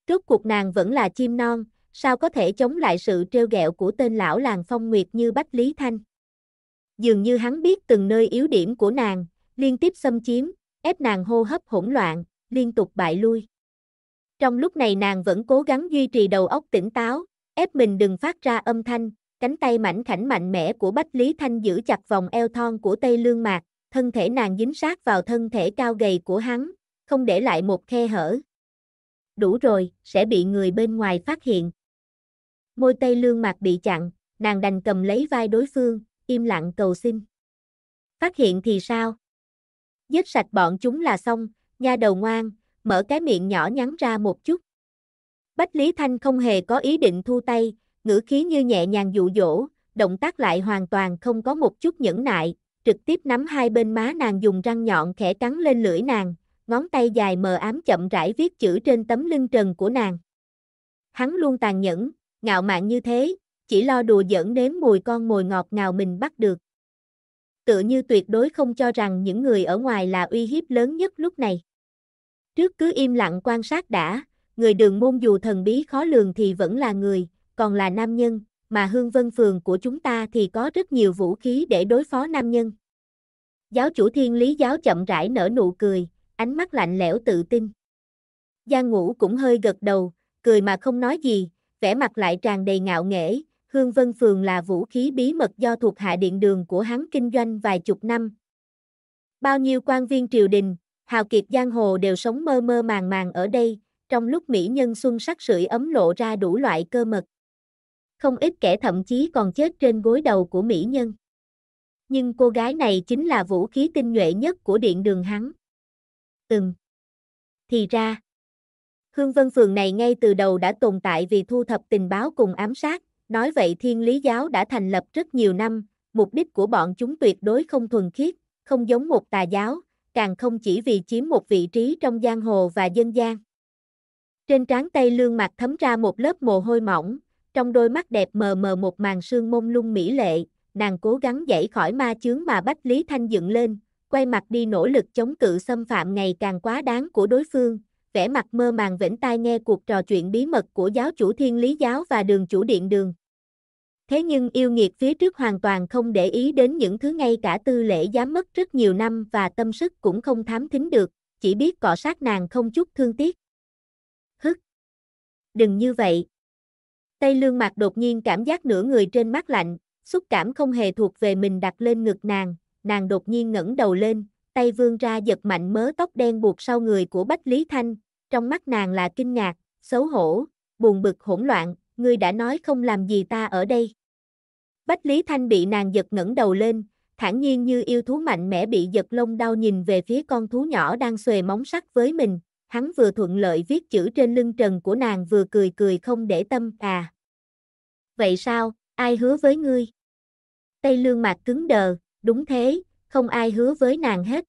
Rốt cuộc nàng vẫn là chim non, sao có thể chống lại sự trêu ghẹo của tên lão làng phong nguyệt như Bách Lý Thanh. Dường như hắn biết từng nơi yếu điểm của nàng, liên tiếp xâm chiếm, ép nàng hô hấp hỗn loạn, liên tục bại lui. Trong lúc này nàng vẫn cố gắng duy trì đầu óc tỉnh táo, ép mình đừng phát ra âm thanh, cánh tay mảnh khảnh mạnh mẽ của Bách Lý Thanh giữ chặt vòng eo thon của Tây Lương Mạc, thân thể nàng dính sát vào thân thể cao gầy của hắn, không để lại một khe hở. Đủ rồi, sẽ bị người bên ngoài phát hiện. Môi tây lương mạc bị chặn, nàng đành cầm lấy vai đối phương, im lặng cầu xin. Phát hiện thì sao? Giết sạch bọn chúng là xong, nha đầu ngoan, mở cái miệng nhỏ nhắn ra một chút. Bách Lý Thanh không hề có ý định thu tay, ngữ khí như nhẹ nhàng dụ dỗ, động tác lại hoàn toàn không có một chút nhẫn nại, trực tiếp nắm hai bên má nàng dùng răng nhọn khẽ cắn lên lưỡi nàng, ngón tay dài mờ ám chậm rãi viết chữ trên tấm lưng trần của nàng. Hắn luôn tàn nhẫn, ngạo mạn như thế, chỉ lo đùa giỡn nếm mùi con mồi ngọt ngào mình bắt được. Tựa như tuyệt đối không cho rằng những người ở ngoài là uy hiếp lớn nhất lúc này. Trước cứ im lặng quan sát đã, người đường môn dù thần bí khó lường thì vẫn là người, còn là nam nhân, mà hương vân phường của chúng ta thì có rất nhiều vũ khí để đối phó nam nhân. Giáo chủ thiên lý giáo chậm rãi nở nụ cười, ánh mắt lạnh lẽo tự tin. Giang ngũ cũng hơi gật đầu, cười mà không nói gì, vẻ mặt lại tràn đầy ngạo nghễ, Hương Vân Phường là vũ khí bí mật do thuộc hạ điện đường của hắn kinh doanh vài chục năm. Bao nhiêu quan viên triều đình, hào kiệt giang hồ đều sống mơ mơ màng màng ở đây, trong lúc mỹ nhân xuân sắc sưởi ấm lộ ra đủ loại cơ mật. Không ít kẻ thậm chí còn chết trên gối đầu của mỹ nhân. Nhưng cô gái này chính là vũ khí tinh nhuệ nhất của điện đường hắn. Từng. Thì ra. Hương Vân Phường này ngay từ đầu đã tồn tại vì thu thập tình báo cùng ám sát, nói vậy thiên lý giáo đã thành lập rất nhiều năm, mục đích của bọn chúng tuyệt đối không thuần khiết, không giống một tà giáo, càng không chỉ vì chiếm một vị trí trong giang hồ và dân gian. Trên trán tay lương mặt thấm ra một lớp mồ hôi mỏng, trong đôi mắt đẹp mờ mờ một màn sương mông lung mỹ lệ, nàng cố gắng dậy khỏi ma chướng mà Bách Lý Thanh dựng lên, quay mặt đi nỗ lực chống cự xâm phạm ngày càng quá đáng của đối phương, vẻ mặt mơ màng vĩnh tai nghe cuộc trò chuyện bí mật của giáo chủ thiên lý giáo và đường chủ điện đường. Thế nhưng yêu nghiệt phía trước hoàn toàn không để ý đến những thứ ngay cả tư lễ dám mất rất nhiều năm và tâm sức cũng không thám thính được, chỉ biết cọ sát nàng không chút thương tiếc. Hức! Đừng như vậy! Tây lương mặt đột nhiên cảm giác nửa người trên mắt lạnh, xúc cảm không hề thuộc về mình đặt lên ngực nàng, nàng đột nhiên ngẩng đầu lên, tay vươn ra giật mạnh mớ tóc đen buộc sau người của Bách Lý Thanh, trong mắt nàng là kinh ngạc, xấu hổ, buồn bực hỗn loạn, ngươi đã nói không làm gì ta ở đây. Bách Lý Thanh bị nàng giật ngẩng đầu lên, thản nhiên như yêu thú mạnh mẽ bị giật lông đau nhìn về phía con thú nhỏ đang xuề móng sắt với mình, hắn vừa thuận lợi viết chữ trên lưng trần của nàng vừa cười cười không để tâm à. Vậy sao, ai hứa với ngươi? Tây lương mạc cứng đờ, đúng thế, không ai hứa với nàng hết.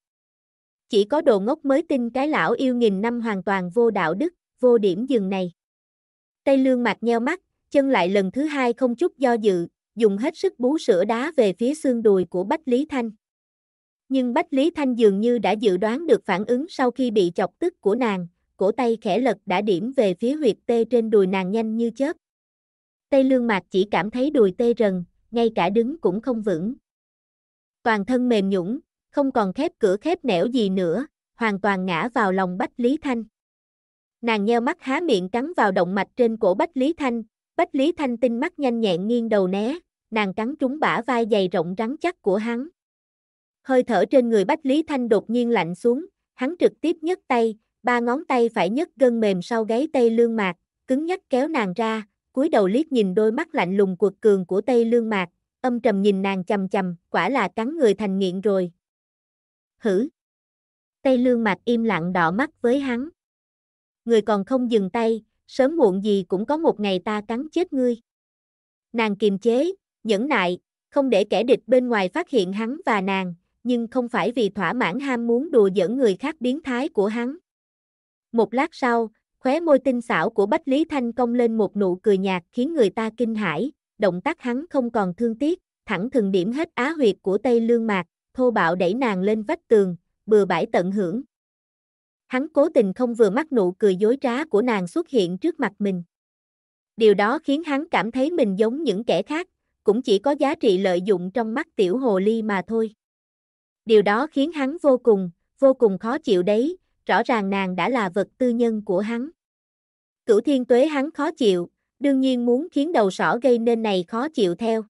Chỉ có đồ ngốc mới tin cái lão yêu nghìn năm hoàn toàn vô đạo đức, vô điểm dừng này. Tây lương mặt nheo mắt, chân lại lần thứ hai không chút do dự, dùng hết sức bú sữa đá về phía xương đùi của Bách Lý Thanh. Nhưng Bách Lý Thanh dường như đã dự đoán được phản ứng sau khi bị chọc tức của nàng, cổ tay khẽ lật đã điểm về phía huyệt tê trên đùi nàng nhanh như chớp. Tây lương mạc chỉ cảm thấy đùi tê rần, ngay cả đứng cũng không vững, toàn thân mềm nhũng, không còn khép cửa khép nẻo gì nữa, hoàn toàn ngã vào lòng Bách Lý Thanh. Nàng nheo mắt há miệng cắn vào động mạch trên cổ Bách Lý Thanh, Bách Lý Thanh tinh mắt nhanh nhẹn nghiêng đầu né, nàng cắn trúng bả vai dày rộng rắn chắc của hắn. Hơi thở trên người Bách Lý Thanh đột nhiên lạnh xuống, hắn trực tiếp nhấc tay, ba ngón tay phải nhấc gân mềm sau gáy tay lương mạc, cứng nhắc kéo nàng ra, cúi đầu liếc nhìn đôi mắt lạnh lùng cuột cường của tay lương mạc, âm trầm nhìn nàng chầm chầm, quả là cắn người thành nghiện rồi. Hử! Tây lương mạc im lặng đỏ mắt với hắn. Người còn không dừng tay, sớm muộn gì cũng có một ngày ta cắn chết ngươi. Nàng kiềm chế, nhẫn nại, không để kẻ địch bên ngoài phát hiện hắn và nàng, nhưng không phải vì thỏa mãn ham muốn đùa giỡn người khác biến thái của hắn. Một lát sau, khóe môi tinh xảo của Bách Lý Thanh công lên một nụ cười nhạt khiến người ta kinh hãi, động tác hắn không còn thương tiếc, thẳng thừng điểm hết á huyệt của Tây Lương Mạc, thô bạo đẩy nàng lên vách tường, bừa bãi tận hưởng. Hắn cố tình không vừa mắt nụ cười dối trá của nàng xuất hiện trước mặt mình. Điều đó khiến hắn cảm thấy mình giống những kẻ khác, cũng chỉ có giá trị lợi dụng trong mắt tiểu hồ ly mà thôi. Điều đó khiến hắn vô cùng, vô cùng khó chịu đấy, rõ ràng nàng đã là vật tư nhân của hắn. Cửu thiên tuế hắn khó chịu, đương nhiên muốn khiến đầu sỏ gây nên này khó chịu theo.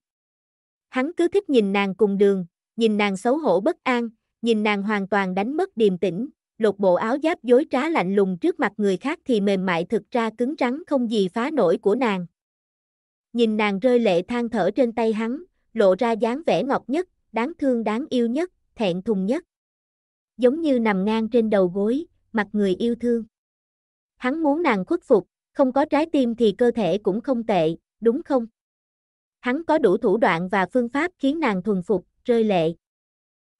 Hắn cứ thích nhìn nàng cùng đường, nhìn nàng xấu hổ bất an, nhìn nàng hoàn toàn đánh mất điềm tĩnh, lột bộ áo giáp dối trá lạnh lùng trước mặt người khác thì mềm mại thực ra cứng rắn không gì phá nổi của nàng. Nhìn nàng rơi lệ than thở trên tay hắn, lộ ra dáng vẻ ngọt nhất, đáng thương đáng yêu nhất, thẹn thùng nhất. Giống như nằm ngang trên đầu gối, mặt người yêu thương. Hắn muốn nàng khuất phục, không có trái tim thì cơ thể cũng không tệ, đúng không? Hắn có đủ thủ đoạn và phương pháp khiến nàng thuần phục, rơi lệ.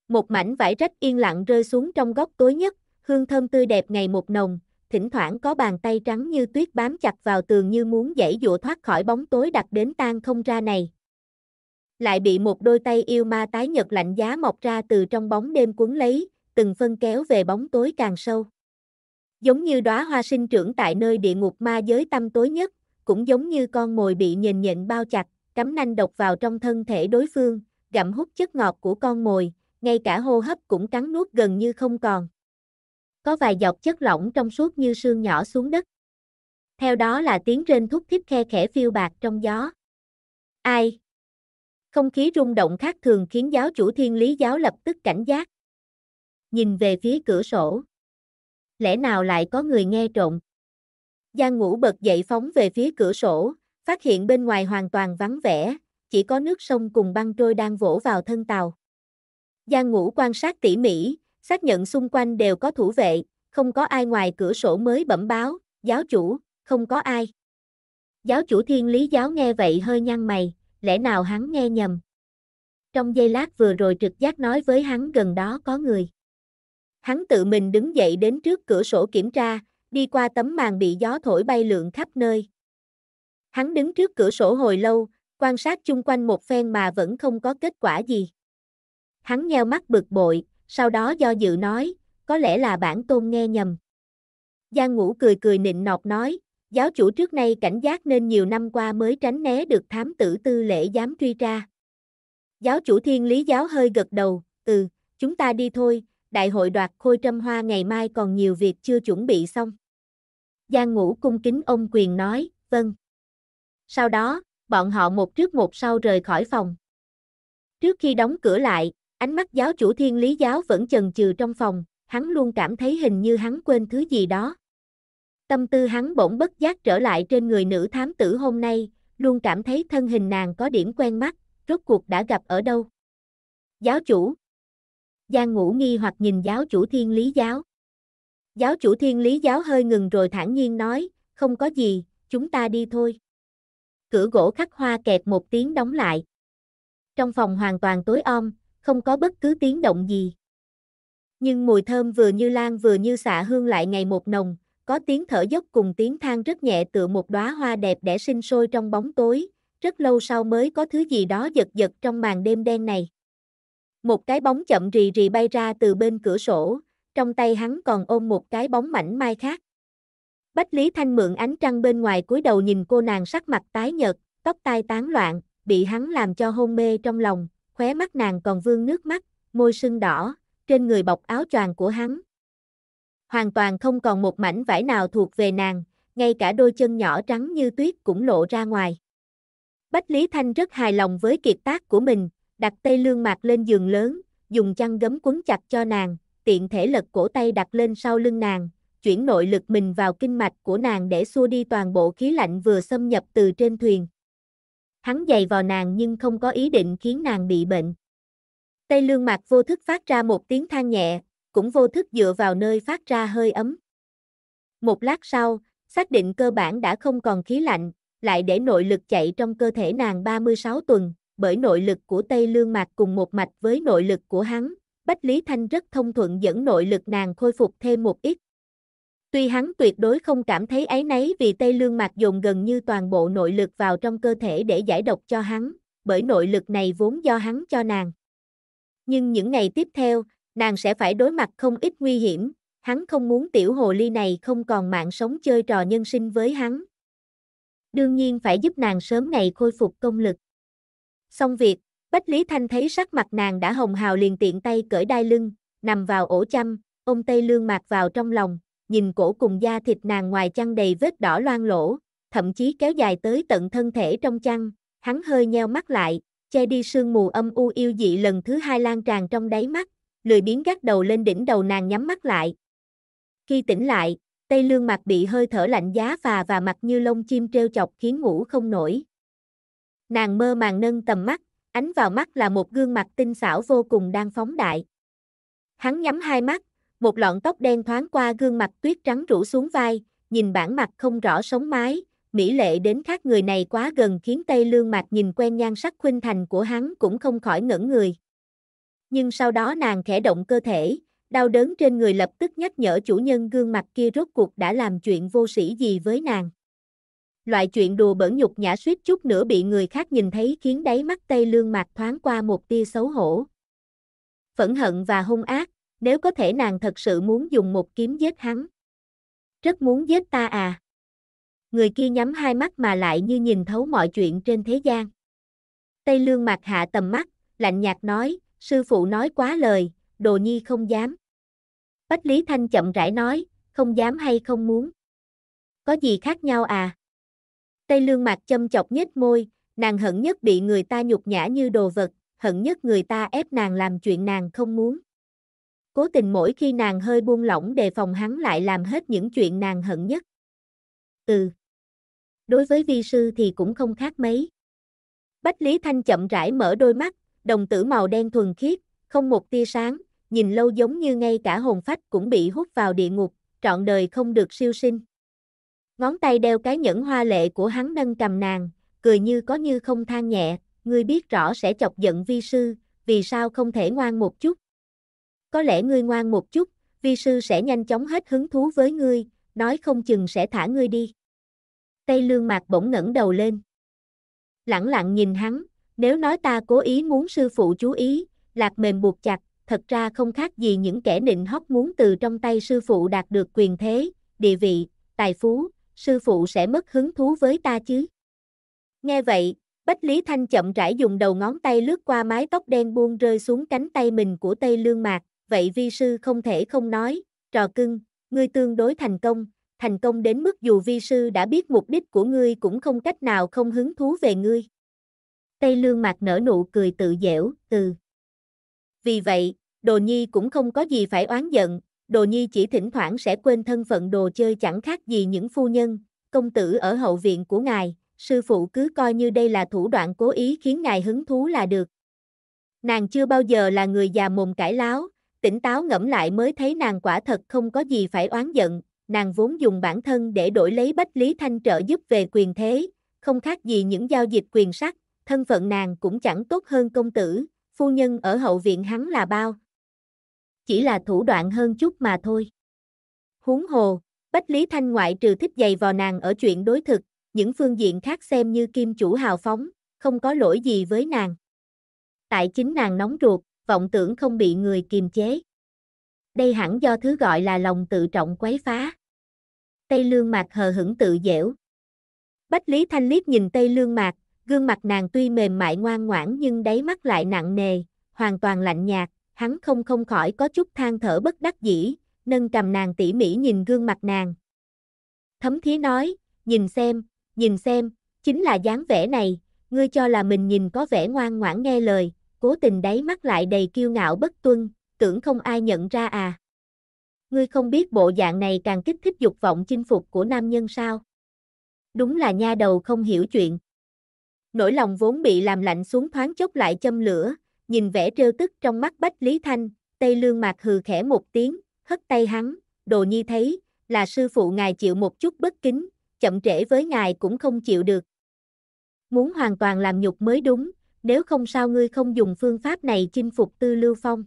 Một mảnh vải rách yên lặng rơi xuống trong góc tối nhất, hương thơm tươi đẹp ngày một nồng, thỉnh thoảng có bàn tay trắng như tuyết bám chặt vào tường như muốn dãy dụa thoát khỏi bóng tối đặc đến tan không ra này. Lại bị một đôi tay yêu ma tái nhật lạnh giá mọc ra từ trong bóng đêm cuốn lấy, từng phân kéo về bóng tối càng sâu. Giống như đóa hoa sinh trưởng tại nơi địa ngục ma giới tâm tối nhất, cũng giống như con mồi bị nhìn nhện bao chặt, cắm nanh độc vào trong thân thể đối phương, gặm hút chất ngọt của con mồi, ngay cả hô hấp cũng cắn nuốt gần như không còn. Có vài giọt chất lỏng trong suốt như sương nhỏ xuống đất. Theo đó là tiếng rên thúc thiết khe khẽ phiêu bạc trong gió. Ai? Không khí rung động khác thường khiến giáo chủ thiên lý giáo lập tức cảnh giác. Nhìn về phía cửa sổ lẽ nào lại có người nghe trộm? Giang ngủ bật dậy phóng về phía cửa sổ, phát hiện bên ngoài hoàn toàn vắng vẻ, chỉ có nước sông cùng băng trôi đang vỗ vào thân tàu. Giang ngủ quan sát tỉ mỉ, xác nhận xung quanh đều có thủ vệ, không có ai ngoài cửa sổ mới bẩm báo, giáo chủ, không có ai. Giáo chủ thiên lý giáo nghe vậy hơi nhăn mày, lẽ nào hắn nghe nhầm. Trong giây lát vừa rồi trực giác nói với hắn gần đó có người. Hắn tự mình đứng dậy đến trước cửa sổ kiểm tra, đi qua tấm màn bị gió thổi bay lượn khắp nơi. Hắn đứng trước cửa sổ hồi lâu, quan sát chung quanh một phen mà vẫn không có kết quả gì. Hắn nheo mắt bực bội, sau đó do dự nói, có lẽ là bản tôn nghe nhầm. Giang ngũ cười cười nịnh nọt nói, giáo chủ trước nay cảnh giác nên nhiều năm qua mới tránh né được thám tử tư lễ dám truy tra. Giáo chủ thiên lý giáo hơi gật đầu, ừ, chúng ta đi thôi, đại hội đoạt khôi trâm hoa ngày mai còn nhiều việc chưa chuẩn bị xong. Giang Ngũ cung kính ông quyền nói, vâng. Sau đó, bọn họ một trước một sau rời khỏi phòng. Trước khi đóng cửa lại, ánh mắt giáo chủ thiên lý giáo vẫn chần chừ trong phòng, hắn luôn cảm thấy hình như hắn quên thứ gì đó. Tâm tư hắn bỗng bất giác trở lại trên người nữ thám tử hôm nay, luôn cảm thấy thân hình nàng có điểm quen mắt, rốt cuộc đã gặp ở đâu. Giáo chủ, Giang Ngũ nghi hoặc nhìn giáo chủ thiên lý giáo. Giáo chủ thiên lý giáo hơi ngừng rồi thản nhiên nói, không có gì, chúng ta đi thôi. Cửa gỗ khắc hoa kẹt một tiếng đóng lại. Trong phòng hoàn toàn tối om, không có bất cứ tiếng động gì. Nhưng mùi thơm vừa như lan vừa như xạ hương lại ngày một nồng, có tiếng thở dốc cùng tiếng than rất nhẹ tựa một đóa hoa đẹp để sinh sôi trong bóng tối, rất lâu sau mới có thứ gì đó giật giật trong màn đêm đen này. Một cái bóng chậm rì rì bay ra từ bên cửa sổ, trong tay hắn còn ôm một cái bóng mảnh mai khác. Bách Lý Thanh mượn ánh trăng bên ngoài cúi đầu nhìn cô nàng sắc mặt tái nhợt, tóc tai tán loạn, bị hắn làm cho hôn mê trong lòng, khóe mắt nàng còn vương nước mắt, môi sưng đỏ, trên người bọc áo choàng của hắn. Hoàn toàn không còn một mảnh vải nào thuộc về nàng, ngay cả đôi chân nhỏ trắng như tuyết cũng lộ ra ngoài. Bách Lý Thanh rất hài lòng với kiệt tác của mình, đặt tay lương mạc lên giường lớn, dùng chăn gấm quấn chặt cho nàng, tiện thể lật cổ tay đặt lên sau lưng nàng, chuyển nội lực mình vào kinh mạch của nàng để xua đi toàn bộ khí lạnh vừa xâm nhập từ trên thuyền. Hắn giày vào nàng nhưng không có ý định khiến nàng bị bệnh. Tây lương mạc vô thức phát ra một tiếng than nhẹ, cũng vô thức dựa vào nơi phát ra hơi ấm. Một lát sau, xác định cơ bản đã không còn khí lạnh, lại để nội lực chạy trong cơ thể nàng 36 tuần, bởi nội lực của Tây Lương Mạc cùng một mạch với nội lực của hắn, Bách Lý Thanh rất thông thuận dẫn nội lực nàng khôi phục thêm một ít. Tuy hắn tuyệt đối không cảm thấy ấy nấy vì Tây Lương Mạc dùng gần như toàn bộ nội lực vào trong cơ thể để giải độc cho hắn, bởi nội lực này vốn do hắn cho nàng. Nhưng những ngày tiếp theo, nàng sẽ phải đối mặt không ít nguy hiểm, hắn không muốn tiểu hồ ly này không còn mạng sống chơi trò nhân sinh với hắn. Đương nhiên phải giúp nàng sớm ngày khôi phục công lực. Xong việc, Bách Lý Thanh thấy sắc mặt nàng đã hồng hào liền tiện tay cởi đai lưng, nằm vào ổ chăm, ôm Tây Lương Mạc vào trong lòng, nhìn cổ cùng da thịt nàng ngoài chăn đầy vết đỏ loang lỗ, thậm chí kéo dài tới tận thân thể trong chăn, hắn hơi nheo mắt lại, che đi sương mù âm u yêu dị lần thứ hai lan tràn trong đáy mắt, lười biến gác đầu lên đỉnh đầu nàng nhắm mắt lại. Khi tỉnh lại, Tây Lương Mạc bị hơi thở lạnh giá phà và mặt như lông chim treo chọc khiến ngủ không nổi. Nàng mơ màng nâng tầm mắt, ánh vào mắt là một gương mặt tinh xảo vô cùng đang phóng đại. Hắn nhắm hai mắt, một lọn tóc đen thoáng qua gương mặt tuyết trắng rủ xuống vai, nhìn bản mặt không rõ sống mái, mỹ lệ đến khác người này quá gần khiến Tây Lương Mạc nhìn quen nhan sắc khuynh thành của hắn cũng không khỏi ngẩn người. Nhưng sau đó nàng khẽ động cơ thể, đau đớn trên người lập tức nhắc nhở chủ nhân gương mặt kia rốt cuộc đã làm chuyện vô sĩ gì với nàng loại chuyện đùa bỡn nhục nhã suýt chút nữa bị người khác nhìn thấy khiến đáy mắt Tây Lương Mạc thoáng qua một tia xấu hổ. Phẫn hận và hung ác, nếu có thể nàng thật sự muốn dùng một kiếm giết hắn. Rất muốn giết ta à. Người kia nhắm hai mắt mà lại như nhìn thấu mọi chuyện trên thế gian. Tây Lương Mạc hạ tầm mắt, lạnh nhạt nói, sư phụ nói quá lời, đồ nhi không dám. Bách Lý Thanh chậm rãi nói, không dám hay không muốn. Có gì khác nhau à? Tây lương mạc châm chọc nhếch môi, nàng hận nhất bị người ta nhục nhã như đồ vật, hận nhất người ta ép nàng làm chuyện nàng không muốn. Cố tình mỗi khi nàng hơi buông lỏng đề phòng hắn lại làm hết những chuyện nàng hận nhất. Ừ. Đối với vi sư thì cũng không khác mấy. Bách Lý Thanh chậm rãi mở đôi mắt, đồng tử màu đen thuần khiết, không một tia sáng, nhìn lâu giống như ngay cả hồn phách cũng bị hút vào địa ngục, trọn đời không được siêu sinh. Ngón tay đeo cái nhẫn hoa lệ của hắn nâng cầm nàng, cười như có như không than nhẹ, ngươi biết rõ sẽ chọc giận vi sư, vì sao không thể ngoan một chút. Có lẽ ngươi ngoan một chút, vi sư sẽ nhanh chóng hết hứng thú với ngươi, nói không chừng sẽ thả ngươi đi. Tây lương mạc bỗng ngẩng đầu lên. Lặng lặng nhìn hắn, nếu nói ta cố ý muốn sư phụ chú ý, lạc mềm buộc chặt, thật ra không khác gì những kẻ nịnh hót muốn từ trong tay sư phụ đạt được quyền thế, địa vị, tài phú, sư phụ sẽ mất hứng thú với ta chứ. Nghe vậy, Bách Lý Thanh chậm rãi dùng đầu ngón tay lướt qua mái tóc đen buông rơi xuống cánh tay mình của Tây Lương Mạc, vậy vi sư không thể không nói, trò cưng, ngươi tương đối thành công, thành công đến mức dù vi sư đã biết mục đích của ngươi cũng không cách nào không hứng thú về ngươi. Tây Lương Mạc nở nụ cười tự dẻo, từ. Vì vậy, Đồ Nhi cũng không có gì phải oán giận, đồ nhi chỉ thỉnh thoảng sẽ quên thân phận đồ chơi chẳng khác gì những phu nhân, công tử ở hậu viện của ngài, sư phụ cứ coi như đây là thủ đoạn cố ý khiến ngài hứng thú là được. Nàng chưa bao giờ là người già mồm cãi láo, tỉnh táo ngẫm lại mới thấy nàng quả thật không có gì phải oán giận, nàng vốn dùng bản thân để đổi lấy Bách Lý Thanh trợ giúp về quyền thế, không khác gì những giao dịch quyền sắc, thân phận nàng cũng chẳng tốt hơn công tử, phu nhân ở hậu viện hắn là bao chỉ là thủ đoạn hơn chút mà thôi. Huống hồ, Bách Lý Thanh ngoại trừ thích giày vò nàng ở chuyện đối thực, những phương diện khác xem như kim chủ hào phóng, không có lỗi gì với nàng. Tại chính nàng nóng ruột, vọng tưởng không bị người kiềm chế. Đây hẳn do thứ gọi là lòng tự trọng quấy phá. Tây lương mạc hờ hững tự dẻo. Bách Lý Thanh liếc nhìn Tây lương mạc, gương mặt nàng tuy mềm mại ngoan ngoãn nhưng đáy mắt lại nặng nề, hoàn toàn lạnh nhạt, hắn không không khỏi có chút than thở bất đắc dĩ, nâng cầm nàng tỉ mỉ nhìn gương mặt nàng. Thấm thí nói, nhìn xem, nhìn xem, chính là dáng vẻ này, ngươi cho là mình nhìn có vẻ ngoan ngoãn nghe lời, cố tình đáy mắt lại đầy kiêu ngạo bất tuân, tưởng không ai nhận ra à. Ngươi không biết bộ dạng này càng kích thích dục vọng chinh phục của nam nhân sao? Đúng là nha đầu không hiểu chuyện. Nỗi lòng vốn bị làm lạnh xuống thoáng chốc lại châm lửa, nhìn vẻ trêu tức trong mắt Bách Lý Thanh, Tây Lương Mạc hừ khẽ một tiếng, hất tay hắn, đồ nhi thấy, là sư phụ ngài chịu một chút bất kính, chậm trễ với ngài cũng không chịu được. Muốn hoàn toàn làm nhục mới đúng, nếu không sao ngươi không dùng phương pháp này chinh phục tư lưu phong.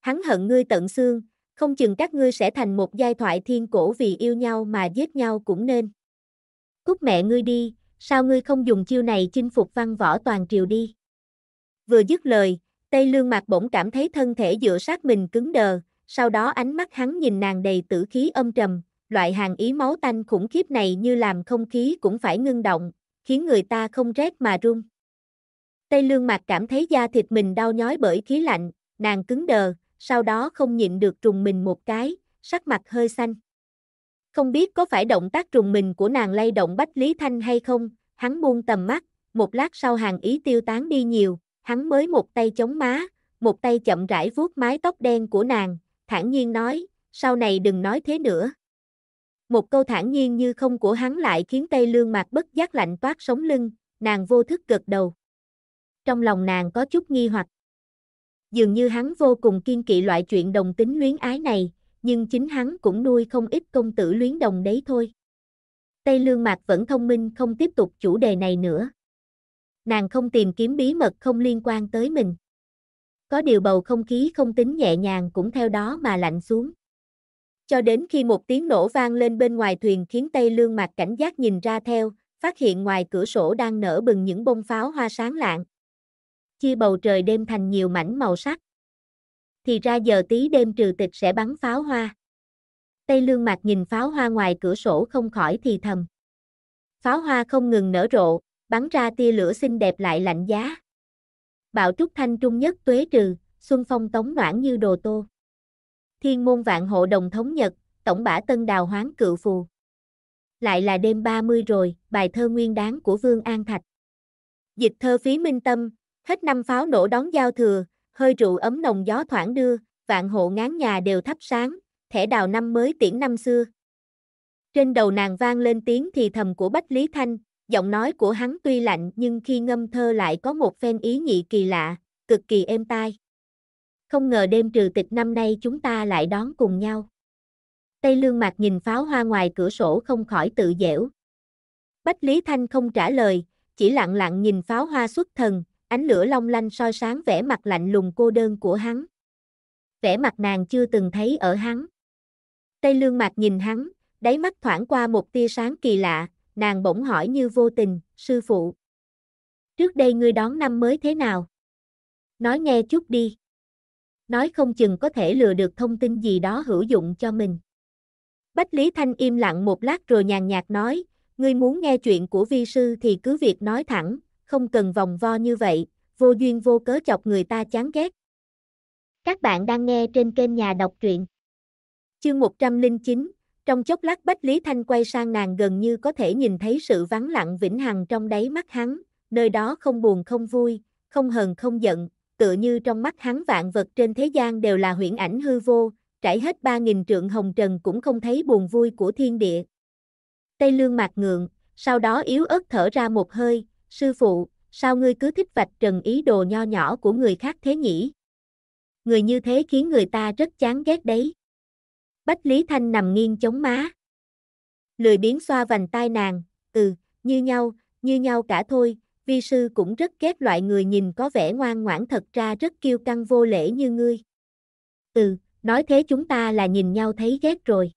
Hắn hận ngươi tận xương, không chừng các ngươi sẽ thành một giai thoại thiên cổ vì yêu nhau mà giết nhau cũng nên. Cút mẹ ngươi đi, sao ngươi không dùng chiêu này chinh phục văn võ toàn triều đi? Vừa dứt lời, Tây Lương Mạc bỗng cảm thấy thân thể dựa sát mình cứng đờ, sau đó ánh mắt hắn nhìn nàng đầy tử khí âm trầm, loại hàng ý máu tanh khủng khiếp này như làm không khí cũng phải ngưng động, khiến người ta không rét mà run. Tây Lương Mạc cảm thấy da thịt mình đau nhói bởi khí lạnh, nàng cứng đờ, sau đó không nhịn được trùng mình một cái, sắc mặt hơi xanh. Không biết có phải động tác trùng mình của nàng lay động Bách Lý Thanh hay không, hắn buông tầm mắt, một lát sau hàng ý tiêu tán đi nhiều, hắn mới một tay chống má, một tay chậm rãi vuốt mái tóc đen của nàng, thản nhiên nói, sau này đừng nói thế nữa. Một câu thản nhiên như không của hắn lại khiến Tây Lương Mạc bất giác lạnh toát sống lưng, nàng vô thức gật đầu. Trong lòng nàng có chút nghi hoặc. Dường như hắn vô cùng kiên kỵ loại chuyện đồng tính luyến ái này, nhưng chính hắn cũng nuôi không ít công tử luyến đồng đấy thôi. Tây Lương Mạc vẫn thông minh không tiếp tục chủ đề này nữa nàng không tìm kiếm bí mật không liên quan tới mình. Có điều bầu không khí không tính nhẹ nhàng cũng theo đó mà lạnh xuống. Cho đến khi một tiếng nổ vang lên bên ngoài thuyền khiến Tây Lương mặt cảnh giác nhìn ra theo, phát hiện ngoài cửa sổ đang nở bừng những bông pháo hoa sáng lạng. Chia bầu trời đêm thành nhiều mảnh màu sắc. Thì ra giờ tí đêm trừ tịch sẽ bắn pháo hoa. Tây Lương Mạc nhìn pháo hoa ngoài cửa sổ không khỏi thì thầm. Pháo hoa không ngừng nở rộ, bắn ra tia lửa xinh đẹp lại lạnh giá. Bạo trúc thanh trung nhất tuế trừ, xuân phong tống noãn như đồ tô. Thiên môn vạn hộ đồng thống nhật, tổng bả tân đào hoán cự phù. Lại là đêm 30 rồi, bài thơ nguyên đáng của Vương An Thạch. Dịch thơ phí minh tâm, hết năm pháo nổ đón giao thừa, hơi rượu ấm nồng gió thoảng đưa, vạn hộ ngán nhà đều thắp sáng, thẻ đào năm mới tiễn năm xưa. Trên đầu nàng vang lên tiếng thì thầm của Bách Lý Thanh, giọng nói của hắn tuy lạnh nhưng khi ngâm thơ lại có một phen ý nhị kỳ lạ, cực kỳ êm tai. Không ngờ đêm trừ tịch năm nay chúng ta lại đón cùng nhau. Tây Lương Mạc nhìn pháo hoa ngoài cửa sổ không khỏi tự dẻo Bách Lý Thanh không trả lời, chỉ lặng lặng nhìn pháo hoa xuất thần, ánh lửa long lanh soi sáng vẻ mặt lạnh lùng cô đơn của hắn. Vẻ mặt nàng chưa từng thấy ở hắn. Tây Lương Mạc nhìn hắn, đáy mắt thoảng qua một tia sáng kỳ lạ, nàng bỗng hỏi như vô tình, sư phụ. Trước đây ngươi đón năm mới thế nào? Nói nghe chút đi. Nói không chừng có thể lừa được thông tin gì đó hữu dụng cho mình. Bách Lý Thanh im lặng một lát rồi nhàn nhạt nói, ngươi muốn nghe chuyện của vi sư thì cứ việc nói thẳng, không cần vòng vo như vậy, vô duyên vô cớ chọc người ta chán ghét. Các bạn đang nghe trên kênh nhà đọc truyện. Chương 109, trong chốc lát Bách Lý Thanh quay sang nàng gần như có thể nhìn thấy sự vắng lặng vĩnh hằng trong đáy mắt hắn, nơi đó không buồn không vui, không hờn không giận, tựa như trong mắt hắn vạn vật trên thế gian đều là huyễn ảnh hư vô, trải hết ba nghìn trượng hồng trần cũng không thấy buồn vui của thiên địa. Tây lương mạc ngượng, sau đó yếu ớt thở ra một hơi, sư phụ, sao ngươi cứ thích vạch trần ý đồ nho nhỏ của người khác thế nhỉ? Người như thế khiến người ta rất chán ghét đấy. Bách Lý Thanh nằm nghiêng chống má. Lười biến xoa vành tai nàng, ừ, như nhau, như nhau cả thôi, vi sư cũng rất ghét loại người nhìn có vẻ ngoan ngoãn thật ra rất kiêu căng vô lễ như ngươi. Ừ, nói thế chúng ta là nhìn nhau thấy ghét rồi.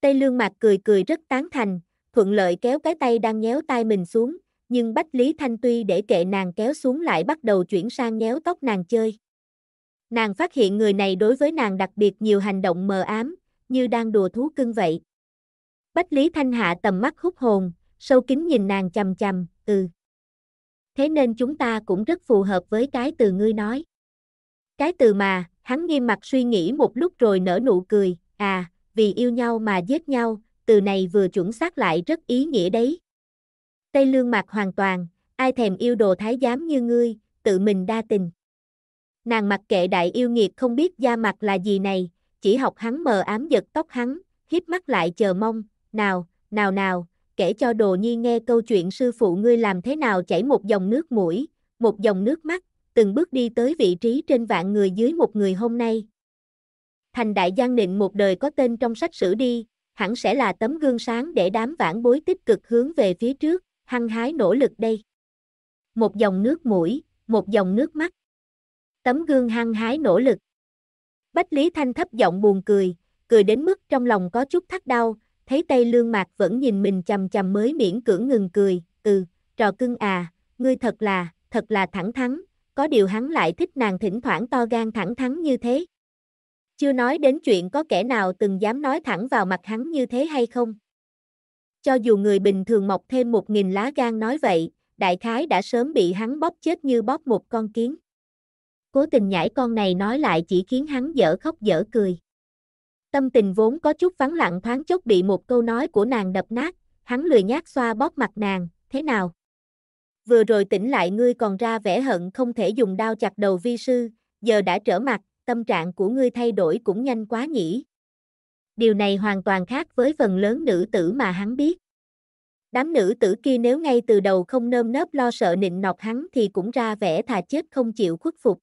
Tây Lương Mạc cười cười rất tán thành, thuận lợi kéo cái tay đang nhéo tay mình xuống, nhưng Bách Lý Thanh tuy để kệ nàng kéo xuống lại bắt đầu chuyển sang nhéo tóc nàng chơi. Nàng phát hiện người này đối với nàng đặc biệt nhiều hành động mờ ám, như đang đùa thú cưng vậy. Bách Lý Thanh Hạ tầm mắt hút hồn, sâu kín nhìn nàng chầm chầm, ừ. Thế nên chúng ta cũng rất phù hợp với cái từ ngươi nói. Cái từ mà, hắn nghiêm mặt suy nghĩ một lúc rồi nở nụ cười, à, vì yêu nhau mà giết nhau, từ này vừa chuẩn xác lại rất ý nghĩa đấy. Tây lương mặt hoàn toàn, ai thèm yêu đồ thái giám như ngươi, tự mình đa tình. Nàng mặc kệ đại yêu nghiệt không biết da mặt là gì này, chỉ học hắn mờ ám giật tóc hắn, hiếp mắt lại chờ mong, nào, nào nào, kể cho đồ nhi nghe câu chuyện sư phụ ngươi làm thế nào chảy một dòng nước mũi, một dòng nước mắt, từng bước đi tới vị trí trên vạn người dưới một người hôm nay. Thành đại giang định một đời có tên trong sách sử đi, hẳn sẽ là tấm gương sáng để đám vãn bối tích cực hướng về phía trước, hăng hái nỗ lực đây. Một dòng nước mũi, một dòng nước mắt. Tấm gương hăng hái nỗ lực. Bách Lý Thanh thấp giọng buồn cười, cười đến mức trong lòng có chút thắt đau, thấy Tây Lương Mạc vẫn nhìn mình chầm chầm mới miễn cưỡng ngừng cười, ừ, trò cưng à, ngươi thật là, thật là thẳng thắn, có điều hắn lại thích nàng thỉnh thoảng to gan thẳng thắn như thế. Chưa nói đến chuyện có kẻ nào từng dám nói thẳng vào mặt hắn như thế hay không. Cho dù người bình thường mọc thêm một nghìn lá gan nói vậy, đại khái đã sớm bị hắn bóp chết như bóp một con kiến cố tình nhãi con này nói lại chỉ khiến hắn dở khóc dở cười. Tâm tình vốn có chút vắng lặng thoáng chốc bị một câu nói của nàng đập nát, hắn lười nhác xoa bóp mặt nàng, thế nào? Vừa rồi tỉnh lại ngươi còn ra vẻ hận không thể dùng đao chặt đầu vi sư, giờ đã trở mặt, tâm trạng của ngươi thay đổi cũng nhanh quá nhỉ. Điều này hoàn toàn khác với phần lớn nữ tử mà hắn biết. Đám nữ tử kia nếu ngay từ đầu không nơm nớp lo sợ nịnh nọt hắn thì cũng ra vẻ thà chết không chịu khuất phục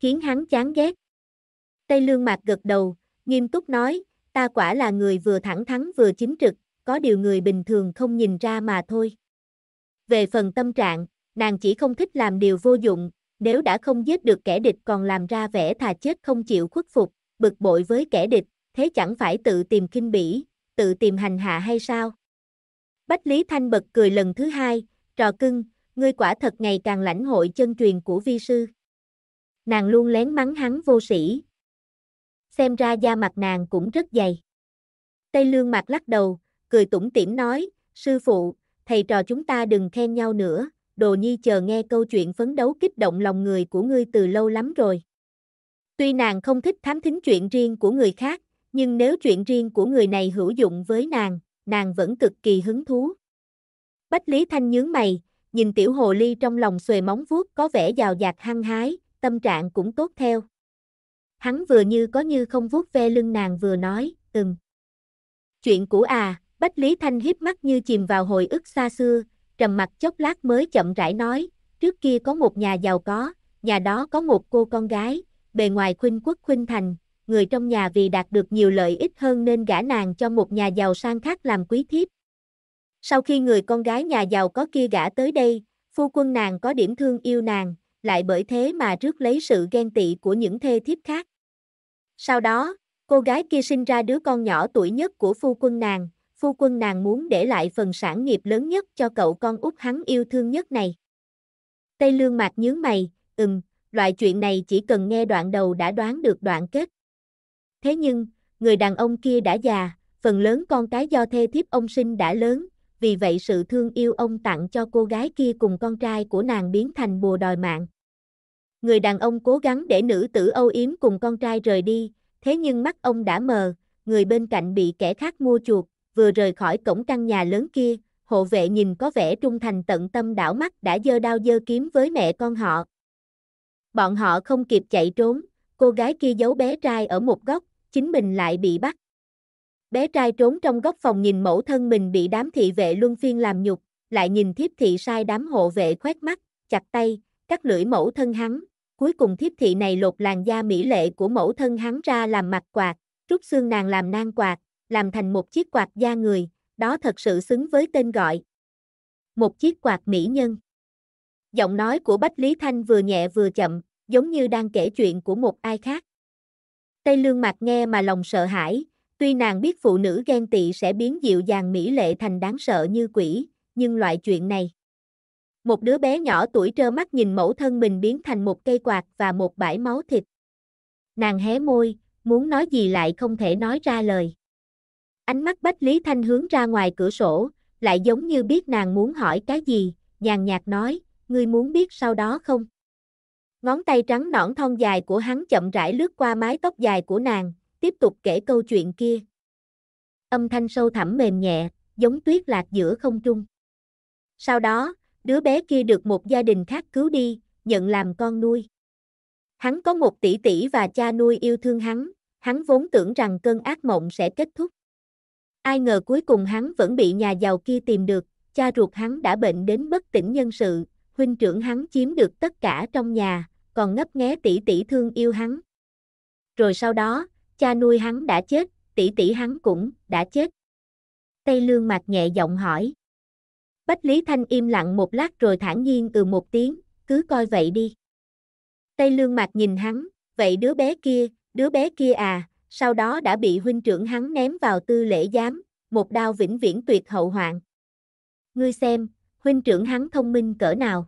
khiến hắn chán ghét. Tây Lương Mạc gật đầu, nghiêm túc nói, ta quả là người vừa thẳng thắn vừa chính trực, có điều người bình thường không nhìn ra mà thôi. Về phần tâm trạng, nàng chỉ không thích làm điều vô dụng, nếu đã không giết được kẻ địch còn làm ra vẻ thà chết không chịu khuất phục, bực bội với kẻ địch, thế chẳng phải tự tìm kinh bỉ, tự tìm hành hạ hay sao? Bách Lý Thanh bật cười lần thứ hai, trò cưng, ngươi quả thật ngày càng lãnh hội chân truyền của vi sư nàng luôn lén mắng hắn vô sĩ. Xem ra da mặt nàng cũng rất dày. Tây lương mặt lắc đầu, cười tủm tỉm nói, sư phụ, thầy trò chúng ta đừng khen nhau nữa, đồ nhi chờ nghe câu chuyện phấn đấu kích động lòng người của ngươi từ lâu lắm rồi. Tuy nàng không thích thám thính chuyện riêng của người khác, nhưng nếu chuyện riêng của người này hữu dụng với nàng, nàng vẫn cực kỳ hứng thú. Bách Lý Thanh nhướng mày, nhìn tiểu hồ ly trong lòng xuề móng vuốt có vẻ giàu dạt hăng hái, tâm trạng cũng tốt theo. Hắn vừa như có như không vuốt ve lưng nàng vừa nói, ừm. Chuyện cũ à, Bách Lý Thanh hiếp mắt như chìm vào hồi ức xa xưa, trầm mặt chốc lát mới chậm rãi nói, trước kia có một nhà giàu có, nhà đó có một cô con gái, bề ngoài khuynh quốc khuynh thành, người trong nhà vì đạt được nhiều lợi ích hơn nên gả nàng cho một nhà giàu sang khác làm quý thiếp. Sau khi người con gái nhà giàu có kia gả tới đây, phu quân nàng có điểm thương yêu nàng, lại bởi thế mà rước lấy sự ghen tị của những thê thiếp khác. Sau đó, cô gái kia sinh ra đứa con nhỏ tuổi nhất của phu quân nàng, phu quân nàng muốn để lại phần sản nghiệp lớn nhất cho cậu con út hắn yêu thương nhất này. Tây lương mạc nhướng mày, ừm, loại chuyện này chỉ cần nghe đoạn đầu đã đoán được đoạn kết. Thế nhưng, người đàn ông kia đã già, phần lớn con cái do thê thiếp ông sinh đã lớn, vì vậy sự thương yêu ông tặng cho cô gái kia cùng con trai của nàng biến thành bùa đòi mạng. Người đàn ông cố gắng để nữ tử âu yếm cùng con trai rời đi, thế nhưng mắt ông đã mờ, người bên cạnh bị kẻ khác mua chuột, vừa rời khỏi cổng căn nhà lớn kia, hộ vệ nhìn có vẻ trung thành tận tâm đảo mắt đã dơ đao dơ kiếm với mẹ con họ. Bọn họ không kịp chạy trốn, cô gái kia giấu bé trai ở một góc, chính mình lại bị bắt. Bé trai trốn trong góc phòng nhìn mẫu thân mình bị đám thị vệ luân phiên làm nhục, lại nhìn thiếp thị sai đám hộ vệ khoét mắt, chặt tay, cắt lưỡi mẫu thân hắn. Cuối cùng thiếp thị này lột làn da mỹ lệ của mẫu thân hắn ra làm mặt quạt, rút xương nàng làm nang quạt, làm thành một chiếc quạt da người, đó thật sự xứng với tên gọi. Một chiếc quạt mỹ nhân. Giọng nói của Bách Lý Thanh vừa nhẹ vừa chậm, giống như đang kể chuyện của một ai khác. Tây Lương Mạc nghe mà lòng sợ hãi, Tuy nàng biết phụ nữ ghen tị sẽ biến dịu dàng mỹ lệ thành đáng sợ như quỷ, nhưng loại chuyện này. Một đứa bé nhỏ tuổi trơ mắt nhìn mẫu thân mình biến thành một cây quạt và một bãi máu thịt. Nàng hé môi, muốn nói gì lại không thể nói ra lời. Ánh mắt Bách Lý Thanh hướng ra ngoài cửa sổ, lại giống như biết nàng muốn hỏi cái gì, nhàn nhạt nói, ngươi muốn biết sau đó không? Ngón tay trắng nõn thon dài của hắn chậm rãi lướt qua mái tóc dài của nàng, tiếp tục kể câu chuyện kia. Âm thanh sâu thẳm mềm nhẹ, giống tuyết lạc giữa không trung. Sau đó, đứa bé kia được một gia đình khác cứu đi, nhận làm con nuôi. Hắn có một tỷ tỷ và cha nuôi yêu thương hắn, hắn vốn tưởng rằng cơn ác mộng sẽ kết thúc. Ai ngờ cuối cùng hắn vẫn bị nhà giàu kia tìm được, cha ruột hắn đã bệnh đến bất tỉnh nhân sự, huynh trưởng hắn chiếm được tất cả trong nhà, còn ngấp nghé tỷ tỷ thương yêu hắn. Rồi sau đó, cha nuôi hắn đã chết, tỷ tỷ hắn cũng đã chết. Tây Lương mặt nhẹ giọng hỏi. Bách Lý Thanh im lặng một lát rồi thản nhiên ừ một tiếng, cứ coi vậy đi. Tây Lương mặt nhìn hắn, vậy đứa bé kia, đứa bé kia à, sau đó đã bị huynh trưởng hắn ném vào tư lễ giám, một đao vĩnh viễn tuyệt hậu hoạn. Ngươi xem, huynh trưởng hắn thông minh cỡ nào.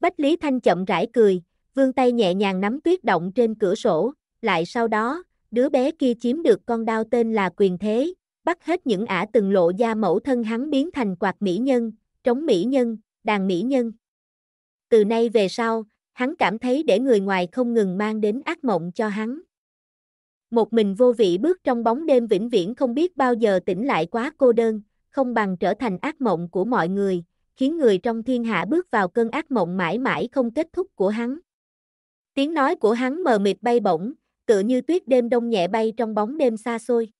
Bách Lý Thanh chậm rãi cười, vương tay nhẹ nhàng nắm tuyết động trên cửa sổ, lại sau đó, đứa bé kia chiếm được con đao tên là quyền thế, bắt hết những ả từng lộ da mẫu thân hắn biến thành quạt mỹ nhân, trống mỹ nhân, đàn mỹ nhân. Từ nay về sau, hắn cảm thấy để người ngoài không ngừng mang đến ác mộng cho hắn. Một mình vô vị bước trong bóng đêm vĩnh viễn không biết bao giờ tỉnh lại quá cô đơn, không bằng trở thành ác mộng của mọi người, khiến người trong thiên hạ bước vào cơn ác mộng mãi mãi không kết thúc của hắn. Tiếng nói của hắn mờ mịt bay bổng, tựa như tuyết đêm đông nhẹ bay trong bóng đêm xa xôi.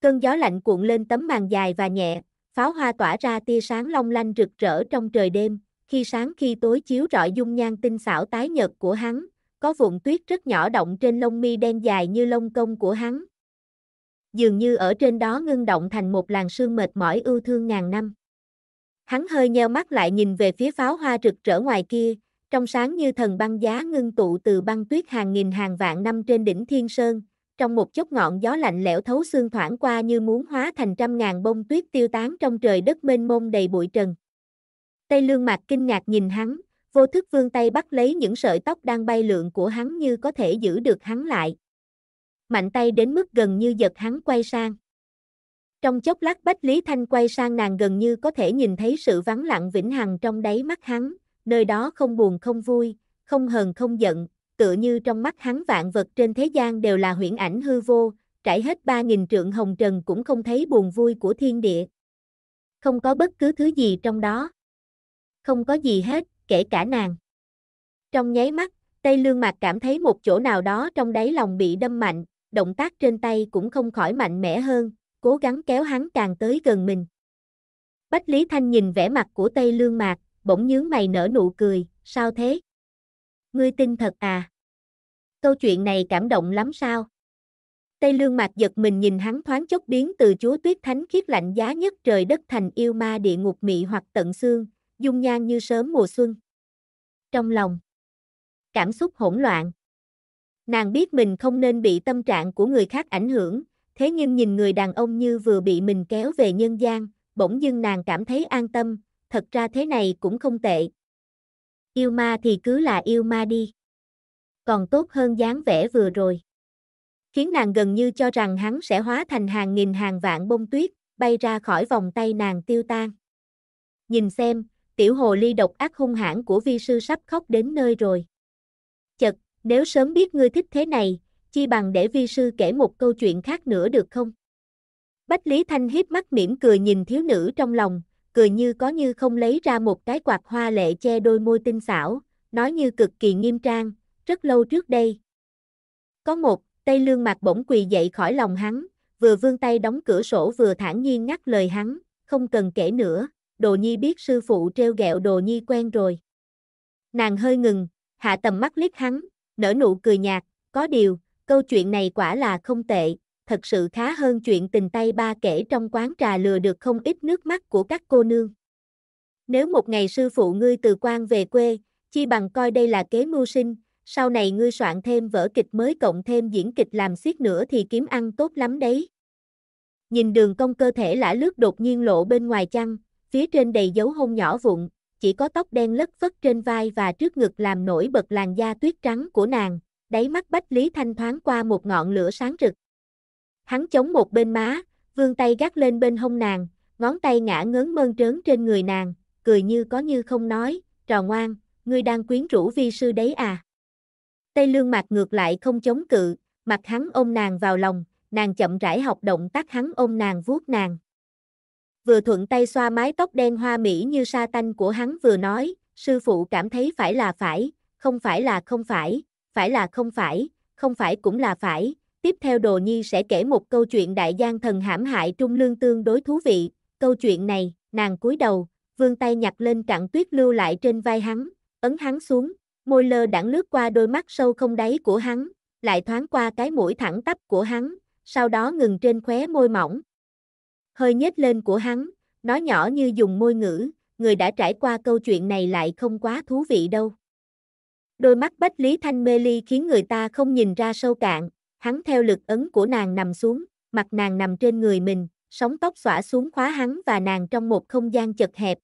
Cơn gió lạnh cuộn lên tấm màn dài và nhẹ, pháo hoa tỏa ra tia sáng long lanh rực rỡ trong trời đêm, khi sáng khi tối chiếu rọi dung nhan tinh xảo tái nhợt của hắn, có vụn tuyết rất nhỏ động trên lông mi đen dài như lông công của hắn. Dường như ở trên đó ngưng động thành một làn sương mệt mỏi ưu thương ngàn năm. Hắn hơi nheo mắt lại nhìn về phía pháo hoa rực rỡ ngoài kia, trong sáng như thần băng giá ngưng tụ từ băng tuyết hàng nghìn hàng vạn năm trên đỉnh Thiên Sơn, trong một chốc ngọn gió lạnh lẽo thấu xương thoảng qua như muốn hóa thành trăm ngàn bông tuyết tiêu tán trong trời đất mênh mông đầy bụi trần. Tây lương mạc kinh ngạc nhìn hắn, vô thức vươn tay bắt lấy những sợi tóc đang bay lượn của hắn như có thể giữ được hắn lại. Mạnh tay đến mức gần như giật hắn quay sang. Trong chốc lát Bách Lý Thanh quay sang nàng gần như có thể nhìn thấy sự vắng lặng vĩnh hằng trong đáy mắt hắn, nơi đó không buồn không vui, không hờn không giận, tựa như trong mắt hắn vạn vật trên thế gian đều là huyễn ảnh hư vô, trải hết ba nghìn trượng hồng trần cũng không thấy buồn vui của thiên địa. Không có bất cứ thứ gì trong đó. Không có gì hết, kể cả nàng. Trong nháy mắt, Tây Lương Mạc cảm thấy một chỗ nào đó trong đáy lòng bị đâm mạnh, động tác trên tay cũng không khỏi mạnh mẽ hơn, cố gắng kéo hắn càng tới gần mình. Bách Lý Thanh nhìn vẻ mặt của Tây Lương Mạc, bỗng nhướng mày nở nụ cười, sao thế? Ngươi tin thật à? Câu chuyện này cảm động lắm sao? Tây lương mạc giật mình nhìn hắn thoáng chốc biến từ chúa tuyết thánh khiết lạnh giá nhất trời đất thành yêu ma địa ngục mị hoặc tận xương, dung nhan như sớm mùa xuân. Trong lòng, cảm xúc hỗn loạn. Nàng biết mình không nên bị tâm trạng của người khác ảnh hưởng, thế nhưng nhìn người đàn ông như vừa bị mình kéo về nhân gian, bỗng dưng nàng cảm thấy an tâm, thật ra thế này cũng không tệ. Yêu ma thì cứ là yêu ma đi. Còn tốt hơn dáng vẻ vừa rồi. Khiến nàng gần như cho rằng hắn sẽ hóa thành hàng nghìn hàng vạn bông tuyết, bay ra khỏi vòng tay nàng tiêu tan. Nhìn xem, tiểu hồ ly độc ác hung hãn của vi sư sắp khóc đến nơi rồi. Chật, nếu sớm biết ngươi thích thế này, chi bằng để vi sư kể một câu chuyện khác nữa được không? Bách Lý Thanh hiếp mắt mỉm cười nhìn thiếu nữ trong lòng, cười như có như không lấy ra một cái quạt hoa lệ che đôi môi tinh xảo, nói như cực kỳ nghiêm trang, rất lâu trước đây. Có một, Tây Lương Mạc bỗng quỳ dậy khỏi lòng hắn, vừa vươn tay đóng cửa sổ vừa thản nhiên ngắt lời hắn, không cần kể nữa, Đồ Nhi biết sư phụ treo ghẹo Đồ Nhi quen rồi. Nàng hơi ngừng, hạ tầm mắt liếc hắn, nở nụ cười nhạt, có điều, câu chuyện này quả là không tệ, thật sự khá hơn chuyện tình tay ba kể trong quán trà lừa được không ít nước mắt của các cô nương. Nếu một ngày sư phụ ngươi từ quan về quê, chi bằng coi đây là kế mưu sinh, sau này ngươi soạn thêm vở kịch mới cộng thêm diễn kịch làm xiết nữa thì kiếm ăn tốt lắm đấy. Nhìn đường cong cơ thể lã lướt đột nhiên lộ bên ngoài chăn, phía trên đầy dấu hôn nhỏ vụn, chỉ có tóc đen lất phất trên vai và trước ngực làm nổi bật làn da tuyết trắng của nàng, đáy mắt Bách Lý Thanh thoáng qua một ngọn lửa sáng rực. Hắn chống một bên má, vươn tay gác lên bên hông nàng, ngón tay ngã ngớn mơn trớn trên người nàng, cười như có như không nói, trò ngoan, ngươi đang quyến rũ vi sư đấy à. Tây lương mặt ngược lại không chống cự, mặt hắn ôm nàng vào lòng, nàng chậm rãi học động tác hắn ôm nàng vuốt nàng. Vừa thuận tay xoa mái tóc đen hoa mỹ như sa tanh của hắn vừa nói, sư phụ cảm thấy phải là phải, không phải là không phải, phải là không phải, không phải cũng là phải, Tiếp theo Đồ Nhi sẽ kể một câu chuyện đại gian thần hãm hại Trung Lương tương đối thú vị. Câu chuyện này, nàng cúi đầu, vươn tay nhặt lên cặn tuyết lưu lại trên vai hắn, ấn hắn xuống, môi lơ đãng lướt qua đôi mắt sâu không đáy của hắn, lại thoáng qua cái mũi thẳng tắp của hắn, sau đó ngừng trên khóe môi mỏng. Hơi nhếch lên của hắn, nói nhỏ như dùng môi ngữ, người đã trải qua câu chuyện này lại không quá thú vị đâu. Đôi mắt Bách Lý Thanh mê ly khiến người ta không nhìn ra sâu cạn, Hắn theo lực ấn của nàng nằm xuống, mặt nàng nằm trên người mình, sóng tóc xõa xuống khóa hắn và nàng trong một không gian chật hẹp.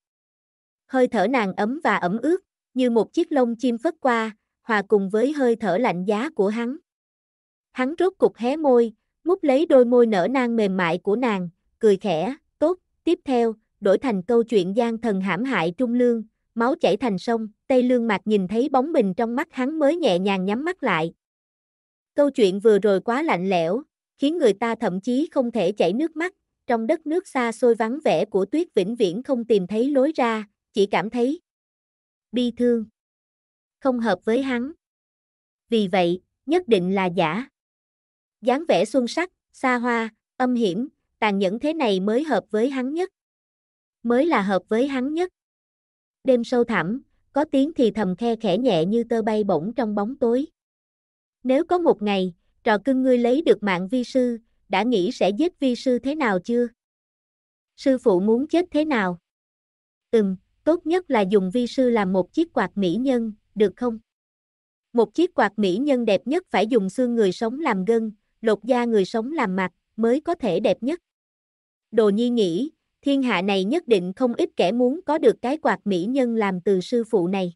Hơi thở nàng ấm và ẩm ướt, như một chiếc lông chim phất qua, hòa cùng với hơi thở lạnh giá của hắn. Hắn rốt cục hé môi, mút lấy đôi môi nở nang mềm mại của nàng, cười khẽ, tốt, tiếp theo, đổi thành câu chuyện gian thần hãm hại trung lương, máu chảy thành sông, Tây Lương mặt nhìn thấy bóng mình trong mắt hắn mới nhẹ nhàng nhắm mắt lại, Câu chuyện vừa rồi quá lạnh lẽo, khiến người ta thậm chí không thể chảy nước mắt, trong đất nước xa xôi vắng vẻ của tuyết vĩnh viễn không tìm thấy lối ra, chỉ cảm thấy bi thương, không hợp với hắn. Vì vậy, nhất định là giả. dáng vẻ xuân sắc, xa hoa, âm hiểm, tàn nhẫn thế này mới hợp với hắn nhất. Mới là hợp với hắn nhất. Đêm sâu thẳm, có tiếng thì thầm khe khẽ nhẹ như tơ bay bổng trong bóng tối. Nếu có một ngày, trò cưng ngươi lấy được mạng vi sư, đã nghĩ sẽ giết vi sư thế nào chưa? Sư phụ muốn chết thế nào? Ừm, tốt nhất là dùng vi sư làm một chiếc quạt mỹ nhân, được không? Một chiếc quạt mỹ nhân đẹp nhất phải dùng xương người sống làm gân, lột da người sống làm mặt, mới có thể đẹp nhất. Đồ nhi nghĩ, thiên hạ này nhất định không ít kẻ muốn có được cái quạt mỹ nhân làm từ sư phụ này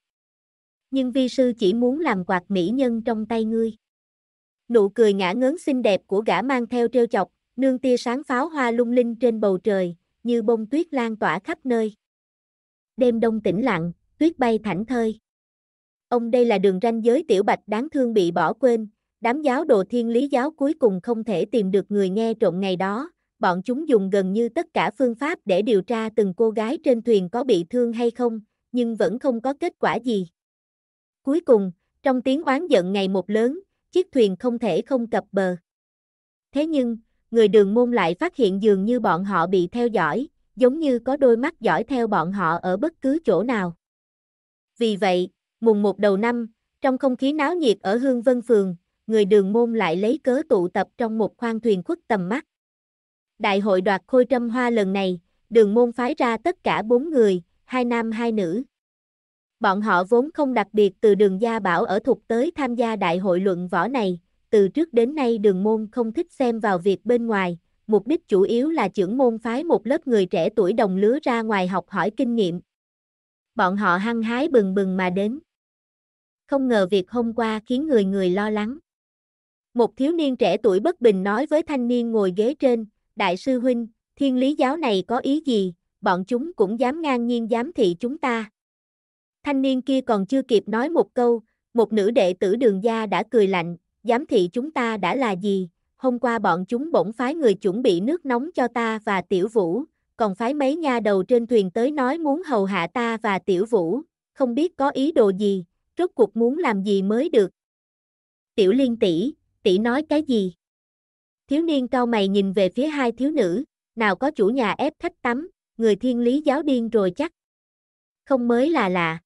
nhưng vi sư chỉ muốn làm quạt mỹ nhân trong tay ngươi. Nụ cười ngã ngớn xinh đẹp của gã mang theo trêu chọc, nương tia sáng pháo hoa lung linh trên bầu trời, như bông tuyết lan tỏa khắp nơi. Đêm đông tĩnh lặng, tuyết bay thảnh thơi. Ông đây là đường ranh giới tiểu bạch đáng thương bị bỏ quên, đám giáo đồ thiên lý giáo cuối cùng không thể tìm được người nghe trộm ngày đó, bọn chúng dùng gần như tất cả phương pháp để điều tra từng cô gái trên thuyền có bị thương hay không, nhưng vẫn không có kết quả gì. Cuối cùng, trong tiếng oán giận ngày một lớn, chiếc thuyền không thể không cập bờ. Thế nhưng, người đường môn lại phát hiện dường như bọn họ bị theo dõi, giống như có đôi mắt dõi theo bọn họ ở bất cứ chỗ nào. Vì vậy, mùng một đầu năm, trong không khí náo nhiệt ở Hương Vân Phường, người đường môn lại lấy cớ tụ tập trong một khoang thuyền khuất tầm mắt. Đại hội đoạt khôi trâm hoa lần này, đường môn phái ra tất cả bốn người, hai nam hai nữ. Bọn họ vốn không đặc biệt từ đường gia bảo ở thuộc tới tham gia đại hội luận võ này, từ trước đến nay đường môn không thích xem vào việc bên ngoài, mục đích chủ yếu là trưởng môn phái một lớp người trẻ tuổi đồng lứa ra ngoài học hỏi kinh nghiệm. Bọn họ hăng hái bừng bừng mà đến. Không ngờ việc hôm qua khiến người người lo lắng. Một thiếu niên trẻ tuổi bất bình nói với thanh niên ngồi ghế trên, đại sư huynh, thiên lý giáo này có ý gì, bọn chúng cũng dám ngang nhiên dám thị chúng ta. Thanh niên kia còn chưa kịp nói một câu, một nữ đệ tử đường gia đã cười lạnh, giám thị chúng ta đã là gì, hôm qua bọn chúng bỗng phái người chuẩn bị nước nóng cho ta và tiểu vũ, còn phái mấy nha đầu trên thuyền tới nói muốn hầu hạ ta và tiểu vũ, không biết có ý đồ gì, rốt cuộc muốn làm gì mới được. Tiểu liên tỷ, tỷ nói cái gì? Thiếu niên cao mày nhìn về phía hai thiếu nữ, nào có chủ nhà ép khách tắm, người thiên lý giáo điên rồi chắc. Không mới là lạ.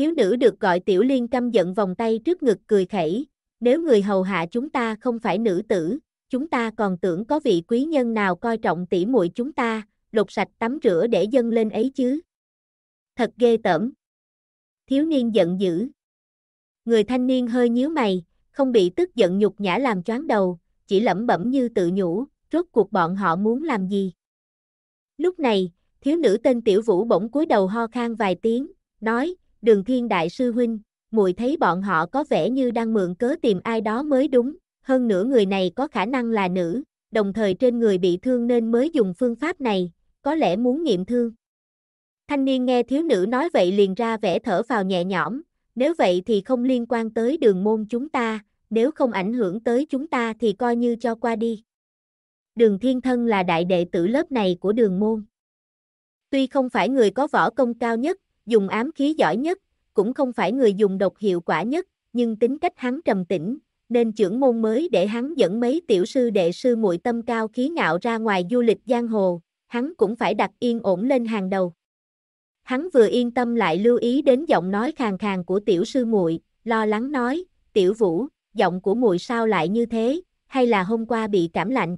Thiếu nữ được gọi Tiểu Liên căm giận vòng tay trước ngực cười khẩy, nếu người hầu hạ chúng ta không phải nữ tử, chúng ta còn tưởng có vị quý nhân nào coi trọng tỉ muội chúng ta, lột sạch tắm rửa để dâng lên ấy chứ. Thật ghê tởm. Thiếu niên giận dữ. Người thanh niên hơi nhíu mày, không bị tức giận nhục nhã làm choáng đầu, chỉ lẩm bẩm như tự nhủ, rốt cuộc bọn họ muốn làm gì. Lúc này, thiếu nữ tên Tiểu Vũ bỗng cúi đầu ho khan vài tiếng, nói, đường thiên đại sư huynh, muội thấy bọn họ có vẻ như đang mượn cớ tìm ai đó mới đúng, hơn nữa người này có khả năng là nữ, đồng thời trên người bị thương nên mới dùng phương pháp này, có lẽ muốn nghiệm thương. Thanh niên nghe thiếu nữ nói vậy liền ra vẻ thở vào nhẹ nhõm, nếu vậy thì không liên quan tới đường môn chúng ta, nếu không ảnh hưởng tới chúng ta thì coi như cho qua đi. Đường Thiên Thân là đại đệ tử lớp này của đường môn. Tuy không phải người có võ công cao nhất, dùng ám khí giỏi nhất, cũng không phải người dùng độc hiệu quả nhất, nhưng tính cách hắn trầm tĩnh, nên trưởng môn mới để hắn dẫn mấy tiểu sư đệ sư muội tâm cao khí ngạo ra ngoài du lịch giang hồ, hắn cũng phải đặt yên ổn lên hàng đầu. Hắn vừa yên tâm lại lưu ý đến giọng nói khàn khàn của tiểu sư muội, lo lắng nói, "Tiểu Vũ, giọng của muội sao lại như thế, hay là hôm qua bị cảm lạnh?"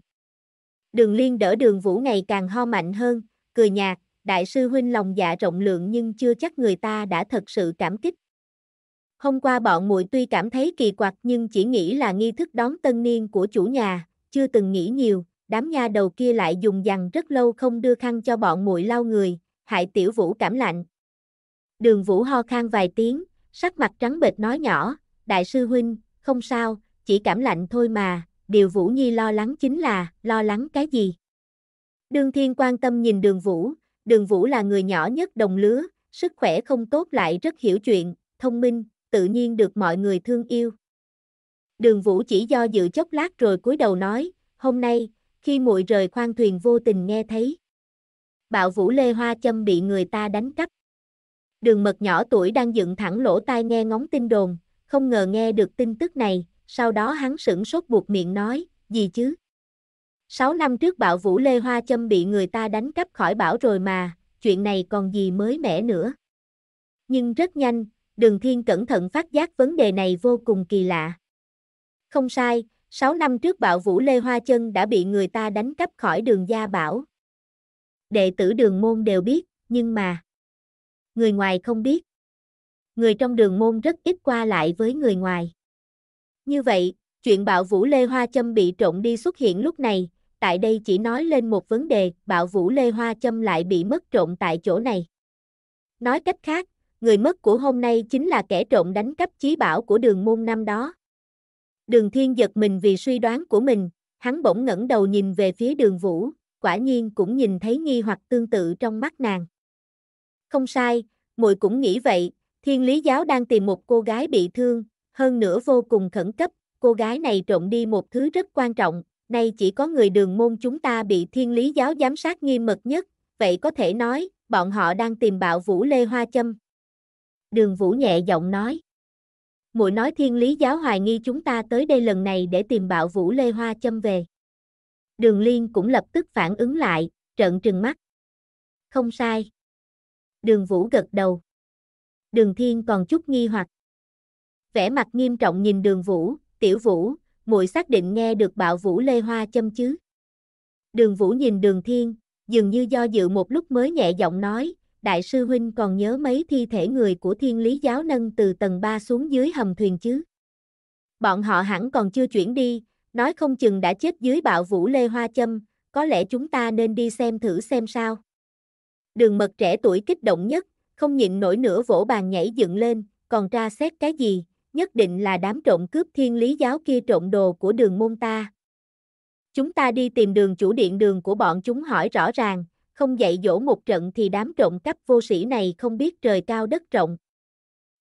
Đường Liên đỡ Đường Vũ ngày càng ho mạnh hơn, cười nhạt, đại sư huynh lòng dạ rộng lượng nhưng chưa chắc người ta đã thật sự cảm kích. Hôm qua bọn muội tuy cảm thấy kỳ quặc nhưng chỉ nghĩ là nghi thức đón tân niên của chủ nhà, chưa từng nghĩ nhiều, đám nha đầu kia lại dùng dằn rất lâu không đưa khăn cho bọn muội lau người, hại tiểu vũ cảm lạnh. Đường vũ ho khan vài tiếng, sắc mặt trắng bệch nói nhỏ, đại sư huynh, không sao, chỉ cảm lạnh thôi mà, điều vũ nhi lo lắng chính là, lo lắng cái gì? Đường thiên quan tâm nhìn đường vũ, đường vũ là người nhỏ nhất đồng lứa, sức khỏe không tốt lại rất hiểu chuyện, thông minh, tự nhiên được mọi người thương yêu. Đường vũ chỉ do dự chốc lát rồi cúi đầu nói, hôm nay, khi muội rời khoang thuyền vô tình nghe thấy. Bạo vũ Lê Hoa Châm bị người ta đánh cắp. Đường mật nhỏ tuổi đang dựng thẳng lỗ tai nghe ngóng tin đồn, không ngờ nghe được tin tức này, sau đó hắn sửng sốt buộc miệng nói, gì chứ? 6 năm trước bảo vũ Lê Hoa Châm bị người ta đánh cắp khỏi bảo rồi mà, chuyện này còn gì mới mẻ nữa. Nhưng rất nhanh, Đường Thiên cẩn thận phát giác vấn đề này vô cùng kỳ lạ. Không sai, 6 năm trước bảo vũ Lê Hoa châm đã bị người ta đánh cắp khỏi đường gia bảo. Đệ tử đường môn đều biết, nhưng mà... Người ngoài không biết. Người trong đường môn rất ít qua lại với người ngoài. Như vậy, chuyện bạo vũ Lê Hoa Châm bị trộn đi xuất hiện lúc này, tại đây chỉ nói lên một vấn đề, bạo vũ Lê Hoa Châm lại bị mất trộm tại chỗ này. Nói cách khác, người mất của hôm nay chính là kẻ trộm đánh cắp chí bảo của đường môn năm đó. Đường thiên giật mình vì suy đoán của mình, hắn bỗng ngẩng đầu nhìn về phía đường vũ, quả nhiên cũng nhìn thấy nghi hoặc tương tự trong mắt nàng. Không sai, muội cũng nghĩ vậy, thiên lý giáo đang tìm một cô gái bị thương, hơn nữa vô cùng khẩn cấp, cô gái này trộm đi một thứ rất quan trọng, nay chỉ có người đường môn chúng ta bị thiên lý giáo giám sát nghiêm mật nhất, vậy có thể nói, bọn họ đang tìm bạo Vũ Lê Hoa Châm. Đường Vũ nhẹ giọng nói. Muội nói thiên lý giáo hoài nghi chúng ta tới đây lần này để tìm bạo Vũ Lê Hoa Châm về. Đường Liên cũng lập tức phản ứng lại, trợn trừng mắt. Không sai. Đường Vũ gật đầu. Đường Thiên còn chút nghi hoặc. Vẻ mặt nghiêm trọng nhìn đường Vũ, tiểu Vũ, muội xác định nghe được bạo vũ lê hoa châm chứ. Đường vũ nhìn đường thiên, dường như do dự một lúc mới nhẹ giọng nói, đại sư huynh còn nhớ mấy thi thể người của thiên lý giáo nâng từ tầng 3 xuống dưới hầm thuyền chứ. Bọn họ hẳn còn chưa chuyển đi, nói không chừng đã chết dưới bạo vũ lê hoa châm, có lẽ chúng ta nên đi xem thử xem sao. Đường mật trẻ tuổi kích động nhất, không nhịn nổi nữa vỗ bàn nhảy dựng lên, còn tra xét cái gì, nhất định là đám trộm cướp thiên lý giáo kia trộm đồ của đường môn ta. Chúng ta đi tìm đường chủ điện đường của bọn chúng hỏi rõ ràng, không dạy dỗ một trận thì đám trộm cắp vô sĩ này không biết trời cao đất rộng.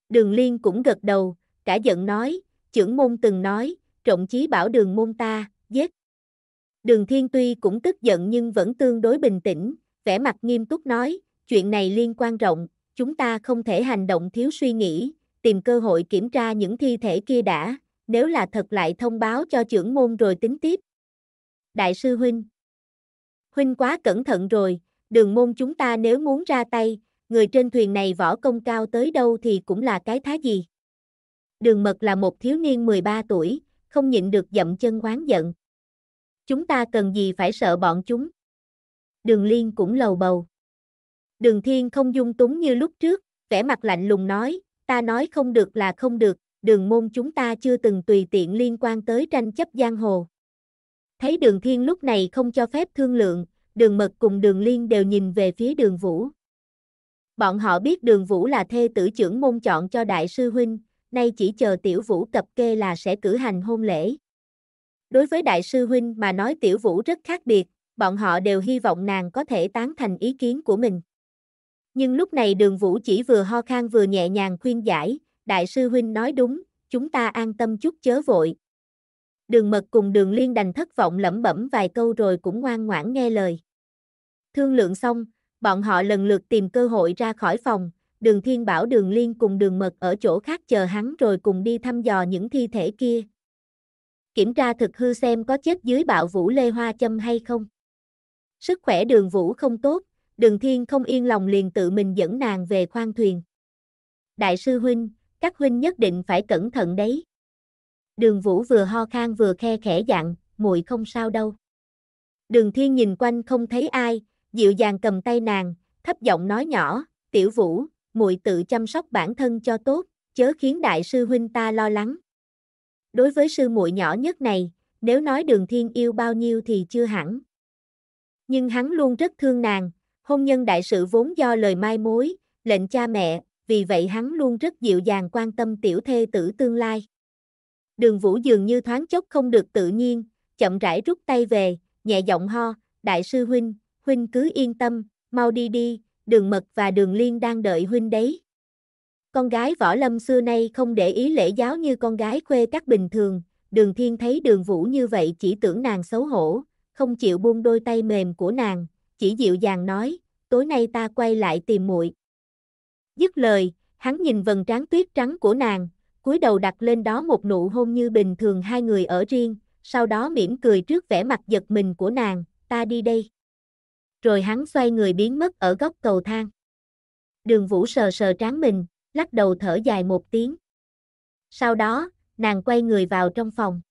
Đường liên cũng gật đầu, cả giận nói, trưởng môn từng nói, trộm chí bảo đường môn ta, giết. Đường thiên tuy cũng tức giận nhưng vẫn tương đối bình tĩnh, vẻ mặt nghiêm túc nói, chuyện này liên quan rộng, chúng ta không thể hành động thiếu suy nghĩ, tìm cơ hội kiểm tra những thi thể kia đã, nếu là thật lại thông báo cho trưởng môn rồi tính tiếp. Đại sư Huynh Huynh quá cẩn thận rồi, đường môn chúng ta nếu muốn ra tay, người trên thuyền này võ công cao tới đâu thì cũng là cái thá gì. Đường mật là một thiếu niên 13 tuổi, không nhịn được dậm chân oán giận. Chúng ta cần gì phải sợ bọn chúng. Đường liên cũng lầu bầu. Đường thiên không dung túng như lúc trước, vẻ mặt lạnh lùng nói, ta nói không được là không được, đường môn chúng ta chưa từng tùy tiện liên quan tới tranh chấp giang hồ. Thấy đường thiên lúc này không cho phép thương lượng, đường mật cùng đường liên đều nhìn về phía đường vũ. Bọn họ biết đường vũ là thê tử trưởng môn chọn cho đại sư huynh, nay chỉ chờ tiểu vũ cập kê là sẽ cử hành hôn lễ. Đối với đại sư huynh mà nói tiểu vũ rất khác biệt, bọn họ đều hy vọng nàng có thể tán thành ý kiến của mình. Nhưng lúc này đường vũ chỉ vừa ho khan vừa nhẹ nhàng khuyên giải, đại sư huynh nói đúng, chúng ta an tâm chút chớ vội. Đường mật cùng đường liên đành thất vọng lẩm bẩm vài câu rồi cũng ngoan ngoãn nghe lời. Thương lượng xong, bọn họ lần lượt tìm cơ hội ra khỏi phòng, đường thiên bảo đường liên cùng đường mật ở chỗ khác chờ hắn rồi cùng đi thăm dò những thi thể kia. Kiểm tra thực hư xem có chết dưới bạo vũ lê hoa châm hay không. Sức khỏe đường vũ không tốt, đường thiên không yên lòng liền tự mình dẫn nàng về khoang thuyền. Đại sư huynh, các huynh nhất định phải cẩn thận đấy. Đường vũ vừa ho khan vừa khe khẽ dặn, muội không sao đâu. Đường thiên nhìn quanh không thấy ai, dịu dàng cầm tay nàng, thấp giọng nói nhỏ, tiểu vũ, muội tự chăm sóc bản thân cho tốt, chớ khiến đại sư huynh ta lo lắng. Đối với sư muội nhỏ nhất này, nếu nói đường thiên yêu bao nhiêu thì chưa hẳn. Nhưng hắn luôn rất thương nàng, Hôn nhân đại sự vốn do lời mai mối, lệnh cha mẹ, vì vậy hắn luôn rất dịu dàng quan tâm tiểu thê tử tương lai. Đường Vũ dường như thoáng chốc không được tự nhiên, chậm rãi rút tay về, nhẹ giọng ho, đại sư huynh, huynh cứ yên tâm, mau đi đi, đường mật và đường liên đang đợi huynh đấy. Con gái võ lâm xưa nay không để ý lễ giáo như con gái quê các bình thường, đường thiên thấy đường vũ như vậy chỉ tưởng nàng xấu hổ, không chịu buông đôi tay mềm của nàng, chỉ dịu dàng nói, tối nay ta quay lại tìm muội. Dứt lời, hắn nhìn vầng trán tuyết trắng của nàng, cúi đầu đặt lên đó một nụ hôn như bình thường hai người ở riêng, sau đó mỉm cười trước vẻ mặt giật mình của nàng, ta đi đây. Rồi hắn xoay người biến mất ở góc cầu thang. Đường vũ sờ sờ trán mình, lắc đầu thở dài một tiếng. Sau đó, nàng quay người vào trong phòng.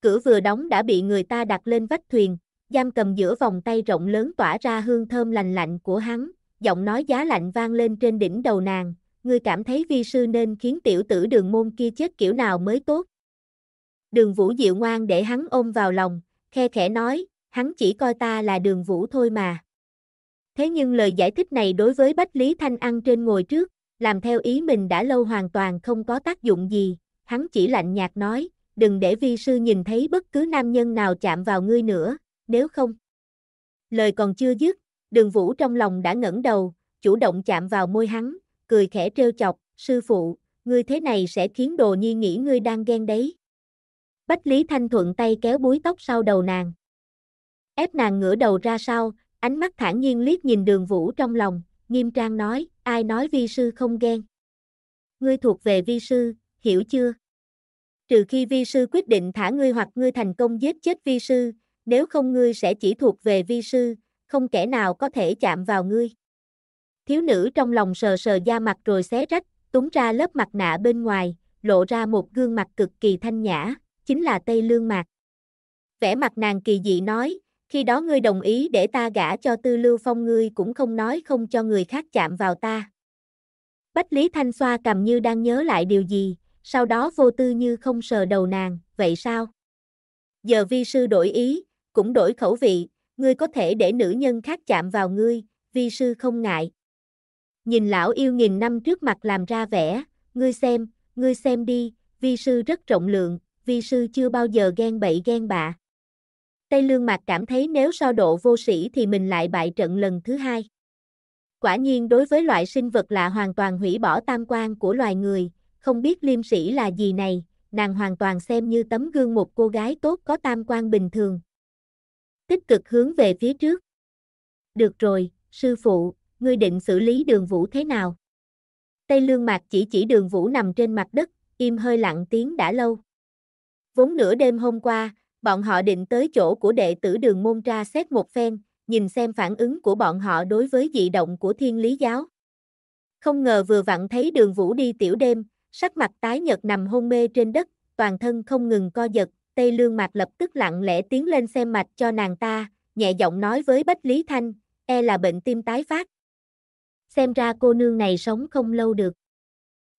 Cửa vừa đóng đã bị người ta đặt lên vách thuyền, giam cầm giữa vòng tay rộng lớn tỏa ra hương thơm lành lạnh của hắn, giọng nói giá lạnh vang lên trên đỉnh đầu nàng, ngươi cảm thấy vi sư nên khiến tiểu tử đường môn kia chết kiểu nào mới tốt. Đường vũ dịu ngoan để hắn ôm vào lòng, khe khẽ nói, hắn chỉ coi ta là đường vũ thôi mà. Thế nhưng lời giải thích này đối với Bách Lý Thanh ăn trên ngồi trước, làm theo ý mình đã lâu hoàn toàn không có tác dụng gì, hắn chỉ lạnh nhạt nói, đừng để vi sư nhìn thấy bất cứ nam nhân nào chạm vào ngươi nữa, nếu không. Lời còn chưa dứt, đường vũ trong lòng đã ngẩng đầu, chủ động chạm vào môi hắn, cười khẽ trêu chọc, sư phụ, ngươi thế này sẽ khiến đồ nhi nghĩ ngươi đang ghen đấy. Bách Lý Thanh thuận tay kéo búi tóc sau đầu nàng. Ép nàng ngửa đầu ra sau, ánh mắt thản nhiên liếc nhìn đường vũ trong lòng, nghiêm trang nói, ai nói vi sư không ghen. Ngươi thuộc về vi sư, hiểu chưa? Trừ khi vi sư quyết định thả ngươi hoặc ngươi thành công giết chết vi sư, nếu không ngươi sẽ chỉ thuộc về vi sư, không kẻ nào có thể chạm vào ngươi. Thiếu nữ trong lòng sờ sờ da mặt rồi xé rách, túng ra lớp mặt nạ bên ngoài, lộ ra một gương mặt cực kỳ thanh nhã, chính là Tây Lương Mạc. Vẻ mặt nàng kỳ dị nói, khi đó ngươi đồng ý để ta gả cho Tư Lưu Phong ngươi cũng không nói không cho người khác chạm vào ta. Bách Lý Thanh xoa cầm như đang nhớ lại điều gì, sau đó vô tư như không sờ đầu nàng, vậy sao? Giờ vi sư đổi ý, cũng đổi khẩu vị, ngươi có thể để nữ nhân khác chạm vào ngươi, vi sư không ngại. Nhìn lão yêu nghìn năm trước mặt làm ra vẻ, ngươi xem, ngươi xem đi, vi sư rất rộng lượng, vi sư chưa bao giờ ghen bậy ghen bạ. Tây Lương Mạc cảm thấy nếu so độ vô sĩ thì mình lại bại trận lần thứ hai. Quả nhiên đối với loại sinh vật lạ hoàn toàn hủy bỏ tam quan của loài người, không biết liêm sĩ là gì này, nàng hoàn toàn xem như tấm gương một cô gái tốt có tam quan bình thường tích cực hướng về phía trước. Được rồi, sư phụ, ngươi định xử lý đường vũ thế nào? Tây lương mạc chỉ chỉ đường vũ nằm trên mặt đất, im hơi lặng tiếng đã lâu. Vốn nửa đêm hôm qua, bọn họ định tới chỗ của đệ tử đường môn tra xét một phen, nhìn xem phản ứng của bọn họ đối với dị động của thiên lý giáo. Không ngờ vừa vặn thấy đường vũ đi tiểu đêm, sắc mặt tái nhợt nằm hôn mê trên đất, toàn thân không ngừng co giật, tây lương mạc lập tức lặng lẽ tiến lên xem mạch cho nàng ta, nhẹ giọng nói với Bách Lý Thanh, e là bệnh tim tái phát. Xem ra cô nương này sống không lâu được.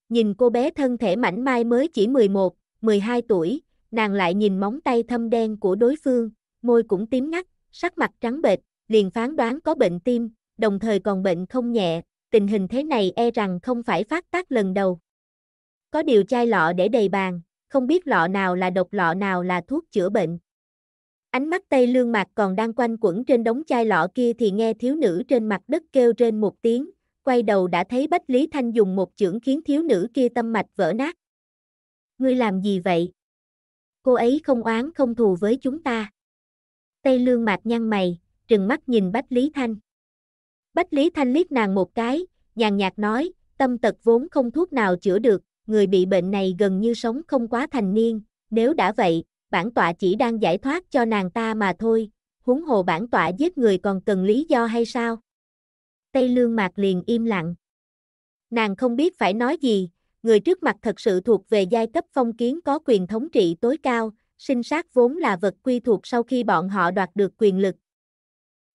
Nhìn cô bé thân thể mảnh mai mới chỉ 11, 12 tuổi, nàng lại nhìn móng tay thâm đen của đối phương, môi cũng tím ngắt, sắc mặt trắng bệch, liền phán đoán có bệnh tim, đồng thời còn bệnh không nhẹ, tình hình thế này e rằng không phải phát tác lần đầu. Có điều chai lọ để đầy bàn, không biết lọ nào là độc lọ nào là thuốc chữa bệnh. Ánh mắt Tây Lương Mạc còn đang quanh quẩn trên đống chai lọ kia thì nghe thiếu nữ trên mặt đất kêu trên một tiếng, quay đầu đã thấy Bách Lý Thanh dùng một chưởng khiến thiếu nữ kia tâm mạch vỡ nát. Ngươi làm gì vậy? Cô ấy không oán không thù với chúng ta. Tây Lương Mạc nhăn mày, trừng mắt nhìn Bách Lý Thanh. Bách Lý Thanh liếc nàng một cái, nhàn nhạt nói, tâm tật vốn không thuốc nào chữa được, người bị bệnh này gần như sống không quá thành niên, nếu đã vậy, bản tọa chỉ đang giải thoát cho nàng ta mà thôi, huống hồ bản tọa giết người còn cần lý do hay sao? Tây Lương Mạc liền im lặng. Nàng không biết phải nói gì, người trước mặt thật sự thuộc về giai cấp phong kiến có quyền thống trị tối cao, sinh sát vốn là vật quy thuộc sau khi bọn họ đoạt được quyền lực.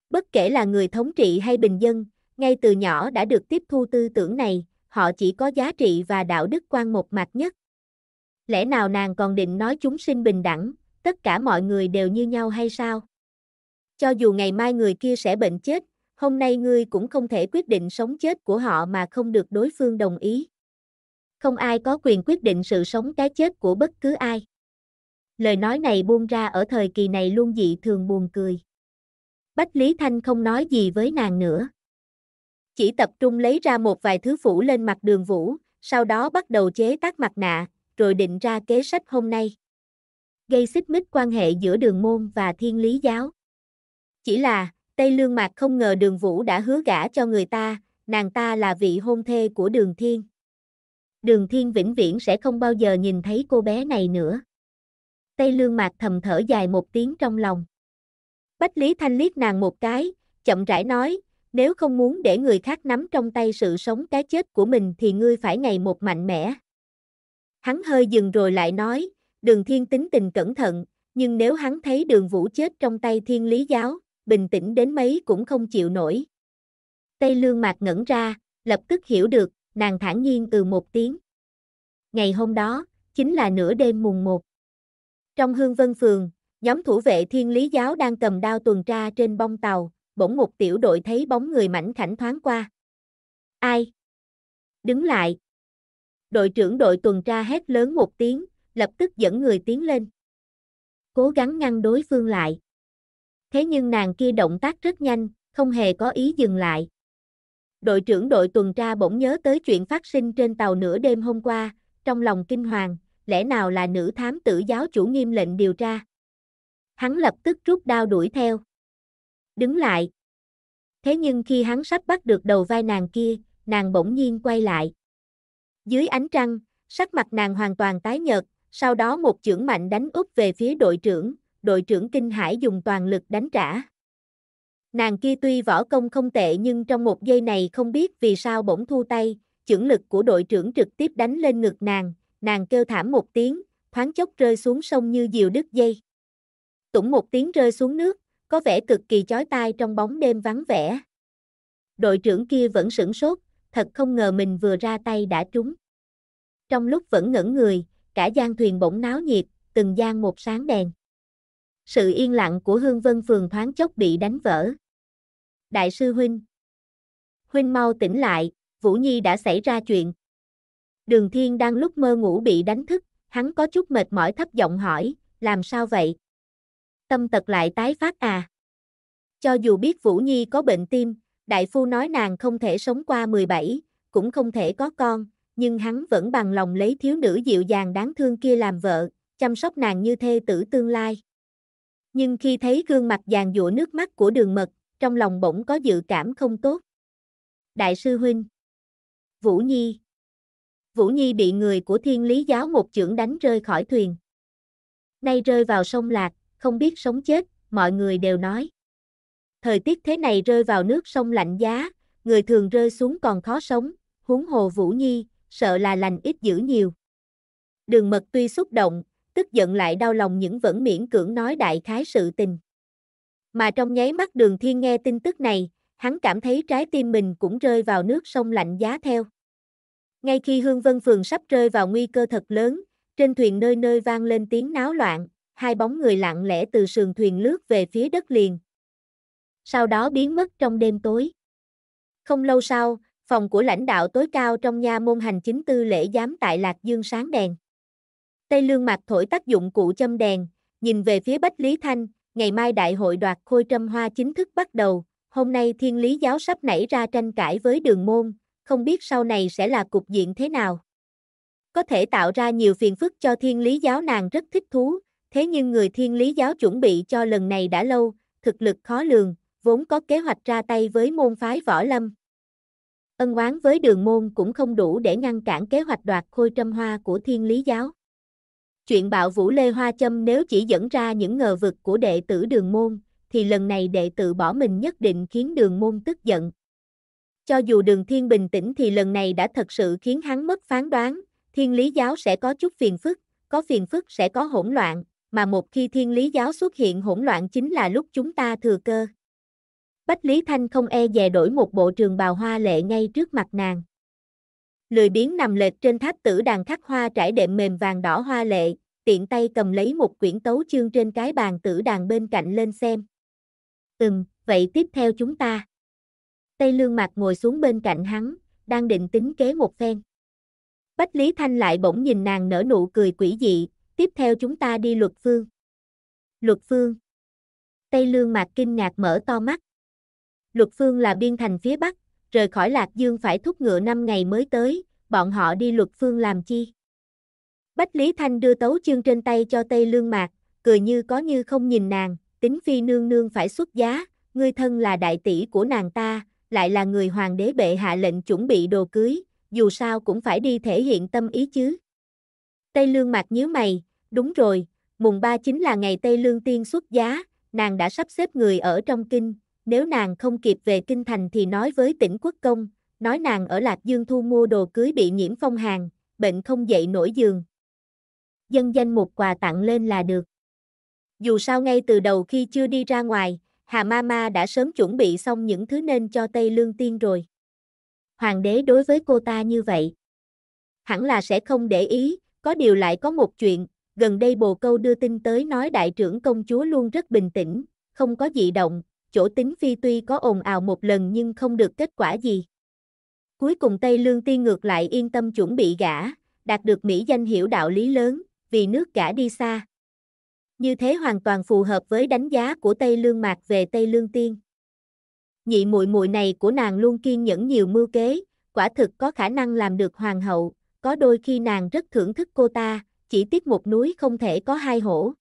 Bất kể là người thống trị hay bình dân, ngay từ nhỏ đã được tiếp thu tư tưởng này, họ chỉ có giá trị và đạo đức quan một mặt nhất. Lẽ nào nàng còn định nói chúng sinh bình đẳng, tất cả mọi người đều như nhau hay sao? Cho dù ngày mai người kia sẽ bệnh chết, hôm nay ngươi cũng không thể quyết định sống chết của họ mà không được đối phương đồng ý. Không ai có quyền quyết định sự sống cái chết của bất cứ ai. Lời nói này buông ra ở thời kỳ này luôn dị thường buồn cười. Bách Lý Thanh không nói gì với nàng nữa. Chỉ tập trung lấy ra một vài thứ phủ lên mặt đường vũ, sau đó bắt đầu chế tác mặt nạ, rồi định ra kế sách hôm nay. Gây xích mích quan hệ giữa đường môn và thiên lý giáo. Chỉ là, Tây Lương Mạc không ngờ đường vũ đã hứa gả cho người ta, nàng ta là vị hôn thê của đường thiên. Đường thiên vĩnh viễn sẽ không bao giờ nhìn thấy cô bé này nữa. Tây Lương Mạc thầm thở dài một tiếng trong lòng. Bách Lý Thanh liếc nàng một cái, chậm rãi nói, nếu không muốn để người khác nắm trong tay sự sống cái chết của mình thì ngươi phải ngày một mạnh mẽ. Hắn hơi dừng rồi lại nói, đường thiên tính tình cẩn thận, nhưng nếu hắn thấy đường vũ chết trong tay thiên lý giáo, bình tĩnh đến mấy cũng không chịu nổi. Tây lương mạc ngẩn ra, lập tức hiểu được, nàng thản nhiên từ một tiếng. Ngày hôm đó, chính là nửa đêm mùng một. Trong hương vân phường, nhóm thủ vệ thiên lý giáo đang cầm đao tuần tra trên bông tàu, bỗng một tiểu đội thấy bóng người mảnh khảnh thoáng qua. Ai? Đứng lại. Đội trưởng đội tuần tra hét lớn một tiếng, lập tức dẫn người tiến lên. Cố gắng ngăn đối phương lại. Thế nhưng nàng kia động tác rất nhanh, không hề có ý dừng lại. Đội trưởng đội tuần tra bỗng nhớ tới chuyện phát sinh trên tàu nửa đêm hôm qua, trong lòng kinh hoàng, lẽ nào là nữ thám tử giáo chủ nghiêm lệnh điều tra. Hắn lập tức rút đao đuổi theo đứng lại. Thế nhưng khi hắn sắp bắt được đầu vai nàng kia, nàng bỗng nhiên quay lại. Dưới ánh trăng, sắc mặt nàng hoàn toàn tái nhợt, sau đó một chưởng mạnh đánh úp về phía đội trưởng, đội trưởng kinh hải dùng toàn lực đánh trả. Nàng kia tuy võ công không tệ nhưng trong một giây này không biết vì sao bỗng thu tay, chưởng lực của đội trưởng trực tiếp đánh lên ngực nàng, nàng kêu thảm một tiếng, thoáng chốc rơi xuống sông như diều đứt dây. Tủng một tiếng rơi xuống nước, có vẻ cực kỳ chói tai trong bóng đêm vắng vẻ. Đội trưởng kia vẫn sửng sốt, thật không ngờ mình vừa ra tay đã trúng. Trong lúc vẫn ngẩn người, cả gian thuyền bỗng náo nhiệt, từng gian một sáng đèn. Sự yên lặng của Hương Vân Phường thoáng chốc bị đánh vỡ. Đại sư Huynh Huynh mau tỉnh lại, Vũ Nhi đã xảy ra chuyện. Đường Thiên đang lúc mơ ngủ bị đánh thức, hắn có chút mệt mỏi thấp giọng hỏi, làm sao vậy? tâm tật lại tái phát à. Cho dù biết Vũ Nhi có bệnh tim, đại phu nói nàng không thể sống qua 17, cũng không thể có con, nhưng hắn vẫn bằng lòng lấy thiếu nữ dịu dàng đáng thương kia làm vợ, chăm sóc nàng như thê tử tương lai. Nhưng khi thấy gương mặt vàng dụa nước mắt của đường mật, trong lòng bỗng có dự cảm không tốt. Đại sư Huynh Vũ Nhi Vũ Nhi bị người của thiên lý giáo một trưởng đánh rơi khỏi thuyền. Nay rơi vào sông Lạc, không biết sống chết, mọi người đều nói. Thời tiết thế này rơi vào nước sông lạnh giá, người thường rơi xuống còn khó sống, huống hồ Vũ Nhi, sợ là lành ít dữ nhiều. Đường mật tuy xúc động, tức giận lại đau lòng những vẫn miễn cưỡng nói đại khái sự tình. Mà trong nháy mắt đường thiên nghe tin tức này, hắn cảm thấy trái tim mình cũng rơi vào nước sông lạnh giá theo. Ngay khi Hương Vân Phường sắp rơi vào nguy cơ thật lớn, trên thuyền nơi nơi vang lên tiếng náo loạn, hai bóng người lặng lẽ từ sườn thuyền lướt về phía đất liền. Sau đó biến mất trong đêm tối. Không lâu sau, phòng của lãnh đạo tối cao trong nha môn hành chính tư lễ giám tại Lạc Dương sáng đèn. Tây Lương mặt thổi tác dụng cụ châm đèn, nhìn về phía Bách Lý Thanh, ngày mai đại hội đoạt khôi trâm hoa chính thức bắt đầu, hôm nay thiên lý giáo sắp nảy ra tranh cãi với đường môn, không biết sau này sẽ là cục diện thế nào. Có thể tạo ra nhiều phiền phức cho thiên lý giáo nàng rất thích thú, Thế nhưng người thiên lý giáo chuẩn bị cho lần này đã lâu, thực lực khó lường, vốn có kế hoạch ra tay với môn phái võ lâm. Ân oán với đường môn cũng không đủ để ngăn cản kế hoạch đoạt khôi trâm hoa của thiên lý giáo. Chuyện bạo vũ Lê Hoa Châm nếu chỉ dẫn ra những ngờ vực của đệ tử đường môn, thì lần này đệ tử bỏ mình nhất định khiến đường môn tức giận. Cho dù đường thiên bình tĩnh thì lần này đã thật sự khiến hắn mất phán đoán, thiên lý giáo sẽ có chút phiền phức, có phiền phức sẽ có hỗn loạn, mà một khi thiên lý giáo xuất hiện hỗn loạn chính là lúc chúng ta thừa cơ. Bách Lý Thanh không e dè đổi một bộ trường bào hoa lệ ngay trước mặt nàng. Lười biến nằm lệch trên tháp tử đàn khắc hoa trải đệm mềm vàng đỏ hoa lệ, tiện tay cầm lấy một quyển tấu chương trên cái bàn tử đàn bên cạnh lên xem. Ừm, vậy tiếp theo chúng ta. Tây Lương Mạc ngồi xuống bên cạnh hắn, đang định tính kế một phen. Bách Lý Thanh lại bỗng nhìn nàng nở nụ cười quỷ dị, tiếp theo chúng ta đi luật phương. Luật phương. Tây Lương Mạc kinh ngạc mở to mắt. Luật phương là biên thành phía Bắc, rời khỏi Lạc Dương phải thúc ngựa 5 ngày mới tới, bọn họ đi luật phương làm chi? Bách Lý Thanh đưa tấu chương trên tay cho Tây Lương Mạc, cười như có như không nhìn nàng, tính phi nương nương phải xuất giá, ngươi thân là đại tỷ của nàng ta, lại là người hoàng đế bệ hạ lệnh chuẩn bị đồ cưới, dù sao cũng phải đi thể hiện tâm ý chứ. Tây Lương Mạc nhíu mày, đúng rồi, mùng ba chính là ngày Tây Lương Tiên xuất giá, nàng đã sắp xếp người ở trong kinh, nếu nàng không kịp về kinh thành thì nói với tỉnh quốc công, nói nàng ở Lạc Dương thu mua đồ cưới bị nhiễm phong hàn, bệnh không dậy nổi giường. Dân danh một quà tặng lên là được. Dù sao ngay từ đầu khi chưa đi ra ngoài, Hà Mama đã sớm chuẩn bị xong những thứ nên cho Tây Lương Tiên rồi. Hoàng đế đối với cô ta như vậy. Hẳn là sẽ không để ý, có điều lại có một chuyện, gần đây bồ câu đưa tin tới nói đại trưởng công chúa luôn rất bình tĩnh, không có dị động, chỗ tính phi tuy có ồn ào một lần nhưng không được kết quả gì. Cuối cùng Tây Lương Tiên ngược lại yên tâm chuẩn bị gã, đạt được Mỹ danh hiểu đạo lý lớn, vì nước gã đi xa. Như thế hoàn toàn phù hợp với đánh giá của Tây Lương Mạc về Tây Lương Tiên. Nhị muội muội này của nàng luôn kiên nhẫn nhiều mưu kế, quả thực có khả năng làm được hoàng hậu, có đôi khi nàng rất thưởng thức cô ta, chỉ tiếc một núi không thể có hai hổ.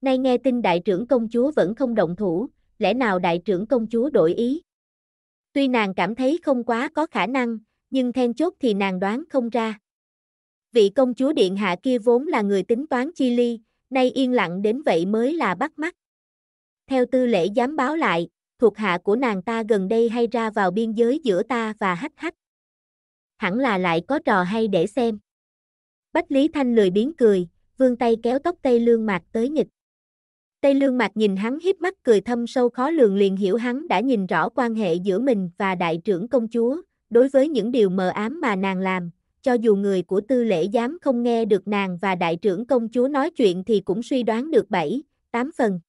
Nay nghe tin đại trưởng công chúa vẫn không động thủ, lẽ nào đại trưởng công chúa đổi ý? Tuy nàng cảm thấy không quá có khả năng, nhưng then chốt thì nàng đoán không ra. Vị công chúa điện hạ kia vốn là người tính toán chi ly, nay yên lặng đến vậy mới là bắt mắt. Theo tư lễ dám báo lại, thuộc hạ của nàng ta gần đây hay ra vào biên giới giữa ta và hách hách hẳn là lại có trò hay để xem. Bách Lý Thanh lười biến cười, vươn tay kéo tóc Tây Lương Mạc tới nghịch. Tây Lương Mạc nhìn hắn hiếp mắt cười thâm sâu khó lường liền hiểu hắn đã nhìn rõ quan hệ giữa mình và đại trưởng công chúa, đối với những điều mờ ám mà nàng làm, cho dù người của tư lễ dám không nghe được nàng và đại trưởng công chúa nói chuyện thì cũng suy đoán được bảy, tám phần.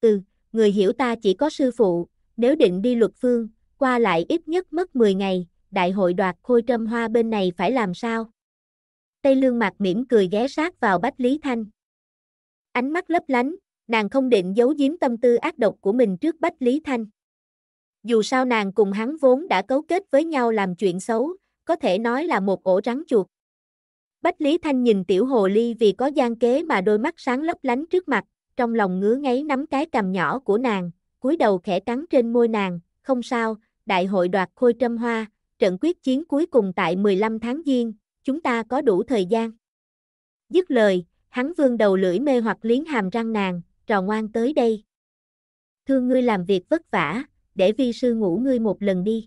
Ừ, người hiểu ta chỉ có sư phụ, nếu định đi luật phương, qua lại ít nhất mất 10 ngày, đại hội đoạt khôi trâm hoa bên này phải làm sao? Tây lương mặt mỉm cười ghé sát vào Bách Lý Thanh. Ánh mắt lấp lánh, nàng không định giấu giếm tâm tư ác độc của mình trước Bách Lý Thanh. Dù sao nàng cùng hắn vốn đã cấu kết với nhau làm chuyện xấu, có thể nói là một ổ rắn chuột. Bách Lý Thanh nhìn tiểu hồ ly vì có gian kế mà đôi mắt sáng lấp lánh trước mặt, trong lòng ngứa ngáy nắm cái cầm nhỏ của nàng, cúi đầu khẽ cắn trên môi nàng, không sao, đại hội đoạt khôi trâm hoa, trận quyết chiến cuối cùng tại 15 tháng Giêng, chúng ta có đủ thời gian. Dứt lời, hắn vương đầu lưỡi mê hoặc liến hàm răng nàng, trò ngoan tới đây. Thương ngươi làm việc vất vả, để vi sư ngủ ngươi một lần đi.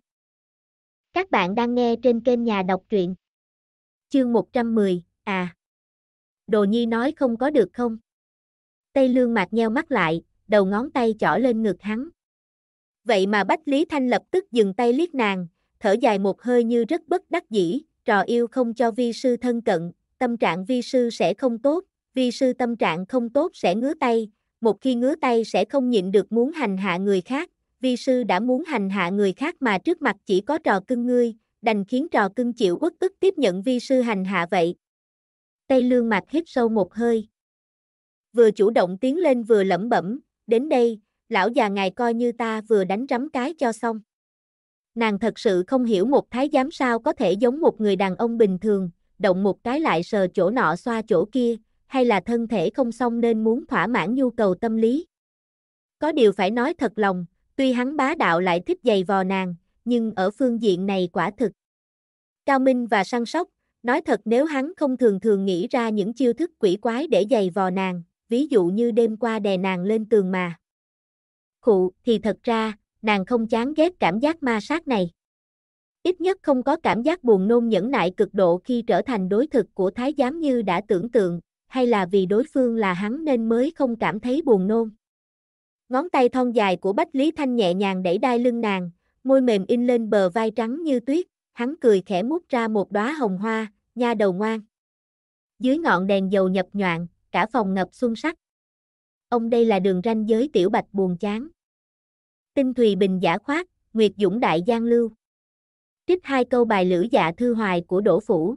Các bạn đang nghe trên kênh nhà đọc truyện. Chương 110, à. Đồ Nhi nói không có được không? Tây Lương Mạc nheo mắt lại, đầu ngón tay chỏ lên ngực hắn. Vậy mà Bách Lý Thanh lập tức dừng tay liếc nàng, thở dài một hơi như rất bất đắc dĩ, trò yêu không cho vi sư thân cận, tâm trạng vi sư sẽ không tốt, vi sư tâm trạng không tốt sẽ ngứa tay, một khi ngứa tay sẽ không nhịn được muốn hành hạ người khác, vi sư đã muốn hành hạ người khác mà trước mặt chỉ có trò cưng ngươi, đành khiến trò cưng chịu uất ức tiếp nhận vi sư hành hạ vậy. Tây lương mặt hít sâu một hơi. Vừa chủ động tiến lên vừa lẩm bẩm, đến đây, lão già ngài coi như ta vừa đánh rắm cái cho xong. Nàng thật sự không hiểu một thái giám sao có thể giống một người đàn ông bình thường, động một cái lại sờ chỗ nọ xoa chỗ kia, hay là thân thể không xong nên muốn thỏa mãn nhu cầu tâm lý. Có điều phải nói thật lòng, tuy hắn bá đạo lại thích giày vò nàng, nhưng ở phương diện này quả thực. Cao minh và săn sóc, nói thật nếu hắn không thường thường nghĩ ra những chiêu thức quỷ quái để giày vò nàng, ví dụ như đêm qua đè nàng lên tường mà. Khụ, thì thật ra, nàng không chán ghét cảm giác ma sát này. Ít nhất không có cảm giác buồn nôn nhẫn nại cực độ khi trở thành đối thực của thái giám như đã tưởng tượng, hay là vì đối phương là hắn nên mới không cảm thấy buồn nôn. Ngón tay thon dài của Bách Lý Thanh nhẹ nhàng đẩy đai lưng nàng, môi mềm in lên bờ vai trắng như tuyết, hắn cười khẽ mút ra một đóa hồng hoa, nha đầu ngoan. Dưới ngọn đèn dầu nhập nhoạng, cả phòng ngập xuân sắc. Ông đây là đường ranh giới tiểu bạch buồn chán. Tinh Thùy Bình giả khoát, Nguyệt Dũng Đại Giang Lưu. Trích hai câu bài lửa Dạ Thư Hoài của Đỗ Phủ.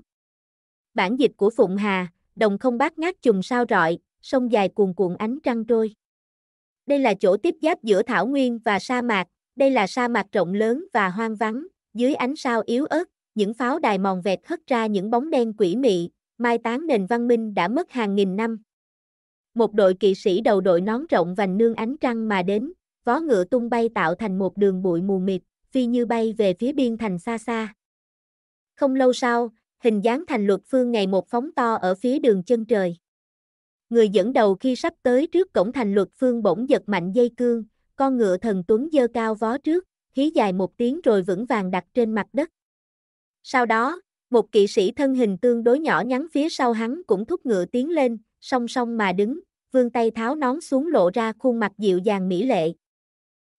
Bản dịch của Phụng Hà, đồng không bát ngát trùng sao rọi, sông dài cuồn cuộn ánh trăng trôi. Đây là chỗ tiếp giáp giữa thảo nguyên và sa mạc, đây là sa mạc rộng lớn và hoang vắng, dưới ánh sao yếu ớt, những pháo đài mòn vẹt hất ra những bóng đen quỷ mị, mai tán nền văn minh đã mất hàng nghìn năm. Một đội kỵ sĩ đầu đội nón rộng vành nương ánh trăng mà đến, vó ngựa tung bay tạo thành một đường bụi mù mịt, phi như bay về phía biên thành xa xa. Không lâu sau, hình dáng thành luật phương ngày một phóng to ở phía đường chân trời. Người dẫn đầu khi sắp tới trước cổng thành luật phương bỗng giật mạnh dây cương, con ngựa thần tuấn dơ cao vó trước, hí dài một tiếng rồi vững vàng đặt trên mặt đất. Sau đó, một kỵ sĩ thân hình tương đối nhỏ nhắn phía sau hắn cũng thúc ngựa tiến lên, song song mà đứng, vương tay tháo nón xuống lộ ra khuôn mặt dịu dàng mỹ lệ.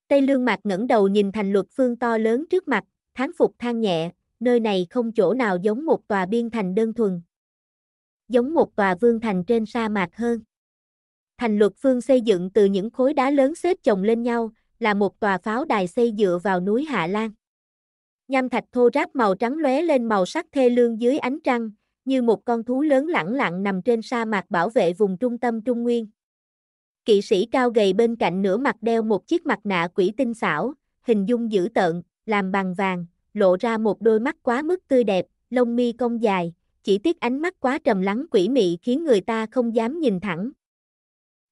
Tây lương mạc ngẩng đầu nhìn thành luật phương to lớn trước mặt, thán phục than nhẹ, nơi này không chỗ nào giống một tòa biên thành đơn thuần. Giống một tòa vương thành trên sa mạc hơn. Thành luật phương xây dựng từ những khối đá lớn xếp chồng lên nhau, là một tòa pháo đài xây dựa vào núi Hạ Lan. Nham thạch thô ráp màu trắng lóe lên màu sắc thê lương dưới ánh trăng, như một con thú lớn lẳng lặng nằm trên sa mạc bảo vệ vùng trung tâm Trung Nguyên. Kỵ sĩ cao gầy bên cạnh nửa mặt đeo một chiếc mặt nạ quỷ tinh xảo, hình dung dữ tợn, làm bằng vàng, lộ ra một đôi mắt quá mức tươi đẹp, lông mi cong dài, chỉ tiếc ánh mắt quá trầm lắng quỷ mị khiến người ta không dám nhìn thẳng.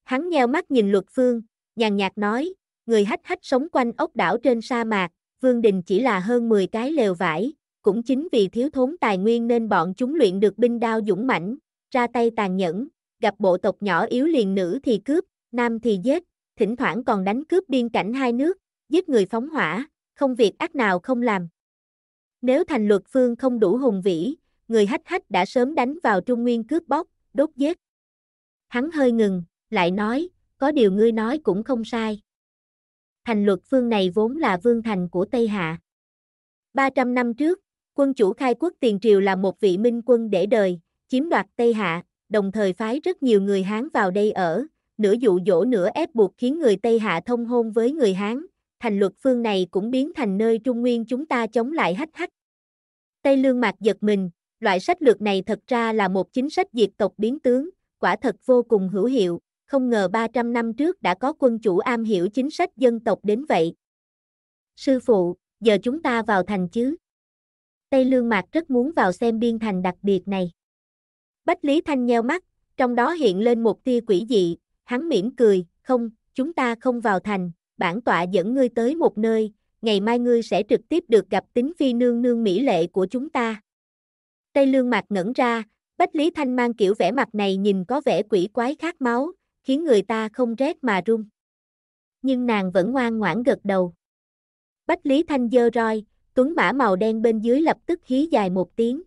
Hắn nheo mắt nhìn luật phương, nhàn nhạt nói, người hách hách sống quanh ốc đảo trên sa mạc, vương đình chỉ là hơn 10 cái lều vải, cũng chính vì thiếu thốn tài nguyên nên bọn chúng luyện được binh đao dũng mãnh, ra tay tàn nhẫn, gặp bộ tộc nhỏ yếu liền nữ thì cướp, nam thì giết, thỉnh thoảng còn đánh cướp biên cảnh hai nước, giết người phóng hỏa, không việc ác nào không làm. Nếu thành luật phương không đủ hùng vĩ, người hách hách đã sớm đánh vào trung nguyên cướp bóc, đốt giết. Hắn hơi ngừng, lại nói, có điều ngươi nói cũng không sai. Thành luật phương này vốn là vương thành của Tây Hạ. 300 năm trước, quân chủ khai quốc tiền triều là một vị minh quân để đời, chiếm đoạt Tây Hạ, đồng thời phái rất nhiều người Hán vào đây ở, nửa dụ dỗ nửa ép buộc khiến người Tây Hạ thông hôn với người Hán, thành luật phương này cũng biến thành nơi Trung Nguyên chúng ta chống lại hách hách. Tây Lương Mạc giật mình, loại sách lược này thật ra là một chính sách diệt tộc biến tướng, quả thật vô cùng hữu hiệu, không ngờ 300 năm trước đã có quân chủ am hiểu chính sách dân tộc đến vậy. Sư phụ, giờ chúng ta vào thành chứ? Tây Lương Mạc rất muốn vào xem biên thành đặc biệt này. Bách Lý Thanh nheo mắt, trong đó hiện lên một tia quỷ dị, Hắn mỉm cười, không, chúng ta không vào thành, bản tọa dẫn ngươi tới một nơi, ngày mai ngươi sẽ trực tiếp được gặp tính phi nương nương mỹ lệ của chúng ta. Tây lương mạc ngẩn ra, Bách Lý Thanh mang kiểu vẻ mặt này nhìn có vẻ quỷ quái khát máu, khiến người ta không rét mà run. Nhưng nàng vẫn ngoan ngoãn gật đầu. Bách Lý Thanh dơ roi, tuấn mã màu đen bên dưới lập tức hí dài một tiếng.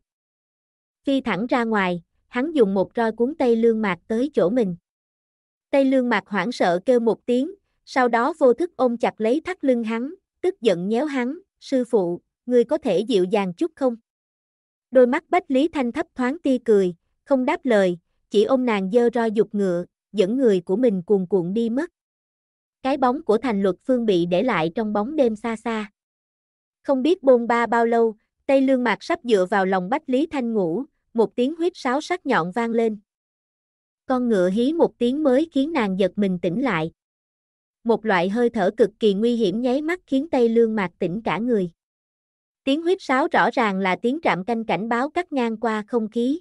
Phi thẳng ra ngoài, hắn dùng một roi cuốn tây lương mạc tới chỗ mình. Tây lương mạc hoảng sợ kêu một tiếng, sau đó vô thức ôm chặt lấy thắt lưng hắn, tức giận nhéo hắn, sư phụ, ngươi có thể dịu dàng chút không? Đôi mắt Bách Lý Thanh thấp thoáng ti cười, không đáp lời, chỉ ôm nàng dơ roi dục ngựa, dẫn người của mình cuồn cuộn đi mất. Cái bóng của thành luật phương bị để lại trong bóng đêm xa xa. Không biết bôn ba bao lâu, Tây Lương Mạc sắp dựa vào lòng Bách Lý Thanh ngủ, một tiếng huyết sáo sắc nhọn vang lên. Con ngựa hí một tiếng mới khiến nàng giật mình tỉnh lại. Một loại hơi thở cực kỳ nguy hiểm nháy mắt khiến Tây Lương Mạc tỉnh cả người. Tiếng huyết sáo rõ ràng là tiếng trạm canh cảnh báo cắt ngang qua không khí.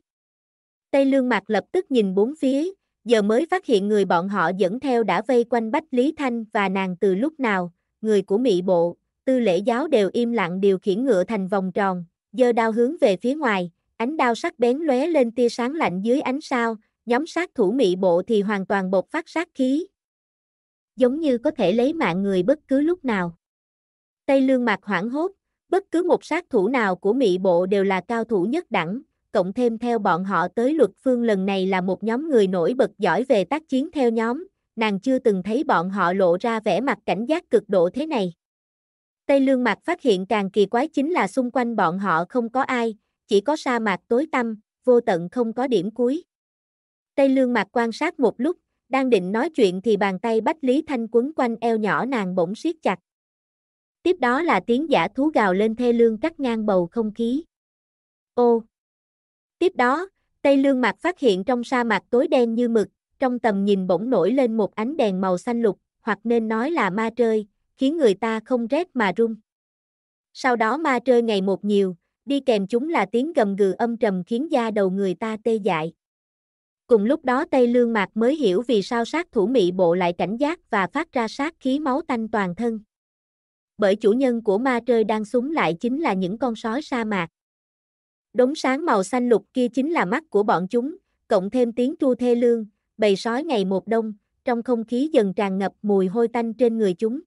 Tây Lương Mạc lập tức nhìn bốn phía, giờ mới phát hiện người bọn họ dẫn theo đã vây quanh Bách Lý Thanh và nàng từ lúc nào, người của mỹ bộ, tư lễ giáo đều im lặng điều khiển ngựa thành vòng tròn, giờ đao hướng về phía ngoài, ánh đao sắc bén lóe lên tia sáng lạnh dưới ánh sao, nhóm sát thủ mị bộ thì hoàn toàn bộc phát sát khí. Giống như có thể lấy mạng người bất cứ lúc nào. Tây lương mạc hoảng hốt, bất cứ một sát thủ nào của mị bộ đều là cao thủ nhất đẳng, cộng thêm theo bọn họ tới luật phương lần này là một nhóm người nổi bật giỏi về tác chiến theo nhóm, nàng chưa từng thấy bọn họ lộ ra vẻ mặt cảnh giác cực độ thế này. Tây Lương Mạc phát hiện càng kỳ quái chính là xung quanh bọn họ không có ai, chỉ có sa mạc tối tăm, vô tận không có điểm cuối. Tây Lương Mạc quan sát một lúc, đang định nói chuyện thì bàn tay Bách Lý Thanh quấn quanh eo nhỏ nàng bỗng siết chặt. Tiếp đó là tiếng giả thú gào lên thê lương cắt ngang bầu không khí. Ô! Tiếp đó, Tây Lương Mạc phát hiện trong sa mạc tối đen như mực, trong tầm nhìn bỗng nổi lên một ánh đèn màu xanh lục, hoặc nên nói là ma trơi, khiến người ta không rét mà run. Sau đó ma trơi ngày một nhiều, đi kèm chúng là tiếng gầm gừ âm trầm khiến da đầu người ta tê dại. Cùng lúc đó Tây Lương Mạc mới hiểu vì sao sát thủ mị bộ lại cảnh giác và phát ra sát khí máu tanh toàn thân. Bởi chủ nhân của ma trơi đang súng lại chính là những con sói sa mạc. Đống sáng màu xanh lục kia chính là mắt của bọn chúng, cộng thêm tiếng chu thê lương, bầy sói ngày một đông, trong không khí dần tràn ngập mùi hôi tanh trên người chúng.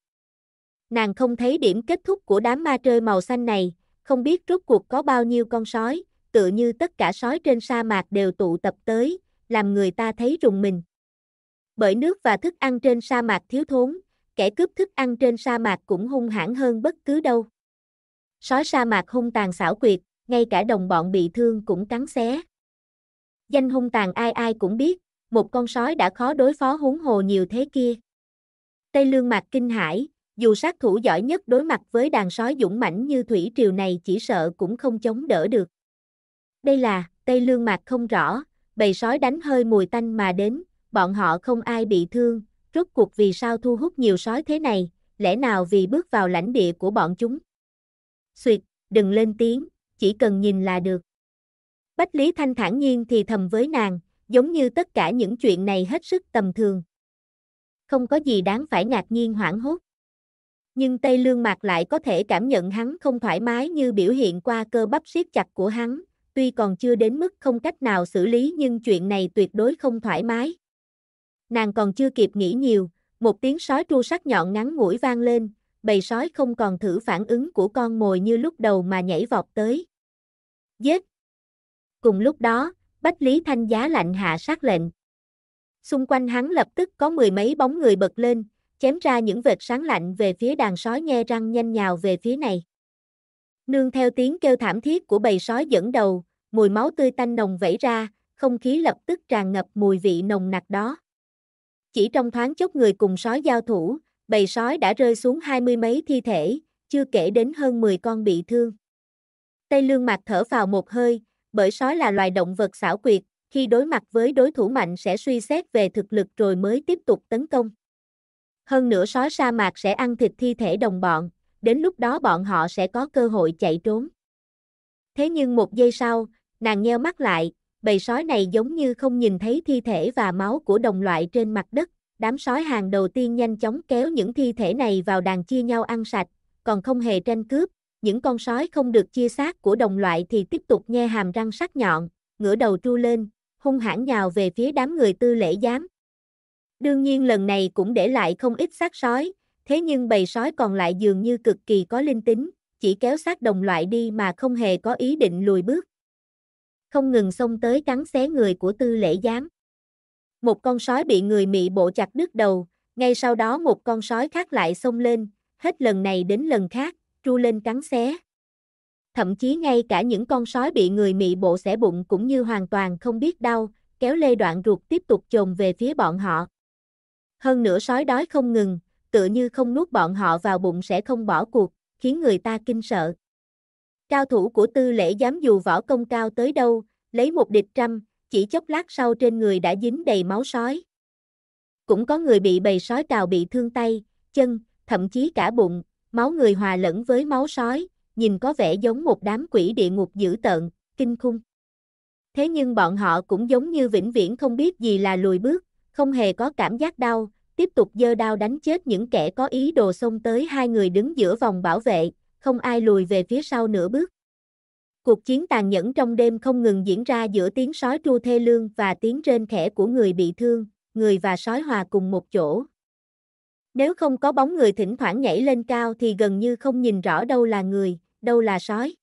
Nàng không thấy điểm kết thúc của đám ma trơi màu xanh này, không biết rốt cuộc có bao nhiêu con sói, tự như tất cả sói trên sa mạc đều tụ tập tới, làm người ta thấy rùng mình. Bởi nước và thức ăn trên sa mạc thiếu thốn, kẻ cướp thức ăn trên sa mạc cũng hung hãn hơn bất cứ đâu. Sói sa mạc hung tàn xảo quyệt, ngay cả đồng bọn bị thương cũng cắn xé. Danh hung tàn ai ai cũng biết, một con sói đã khó đối phó huống hồ nhiều thế kia. Tây lương mạc kinh hãi, dù sát thủ giỏi nhất đối mặt với đàn sói dũng mãnh như thủy triều này chỉ sợ cũng không chống đỡ được. Đây là, Tây lương mạc không rõ, bầy sói đánh hơi mùi tanh mà đến, bọn họ không ai bị thương, rốt cuộc vì sao thu hút nhiều sói thế này, lẽ nào vì bước vào lãnh địa của bọn chúng. Xuyệt, đừng lên tiếng, chỉ cần nhìn là được. Bách Lý Thanh thản nhiên thì thầm với nàng, giống như tất cả những chuyện này hết sức tầm thường. Không có gì đáng phải ngạc nhiên hoảng hốt. Nhưng Tây Lương Mạc lại có thể cảm nhận hắn không thoải mái như biểu hiện qua cơ bắp siết chặt của hắn, tuy còn chưa đến mức không cách nào xử lý nhưng chuyện này tuyệt đối không thoải mái. Nàng còn chưa kịp nghĩ nhiều, một tiếng sói tru sắc nhọn ngắn mũi vang lên, bầy sói không còn thử phản ứng của con mồi như lúc đầu mà nhảy vọt tới. Giết! Cùng lúc đó, Bách Lý Thanh giá lạnh hạ sát lệnh. Xung quanh hắn lập tức có mười mấy bóng người bật lên, chém ra những vệt sáng lạnh về phía đàn sói nghe răng nhanh nhào về phía này. Nương theo tiếng kêu thảm thiết của bầy sói dẫn đầu, mùi máu tươi tanh nồng vẫy ra, không khí lập tức tràn ngập mùi vị nồng nặc đó. Chỉ trong thoáng chốc người cùng sói giao thủ, bầy sói đã rơi xuống hai mươi mấy thi thể, chưa kể đến hơn 10 con bị thương. Tây lương mạc thở vào một hơi, bởi sói là loài động vật xảo quyệt, khi đối mặt với đối thủ mạnh sẽ suy xét về thực lực rồi mới tiếp tục tấn công. Hơn nữa sói sa mạc sẽ ăn thịt thi thể đồng bọn, đến lúc đó bọn họ sẽ có cơ hội chạy trốn. Thế nhưng một giây sau, Nàng nheo mắt lại, bầy sói này giống như không nhìn thấy thi thể và máu của đồng loại trên mặt đất. Đám sói hàng đầu tiên nhanh chóng kéo những thi thể này vào đàn chia nhau ăn sạch, còn không hề tranh cướp. Những con sói không được chia xác của đồng loại thì tiếp tục nhe hàm răng sắc nhọn, ngửa đầu tru lên, hung hãn nhào về phía đám người tư lễ giám. Đương nhiên lần này cũng để lại không ít xác sói, thế nhưng bầy sói còn lại dường như cực kỳ có linh tính, chỉ kéo xác đồng loại đi mà không hề có ý định lùi bước không ngừng xông tới cắn xé người của tư lễ giám. Một con sói bị người mị bộ chặt đứt đầu, ngay sau đó một con sói khác lại xông lên, hết lần này đến lần khác, tru lên cắn xé. Thậm chí ngay cả những con sói bị người mị bộ xẻ bụng cũng như hoàn toàn không biết đau, kéo lê đoạn ruột tiếp tục chồm về phía bọn họ. Hơn nữa sói đói không ngừng, tựa như không nuốt bọn họ vào bụng sẽ không bỏ cuộc, khiến người ta kinh sợ. Cao thủ của tư lễ dám dù võ công cao tới đâu, lấy một địch trăm, chỉ chốc lát sau trên người đã dính đầy máu sói. Cũng có người bị bầy sói cào bị thương tay, chân, thậm chí cả bụng, máu người hòa lẫn với máu sói, nhìn có vẻ giống một đám quỷ địa ngục dữ tợn, kinh khung. Thế nhưng bọn họ cũng giống như vĩnh viễn không biết gì là lùi bước, không hề có cảm giác đau, tiếp tục dơ đao đánh chết những kẻ có ý đồ xông tới hai người đứng giữa vòng bảo vệ, không ai lùi về phía sau nửa bước. Cuộc chiến tàn nhẫn trong đêm không ngừng diễn ra giữa tiếng sói tru thê lương và tiếng trên khẽ của người bị thương, người và sói hòa cùng một chỗ. Nếu không có bóng người thỉnh thoảng nhảy lên cao thì gần như không nhìn rõ đâu là người, đâu là sói.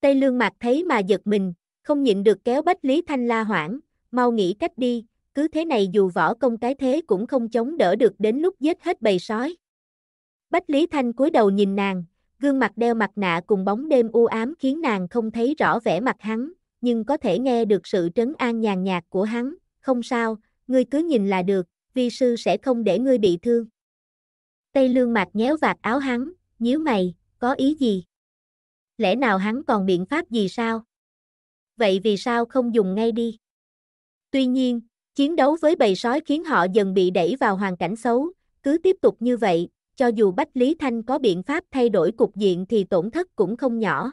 Tây lương mặt thấy mà giật mình, không nhịn được kéo bách Lý Thanh la hoảng, mau nghĩ cách đi, cứ thế này dù võ công cái thế cũng không chống đỡ được đến lúc giết hết bầy sói. Bách Lý Thanh cúi đầu nhìn nàng, Gương mặt đeo mặt nạ cùng bóng đêm u ám khiến nàng không thấy rõ vẻ mặt hắn, nhưng có thể nghe được sự trấn an nhàn nhạt của hắn, không sao, ngươi cứ nhìn là được, vi sư sẽ không để ngươi bị thương. Tây lương mặt nhéo vạt áo hắn, nhíu mày, có ý gì? Lẽ nào hắn còn biện pháp gì sao? Vậy vì sao không dùng ngay đi? Tuy nhiên, chiến đấu với bầy sói khiến họ dần bị đẩy vào hoàn cảnh xấu, cứ tiếp tục như vậy, cho dù Bách Lý Thanh có biện pháp thay đổi cục diện thì tổn thất cũng không nhỏ.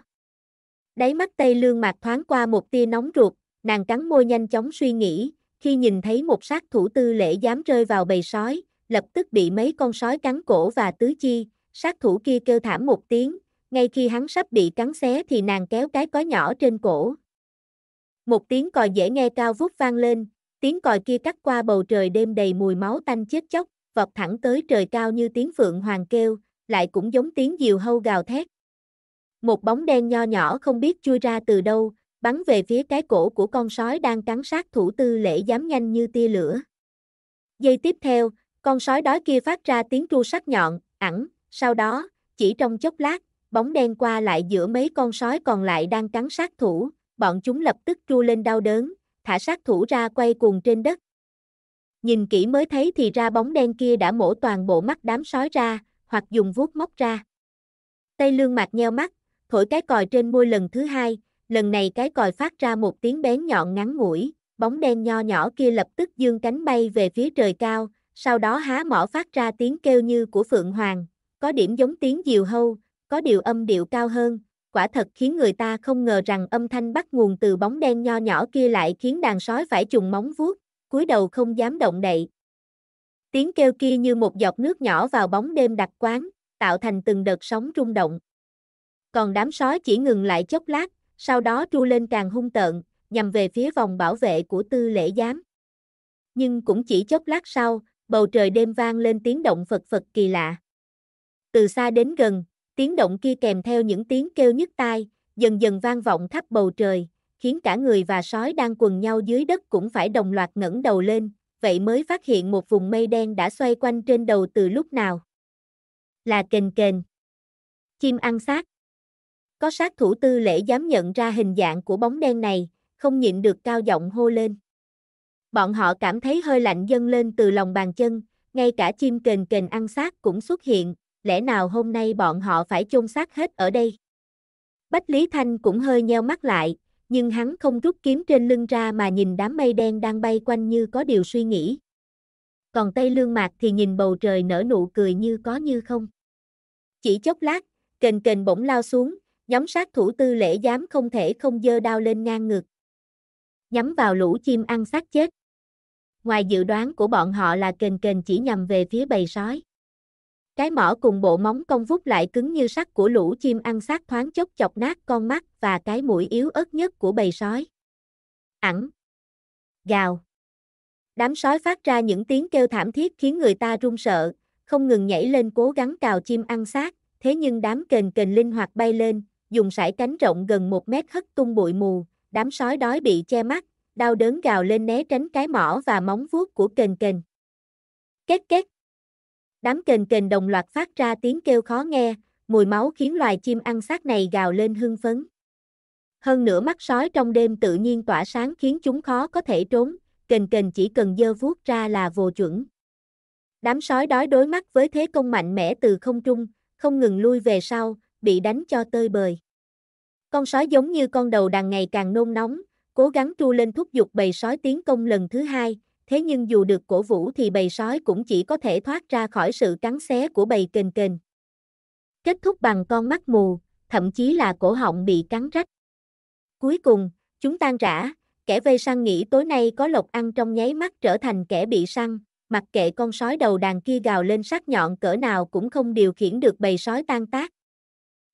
Đáy mắt Tây Lương Mạc thoáng qua một tia nóng ruột, nàng cắn môi nhanh chóng suy nghĩ, khi nhìn thấy một sát thủ tư lễ dám rơi vào bầy sói, lập tức bị mấy con sói cắn cổ và tứ chi, sát thủ kia kêu thảm một tiếng, ngay khi hắn sắp bị cắn xé thì nàng kéo cái có nhỏ trên cổ. Một tiếng còi dễ nghe cao vút vang lên, tiếng còi kia cắt qua bầu trời đêm đầy mùi máu tanh chết chóc vọt thẳng tới trời cao như tiếng phượng hoàng kêu, lại cũng giống tiếng diều hâu gào thét. Một bóng đen nho nhỏ không biết chui ra từ đâu, bắn về phía cái cổ của con sói đang cắn sát thủ tư lễ dám nhanh như tia lửa. Giây tiếp theo, con sói đói kia phát ra tiếng tru sắc nhọn, ẳng, sau đó, chỉ trong chốc lát, bóng đen qua lại giữa mấy con sói còn lại đang cắn sát thủ, bọn chúng lập tức tru lên đau đớn, thả sát thủ ra quay cuồng trên đất, Nhìn kỹ mới thấy thì ra bóng đen kia đã mổ toàn bộ mắt đám sói ra, hoặc dùng vuốt móc ra. Tây lương mạc nheo mắt, thổi cái còi trên môi lần thứ hai, lần này cái còi phát ra một tiếng bén nhọn ngắn ngủi, bóng đen nho nhỏ kia lập tức dương cánh bay về phía trời cao, sau đó há mỏ phát ra tiếng kêu như của Phượng Hoàng, có điểm giống tiếng diều hâu, có điều âm điệu cao hơn, quả thật khiến người ta không ngờ rằng âm thanh bắt nguồn từ bóng đen nho nhỏ kia lại khiến đàn sói phải trùng móng vuốt, cúi đầu không dám động đậy. Tiếng kêu kia như một giọt nước nhỏ vào bóng đêm đặc quán, tạo thành từng đợt sóng rung động. Còn đám sói chỉ ngừng lại chốc lát, sau đó tru lên càng hung tợn, nhằm về phía vòng bảo vệ của tư lễ giám. Nhưng cũng chỉ chốc lát sau, bầu trời đêm vang lên tiếng động phật phật kỳ lạ. Từ xa đến gần, tiếng động kia kèm theo những tiếng kêu nhức tai, dần dần vang vọng khắp bầu trời, khiến cả người và sói đang quần nhau dưới đất cũng phải đồng loạt ngẩng đầu lên, vậy mới phát hiện một vùng mây đen đã xoay quanh trên đầu từ lúc nào. Là kền kền. Chim ăn xác. Có sát thủ tư lễ dám nhận ra hình dạng của bóng đen này, không nhịn được cao giọng hô lên. Bọn họ cảm thấy hơi lạnh dâng lên từ lòng bàn chân, ngay cả chim kền kền ăn xác cũng xuất hiện, lẽ nào hôm nay bọn họ phải chôn xác hết ở đây? Bách Lý Thanh cũng hơi nheo mắt lại, nhưng hắn không rút kiếm trên lưng ra mà nhìn đám mây đen đang bay quanh như có điều suy nghĩ. Còn Tây Lương Mạc thì nhìn bầu trời nở nụ cười như có như không. Chỉ chốc lát, kền kền bỗng lao xuống, nhóm sát thủ tư lễ dám không thể không dơ đao lên ngang ngực. Nhắm vào lũ chim ăn xác chết. Ngoài dự đoán của bọn họ là kền kền chỉ nhằm về phía bầy sói. Cái mỏ cùng bộ móng cong vút lại cứng như sắt của lũ chim ăn xác thoáng chốc chọc nát con mắt và cái mũi yếu ớt nhất của bầy sói. Ẳng. Gào. Đám sói phát ra những tiếng kêu thảm thiết khiến người ta run sợ, không ngừng nhảy lên cố gắng cào chim ăn xác, thế nhưng đám kền kền linh hoạt bay lên, dùng sải cánh rộng gần một mét hất tung bụi mù, đám sói đói bị che mắt, đau đớn gào lên né tránh cái mỏ và móng vuốt của kền kền. Két két, đám kền kền đồng loạt phát ra tiếng kêu khó nghe, mùi máu khiến loài chim ăn xác này gào lên hưng phấn. Hơn nữa mắt sói trong đêm tự nhiên tỏa sáng khiến chúng khó có thể trốn, kền kền chỉ cần dơ vuốt ra là vô chuẩn. Đám sói đói đối mắt với thế công mạnh mẽ từ không trung, không ngừng lui về sau, bị đánh cho tơi bời. Con sói giống như con đầu đàn ngày càng nôn nóng, cố gắng tru lên thúc giục bầy sói tiến công lần thứ hai, thế nhưng dù được cổ vũ thì bầy sói cũng chỉ có thể thoát ra khỏi sự cắn xé của bầy kền kền. Kết thúc bằng con mắt mù, thậm chí là cổ họng bị cắn rách. Cuối cùng, chúng tan rã, kẻ vây săn nghĩ tối nay có lộc ăn trong nháy mắt trở thành kẻ bị săn, mặc kệ con sói đầu đàn kia gào lên sắc nhọn cỡ nào cũng không điều khiển được bầy sói tan tác.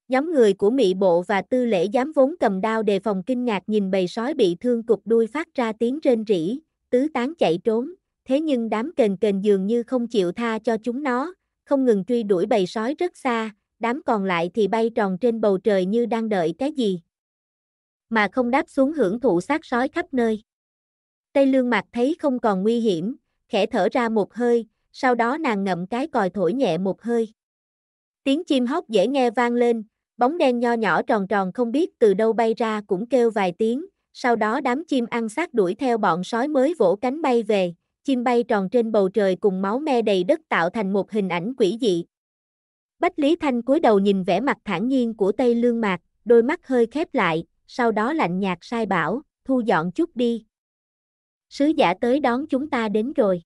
Nhóm người của Mỹ Bộ và Tư Lễ dám vốn cầm đao đề phòng kinh ngạc nhìn bầy sói bị thương cục đuôi phát ra tiếng rên rỉ, tứ tán chạy trốn, thế nhưng đám kền kền dường như không chịu tha cho chúng nó, không ngừng truy đuổi bầy sói rất xa, đám còn lại thì bay tròn trên bầu trời như đang đợi cái gì. Mà không đáp xuống hưởng thụ sát sói khắp nơi. Tây lương mặt thấy không còn nguy hiểm, khẽ thở ra một hơi, sau đó nàng ngậm cái còi thổi nhẹ một hơi. Tiếng chim hót dễ nghe vang lên, bóng đen nho nhỏ tròn tròn không biết từ đâu bay ra cũng kêu vài tiếng, sau đó đám chim ăn xác đuổi theo bọn sói mới vỗ cánh bay về, chim bay tròn trên bầu trời cùng máu me đầy đất tạo thành một hình ảnh quỷ dị. Bách Lý Thanh cúi đầu nhìn vẻ mặt thản nhiên của Tây Lương Mạc, đôi mắt hơi khép lại, sau đó lạnh nhạt sai bảo, thu dọn chút đi. Sứ giả tới đón chúng ta đến rồi.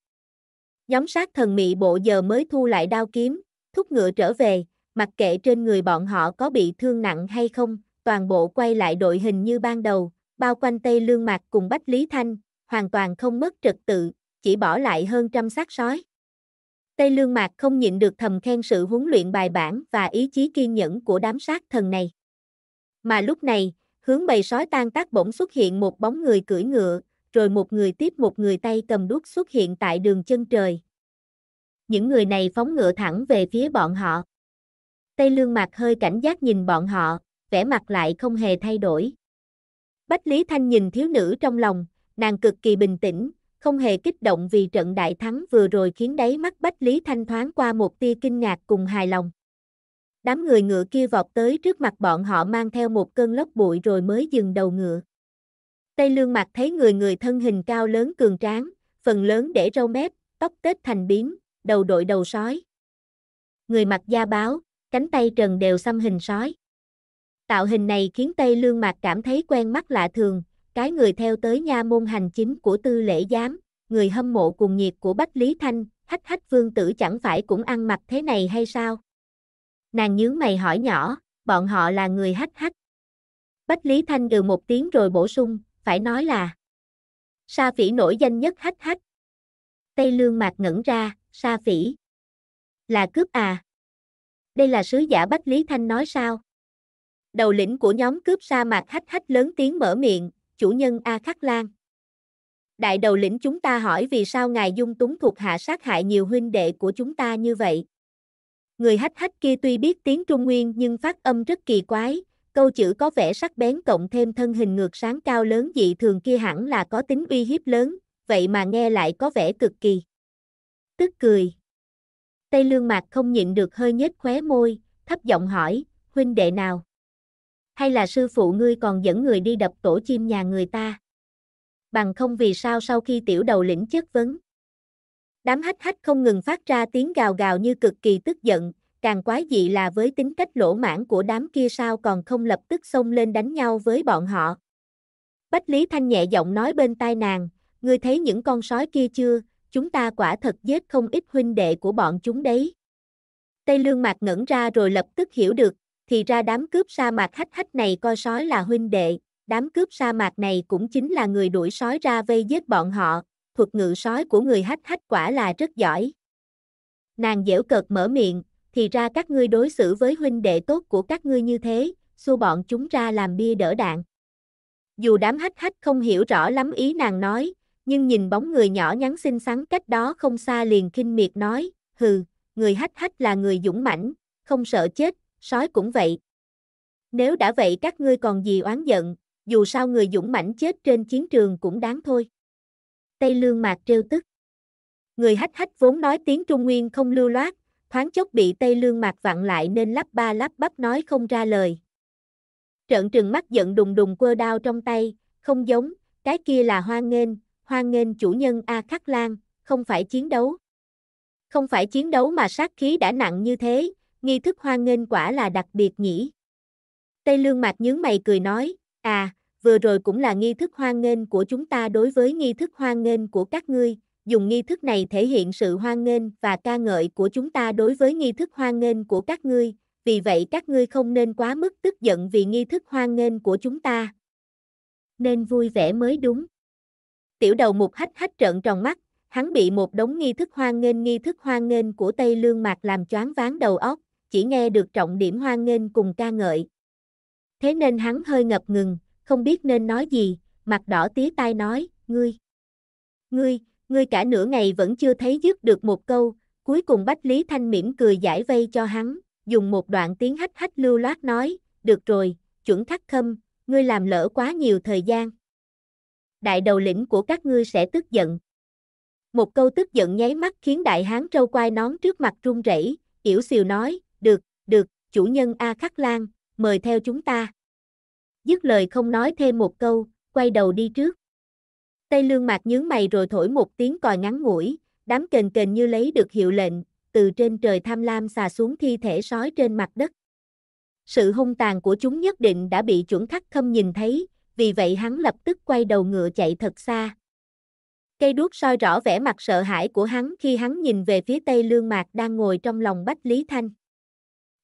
Nhóm sát thần mị bộ giờ mới thu lại đao kiếm, thúc ngựa trở về, mặc kệ trên người bọn họ có bị thương nặng hay không, toàn bộ quay lại đội hình như ban đầu, bao quanh Tây Lương Mạc cùng Bách Lý Thanh, hoàn toàn không mất trật tự, chỉ bỏ lại hơn trăm xác sói. Tây Lương Mạc không nhịn được thầm khen sự huấn luyện bài bản và ý chí kiên nhẫn của đám sát thần này. Mà lúc này, hướng bầy sói tan tác bỗng xuất hiện một bóng người cưỡi ngựa, rồi một người tiếp một người tay cầm đuốc xuất hiện tại đường chân trời. Những người này phóng ngựa thẳng về phía bọn họ. Tây Lương Mạc hơi cảnh giác nhìn bọn họ, vẻ mặt lại không hề thay đổi, Bách Lý Thanh nhìn thiếu nữ trong lòng, nàng cực kỳ bình tĩnh, không hề kích động vì trận đại thắng vừa rồi khiến đáy mắt Bách Lý Thanh thoáng qua một tia kinh ngạc cùng hài lòng. Đám người ngựa kia vọt tới trước mặt bọn họ mang theo một cơn lốc bụi rồi mới dừng đầu ngựa. Tây lương mặt thấy người người thân hình cao lớn cường tráng, phần lớn để râu mép, tóc tết thành biến, đầu đội đầu sói. Người mặc da báo, cánh tay trần đều xăm hình sói. Tạo hình này khiến Tây Lương Mạc cảm thấy quen mắt lạ thường, cái người theo tới nha môn hành chính của tư lễ giám, người hâm mộ cùng nhiệt của Bách Lý Thanh, hách hách vương tử chẳng phải cũng ăn mặc thế này hay sao? Nàng nhướng mày hỏi nhỏ, bọn họ là người hách hách. Bách Lý Thanh gừ một tiếng rồi bổ sung, phải nói là Sa phỉ nổi danh nhất hách hách. Tây lương mạc ngẩn ra, sa phỉ. Là cướp à? Đây là sứ giả Bách Lý Thanh nói sao? đầu lĩnh của nhóm cướp sa mạc hách hách lớn tiếng mở miệng, chủ nhân A Khắc Lan. Đại đầu lĩnh chúng ta hỏi vì sao ngài dung túng thuộc hạ sát hại nhiều huynh đệ của chúng ta như vậy. Người hách hách kia tuy biết tiếng Trung Nguyên nhưng phát âm rất kỳ quái, câu chữ có vẻ sắc bén cộng thêm thân hình ngược sáng cao lớn dị thường kia hẳn là có tính uy hiếp lớn, vậy mà nghe lại có vẻ cực kỳ. Tức cười. Tây lương mạc không nhịn được hơi nhếch khóe môi, thấp giọng hỏi, huynh đệ nào? hay là sư phụ ngươi còn dẫn người đi đập tổ chim nhà người ta. Bằng không vì sao sau khi tiểu đầu lĩnh chất vấn. Đám hách hách không ngừng phát ra tiếng gào gào như cực kỳ tức giận, càng quái dị là với tính cách lỗ mãn của đám kia sao còn không lập tức xông lên đánh nhau với bọn họ. Bách Lý Thanh nhẹ giọng nói bên tai nàng, ngươi thấy những con sói kia chưa, chúng ta quả thật giết không ít huynh đệ của bọn chúng đấy. Tây Lương Mạc ngẩn ra rồi lập tức hiểu được, thì ra đám cướp sa mạc hách hách này coi sói là huynh đệ, đám cướp sa mạc này cũng chính là người đuổi sói ra vây giết bọn họ, thuật ngự sói của người hách hách quả là rất giỏi. Nàng dễu cợt mở miệng, thì ra các ngươi đối xử với huynh đệ tốt của các ngươi như thế, xua bọn chúng ra làm bia đỡ đạn. Dù đám hách hách không hiểu rõ lắm ý nàng nói, nhưng nhìn bóng người nhỏ nhắn xinh xắn cách đó không xa liền khinh miệt nói, hừ, người hách hách là người dũng mãnh, không sợ chết, sói cũng vậy. Nếu đã vậy các ngươi còn gì oán giận, dù sao người dũng mãnh chết trên chiến trường cũng đáng thôi. Tây Lương Mạc trêu tức. Người hách hách vốn nói tiếng Trung Nguyên không lưu loát, thoáng chốc bị Tây Lương Mạc vặn lại nên lắp ba lắp bắp nói không ra lời. Trận trừng mắt giận đùng đùng quơ đao trong tay, không giống, cái kia là Hoa nghênh, Hoa nghênh chủ nhân A Khắc Lan, không phải chiến đấu. Không phải chiến đấu mà sát khí đã nặng như thế, nghi thức hoan nghênh quả là đặc biệt nhỉ. Tây Lương Mạc nhướng mày cười nói, à, vừa rồi cũng là nghi thức hoan nghênh của chúng ta đối với nghi thức hoan nghênh của các ngươi, dùng nghi thức này thể hiện sự hoan nghênh và ca ngợi của chúng ta đối với nghi thức hoan nghênh của các ngươi, vì vậy các ngươi không nên quá mức tức giận vì nghi thức hoan nghênh của chúng ta. Nên vui vẻ mới đúng. Tiểu đầu mục hách hách trợn tròn mắt, hắn bị một đống nghi thức hoan nghênh nghi thức hoan nghênh của Tây Lương Mạc làm choáng váng đầu óc, chỉ nghe được trọng điểm hoan nghênh cùng ca ngợi. Thế nên hắn hơi ngập ngừng, không biết nên nói gì, mặt đỏ tía tai nói, ngươi, ngươi, ngươi cả nửa ngày vẫn chưa thấy dứt được một câu, cuối cùng Bách Lý Thanh mỉm cười giải vây cho hắn, dùng một đoạn tiếng hách hách lưu loát nói, được rồi, chuẩn khắc khâm, ngươi làm lỡ quá nhiều thời gian. Đại đầu lĩnh của các ngươi sẽ tức giận. Một câu tức giận nháy mắt khiến đại hán trâu quai nón trước mặt run rẩy, yểu xìu nói, được, chủ nhân A Khắc Lan, mời theo chúng ta. Dứt lời không nói thêm một câu, quay đầu đi trước. Tây lương mạc nhướng mày rồi thổi một tiếng còi ngắn ngủi, đám kền kền như lấy được hiệu lệnh, từ trên trời tham lam xà xuống thi thể sói trên mặt đất. Sự hung tàn của chúng nhất định đã bị chuẩn khắc khâm nhìn thấy, vì vậy hắn lập tức quay đầu ngựa chạy thật xa. Cây đuốc soi rõ vẻ mặt sợ hãi của hắn khi hắn nhìn về phía tây lương mạc đang ngồi trong lòng Bách Lý Thanh.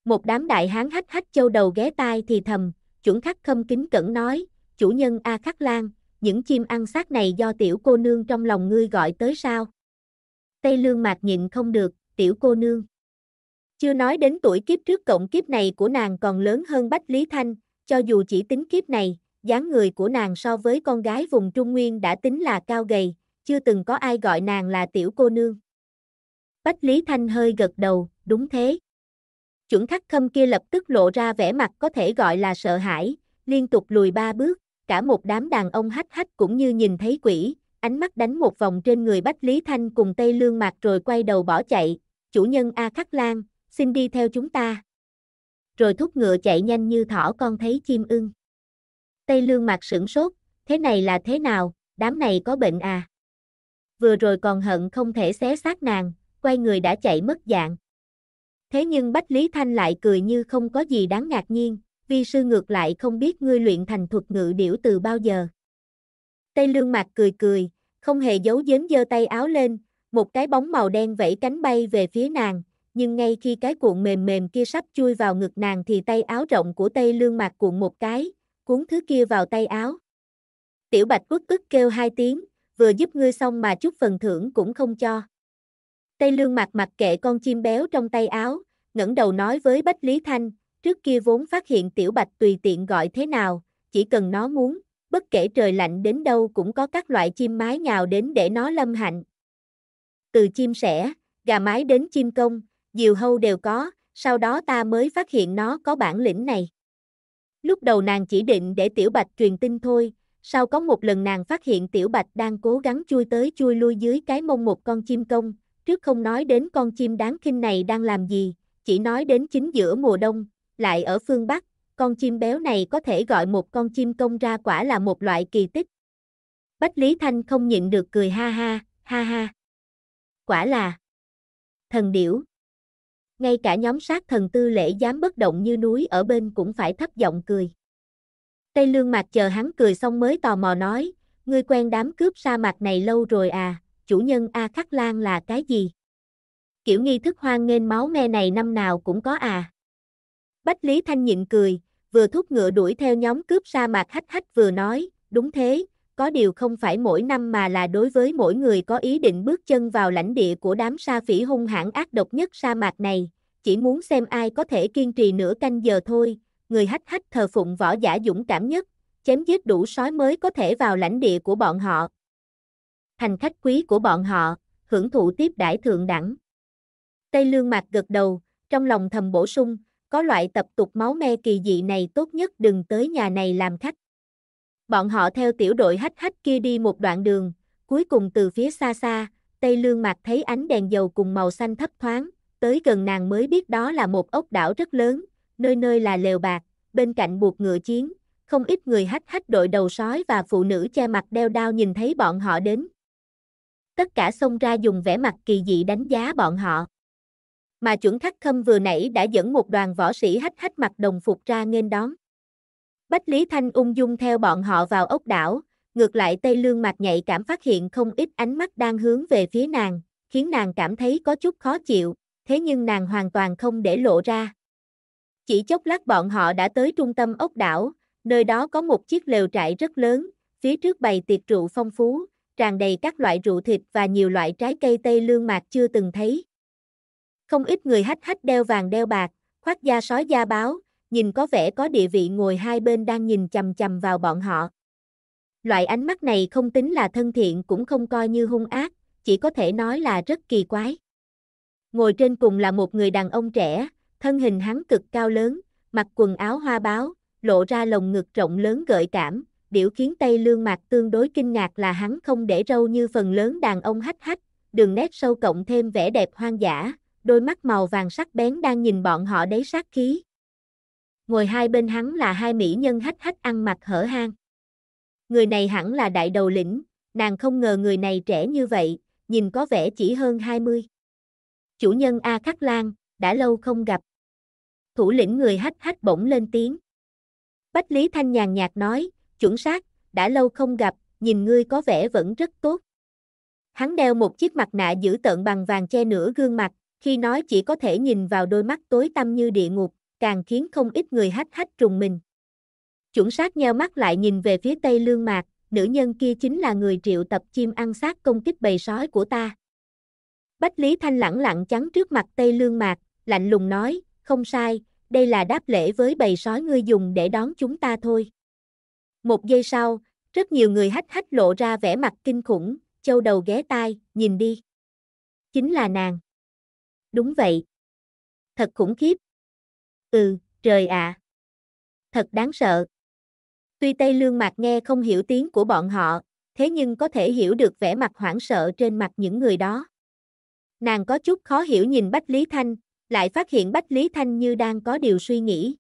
Một đám đại hán hách hách châu đầu ghé tai thì thầm, chuẩn khắc khâm kính cẩn nói, chủ nhân A Khắc Lan, những chim ăn xác này do tiểu cô nương trong lòng ngươi gọi tới sao? Tây lương mạc nhịn không được, tiểu cô nương. Chưa nói đến tuổi kiếp trước cộng kiếp này của nàng còn lớn hơn Bách Lý Thanh, cho dù chỉ tính kiếp này, dáng người của nàng so với con gái vùng Trung Nguyên đã tính là cao gầy, chưa từng có ai gọi nàng là tiểu cô nương. Bách Lý Thanh hơi gật đầu, đúng thế chuẩn khắc khâm kia lập tức lộ ra vẻ mặt có thể gọi là sợ hãi, liên tục lùi ba bước, cả một đám đàn ông hách hách cũng như nhìn thấy quỷ, ánh mắt đánh một vòng trên người Bách Lý Thanh cùng Tây Lương Mạc rồi quay đầu bỏ chạy, chủ nhân A Khắc Lan, xin đi theo chúng ta. Rồi thúc ngựa chạy nhanh như thỏ con thấy chim ưng. Tây Lương Mạc sửng sốt, thế này là thế nào, đám này có bệnh à? Vừa rồi còn hận không thể xé xác nàng, quay người đã chạy mất dạng. Thế nhưng Bách Lý Thanh lại cười như không có gì đáng ngạc nhiên, vi sư ngược lại không biết ngươi luyện thành thuật ngự điểu từ bao giờ. Tây Lương Mạc cười cười, không hề giấu giếm giơ tay áo lên, một cái bóng màu đen vẫy cánh bay về phía nàng, nhưng ngay khi cái cuộn mềm mềm kia sắp chui vào ngực nàng thì tay áo rộng của Tây Lương Mạc cuộn một cái, cuốn thứ kia vào tay áo. Tiểu Bạch uất tức kêu hai tiếng, vừa giúp ngươi xong mà chút phần thưởng cũng không cho. Tây Lương mặt mặc kệ con chim béo trong tay áo, ngẩng đầu nói với Bách Lý Thanh, trước kia vốn phát hiện tiểu bạch tùy tiện gọi thế nào, chỉ cần nó muốn, bất kể trời lạnh đến đâu cũng có các loại chim mái nhào đến để nó lâm hạnh. Từ chim sẻ, gà mái đến chim công, diều hâu đều có, sau đó ta mới phát hiện nó có bản lĩnh này. Lúc đầu nàng chỉ định để tiểu bạch truyền tin thôi, sau có một lần nàng phát hiện tiểu bạch đang cố gắng chui tới chui lui dưới cái mông một con chim công, trước không nói đến con chim đáng khinh này đang làm gì, chỉ nói đến chính giữa mùa đông, lại ở phương Bắc, con chim béo này có thể gọi một con chim công ra quả là một loại kỳ tích. Bách Lý Thanh không nhịn được cười ha ha, ha ha. Quả là thần điểu. Ngay cả nhóm sát thần tư lễ dám bất động như núi ở bên cũng phải thấp giọng cười. Tây Lương Mạc chờ hắn cười xong mới tò mò nói, ngươi quen đám cướp sa mạc này lâu rồi à, chủ nhân A Khắc Lan là cái gì? Kiểu nghi thức hoang nghênh máu me này năm nào cũng có à. Bách Lý Thanh nhịn cười, vừa thúc ngựa đuổi theo nhóm cướp sa mạc hách hách vừa nói, đúng thế, có điều không phải mỗi năm mà là đối với mỗi người có ý định bước chân vào lãnh địa của đám sa phỉ hung hãn ác độc nhất sa mạc này, chỉ muốn xem ai có thể kiên trì nửa canh giờ thôi, người hách hách thờ phụng võ giả dũng cảm nhất, chém giết đủ sói mới có thể vào lãnh địa của bọn họ, thành khách quý của bọn họ, hưởng thụ tiếp đãi thượng đẳng. Tây Lương Mạc gật đầu, trong lòng thầm bổ sung, có loại tập tục máu me kỳ dị này tốt nhất đừng tới nhà này làm khách. Bọn họ theo tiểu đội hách hách kia đi một đoạn đường, cuối cùng từ phía xa xa, Tây Lương Mạc thấy ánh đèn dầu cùng màu xanh thấp thoáng, tới gần nàng mới biết đó là một ốc đảo rất lớn, nơi nơi là lều bạc, bên cạnh buộc ngựa chiến, không ít người hách hách đội đầu sói và phụ nữ che mặt đeo đao nhìn thấy bọn họ đến, tất cả xông ra dùng vẻ mặt kỳ dị đánh giá bọn họ. Mà chuẩn khắc khâm vừa nãy đã dẫn một đoàn võ sĩ hách hách mặt đồng phục ra nghênh đón. Bách Lý Thanh ung dung theo bọn họ vào ốc đảo, ngược lại Tây Lương Mạch nhạy cảm phát hiện không ít ánh mắt đang hướng về phía nàng, khiến nàng cảm thấy có chút khó chịu, thế nhưng nàng hoàn toàn không để lộ ra. Chỉ chốc lát bọn họ đã tới trung tâm ốc đảo, nơi đó có một chiếc lều trại rất lớn, phía trước bày tiệc rượu phong phú, tràn đầy các loại rượu thịt và nhiều loại trái cây tây lương mạc chưa từng thấy. Không ít người hách hách đeo vàng đeo bạc, khoác da sói da báo, nhìn có vẻ có địa vị ngồi hai bên đang nhìn chằm chằm vào bọn họ. Loại ánh mắt này không tính là thân thiện cũng không coi như hung ác, chỉ có thể nói là rất kỳ quái. Ngồi trên cùng là một người đàn ông trẻ, thân hình hắn cực cao lớn, mặc quần áo hoa báo, lộ ra lồng ngực rộng lớn gợi cảm, điểu khiến Tây Lương Mạc tương đối kinh ngạc là hắn không để râu như phần lớn đàn ông hách hách, đường nét sâu cộng thêm vẻ đẹp hoang dã, đôi mắt màu vàng sắc bén đang nhìn bọn họ đấy sát khí. Ngồi hai bên hắn là hai mỹ nhân hách hách ăn mặc hở hang. Người này hẳn là đại đầu lĩnh, nàng không ngờ người này trẻ như vậy, nhìn có vẻ chỉ hơn 20. Chủ nhân A Khắc Lan, đã lâu không gặp. Thủ lĩnh người hách hách bỗng lên tiếng. Bách Lý Thanh nhàn nhạt nói, chuẩn xác, đã lâu không gặp, nhìn ngươi có vẻ vẫn rất tốt. Hắn đeo một chiếc mặt nạ giữ tợn bằng vàng che nửa gương mặt, khi nói chỉ có thể nhìn vào đôi mắt tối tăm như địa ngục, càng khiến không ít người hách hách trùng mình. Chuẩn xác nheo mắt lại nhìn về phía tây lương mạc, nữ nhân kia chính là người triệu tập chim ăn xác công kích bầy sói của ta. Bách Lý Thanh lẳng lặng chắn trước mặt tây lương mạc, lạnh lùng nói, không sai, đây là đáp lễ với bầy sói ngươi dùng để đón chúng ta thôi. Một giây sau, rất nhiều người hách hách lộ ra vẻ mặt kinh khủng, châu đầu ghé tai, nhìn đi. Chính là nàng. Đúng vậy. Thật khủng khiếp. Ừ, trời ạ. Thật đáng sợ. Tuy Tây Lương Mạc nghe không hiểu tiếng của bọn họ, thế nhưng có thể hiểu được vẻ mặt hoảng sợ trên mặt những người đó. Nàng có chút khó hiểu nhìn Bách Lý Thanh, lại phát hiện Bách Lý Thanh như đang có điều suy nghĩ.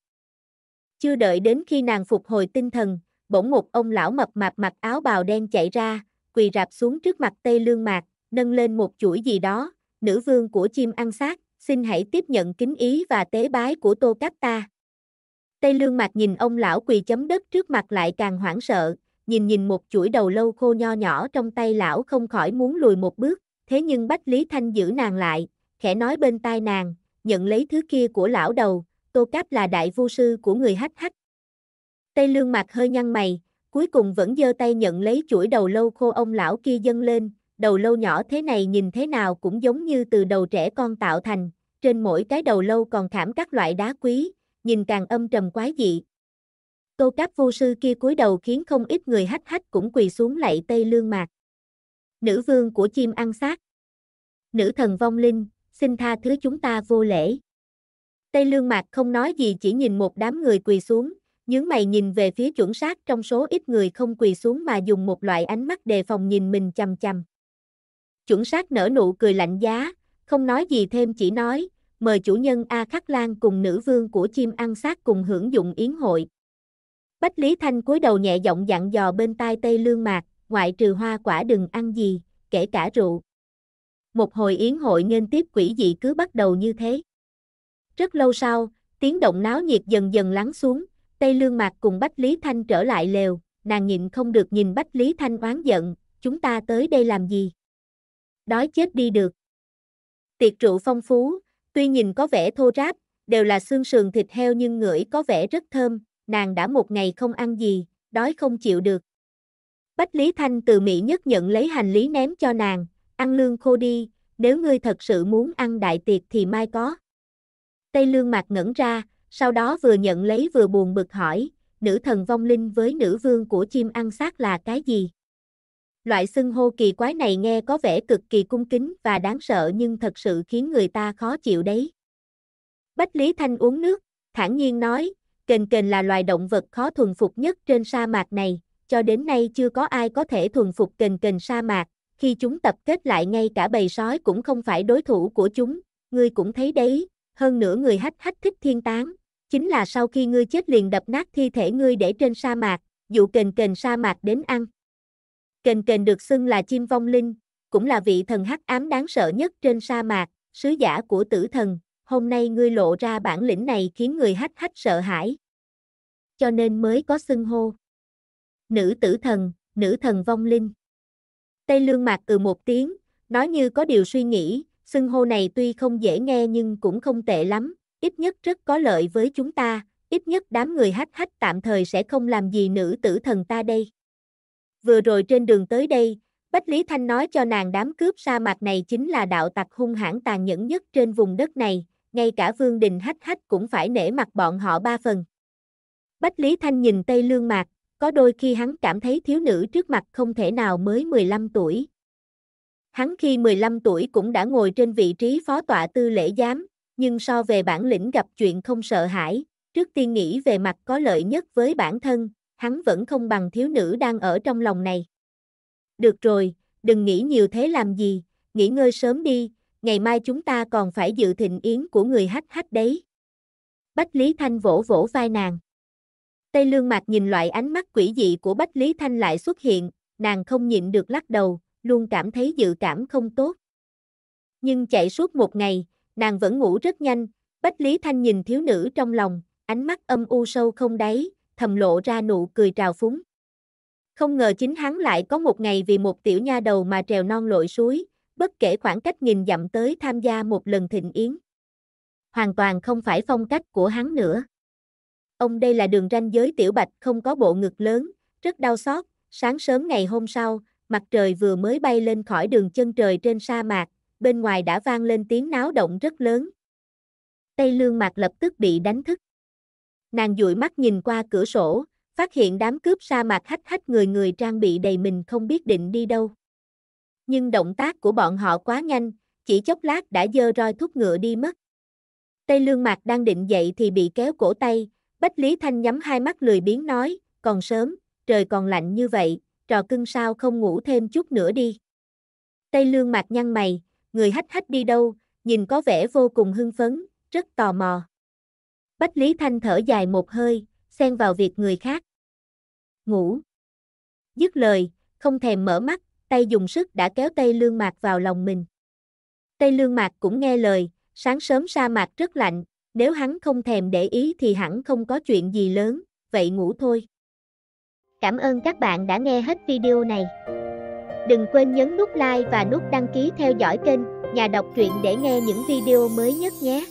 Chưa đợi đến khi nàng phục hồi tinh thần, bỗng một ông lão mập mạp mặc áo bào đen chạy ra, quỳ rạp xuống trước mặt Tây Lương Mạc, nâng lên một chuỗi gì đó, nữ vương của chim ăn xác, xin hãy tiếp nhận kính ý và tế bái của Tô Cát ta. Tây Lương Mạc nhìn ông lão quỳ chấm đất trước mặt lại càng hoảng sợ, nhìn nhìn một chuỗi đầu lâu khô nho nhỏ trong tay lão không khỏi muốn lùi một bước, thế nhưng Bách Lý Thanh giữ nàng lại, khẽ nói bên tai nàng, nhận lấy thứ kia của lão đầu, Tô Cáp là đại vô sư của người hách hách Tây lương mạc hơi nhăn mày, cuối cùng vẫn giơ tay nhận lấy chuỗi đầu lâu khô ông lão kia dâng lên, đầu lâu nhỏ thế này nhìn thế nào cũng giống như từ đầu trẻ con tạo thành, trên mỗi cái đầu lâu còn khảm các loại đá quý, nhìn càng âm trầm quái dị. Tô cáp vô sư kia cúi đầu khiến không ít người hách hách cũng quỳ xuống lạy tây lương mạc. Nữ vương của chim ăn xác. Nữ thần vong linh, xin tha thứ chúng ta vô lễ. Tây lương mạc không nói gì chỉ nhìn một đám người quỳ xuống, nhướng mày nhìn về phía chuẩn xác trong số ít người không quỳ xuống mà dùng một loại ánh mắt đề phòng nhìn mình chằm chằm. Chuẩn xác nở nụ cười lạnh giá, không nói gì thêm chỉ nói, mời chủ nhân A Khắc Lan cùng nữ vương của chim ăn xác cùng hưởng dụng yến hội. Bách Lý Thanh cúi đầu nhẹ giọng dặn dò bên tai Tây Lương Mạc, ngoại trừ hoa quả đừng ăn gì, kể cả rượu. Một hồi yến hội nên tiếp quỷ dị cứ bắt đầu như thế. Rất lâu sau, tiếng động náo nhiệt dần dần lắng xuống, Tây Lương Mạc cùng Bách Lý Thanh trở lại lều, nàng nhịn không được nhìn Bách Lý Thanh oán giận, chúng ta tới đây làm gì? Đói chết đi được. Tiệc rượu phong phú, tuy nhìn có vẻ thô ráp, đều là xương sườn thịt heo nhưng ngửi có vẻ rất thơm, nàng đã một ngày không ăn gì, đói không chịu được. Bách Lý Thanh từ Mỹ nhất nhận lấy hành lý ném cho nàng, ăn lương khô đi, nếu ngươi thật sự muốn ăn đại tiệc thì mai có. Tây lương mặt ngẩn ra, sau đó vừa nhận lấy vừa buồn bực hỏi, nữ thần vong linh với nữ vương của chim ăn xác là cái gì? Loại xưng hô kỳ quái này nghe có vẻ cực kỳ cung kính và đáng sợ nhưng thật sự khiến người ta khó chịu đấy. Bách Lý Thanh uống nước, thản nhiên nói, kền kền là loài động vật khó thuần phục nhất trên sa mạc này, cho đến nay chưa có ai có thể thuần phục kền kền sa mạc, khi chúng tập kết lại ngay cả bầy sói cũng không phải đối thủ của chúng, ngươi cũng thấy đấy, hơn nữa người hách hách thích thiên táng chính là sau khi ngươi chết liền đập nát thi thể ngươi để trên sa mạc, dụ kền kền sa mạc đến ăn. Kền kền được xưng là chim vong linh, cũng là vị thần hắc ám đáng sợ nhất trên sa mạc, sứ giả của tử thần, hôm nay ngươi lộ ra bản lĩnh này khiến người hách hách sợ hãi. Cho nên mới có xưng hô. Nữ tử thần, nữ thần vong linh. Tây lương mạc ừ một tiếng, nói như có điều suy nghĩ, xưng hô này tuy không dễ nghe nhưng cũng không tệ lắm, ít nhất rất có lợi với chúng ta, ít nhất đám người hách hách tạm thời sẽ không làm gì nữ tử thần ta đây. Vừa rồi trên đường tới đây, Bách Lý Thanh nói cho nàng đám cướp sa mạc này chính là đạo tặc hung hãn tàn nhẫn nhất trên vùng đất này, ngay cả vương đình hách hách cũng phải nể mặt bọn họ ba phần. Bách Lý Thanh nhìn Tây Lương Mạc, có đôi khi hắn cảm thấy thiếu nữ trước mặt không thể nào mới 15 tuổi. Hắn khi 15 tuổi cũng đã ngồi trên vị trí phó tọa tư lễ giám, nhưng so về bản lĩnh gặp chuyện không sợ hãi, trước tiên nghĩ về mặt có lợi nhất với bản thân, hắn vẫn không bằng thiếu nữ đang ở trong lòng này. Được rồi, đừng nghĩ nhiều thế làm gì, nghỉ ngơi sớm đi, ngày mai chúng ta còn phải dự thịnh yến của người hách hách đấy. Bách Lý Thanh vỗ vỗ vai nàng. Tây Lương Mạc nhìn loại ánh mắt quỷ dị của Bách Lý Thanh lại xuất hiện, nàng không nhịn được lắc đầu, luôn cảm thấy dự cảm không tốt. Nhưng chạy suốt một ngày, nàng vẫn ngủ rất nhanh, Bách Lý Thanh nhìn thiếu nữ trong lòng, ánh mắt âm u sâu không đáy, thầm lộ ra nụ cười trào phúng. Không ngờ chính hắn lại có một ngày vì một tiểu nha đầu mà trèo non lội suối, bất kể khoảng cách nghìn dặm tới tham gia một lần thịnh yến. Hoàn toàn không phải phong cách của hắn nữa. Ông đây là đường ranh giới tiểu bạch không có bộ ngực lớn, rất đau xót, sáng sớm ngày hôm sau, mặt trời vừa mới bay lên khỏi đường chân trời trên sa mạc, bên ngoài đã vang lên tiếng náo động rất lớn. Tây lương mạc lập tức bị đánh thức. Nàng dụi mắt nhìn qua cửa sổ, phát hiện đám cướp sa mạc hách hách người người trang bị đầy mình không biết định đi đâu. Nhưng động tác của bọn họ quá nhanh, chỉ chốc lát đã dơ roi thúc ngựa đi mất. Tây lương mạc đang định dậy thì bị kéo cổ tay, Bách Lý Thanh nhắm hai mắt lười biếng nói, còn sớm, trời còn lạnh như vậy, trò cưng sao không ngủ thêm chút nữa đi. Tây lương mạc nhăn mày, người hách hách đi đâu, nhìn có vẻ vô cùng hưng phấn, rất tò mò. Bách Lý Thanh thở dài một hơi, xen vào việc người khác. Ngủ. Dứt lời, không thèm mở mắt, tay dùng sức đã kéo tay Lương Mạc vào lòng mình. Tay Lương Mạc cũng nghe lời, sáng sớm sa mạc rất lạnh, nếu hắn không thèm để ý thì hẳn không có chuyện gì lớn, vậy ngủ thôi. Cảm ơn các bạn đã nghe hết video này. Đừng quên nhấn nút like và nút đăng ký theo dõi kênh Nhà đọc truyện để nghe những video mới nhất nhé.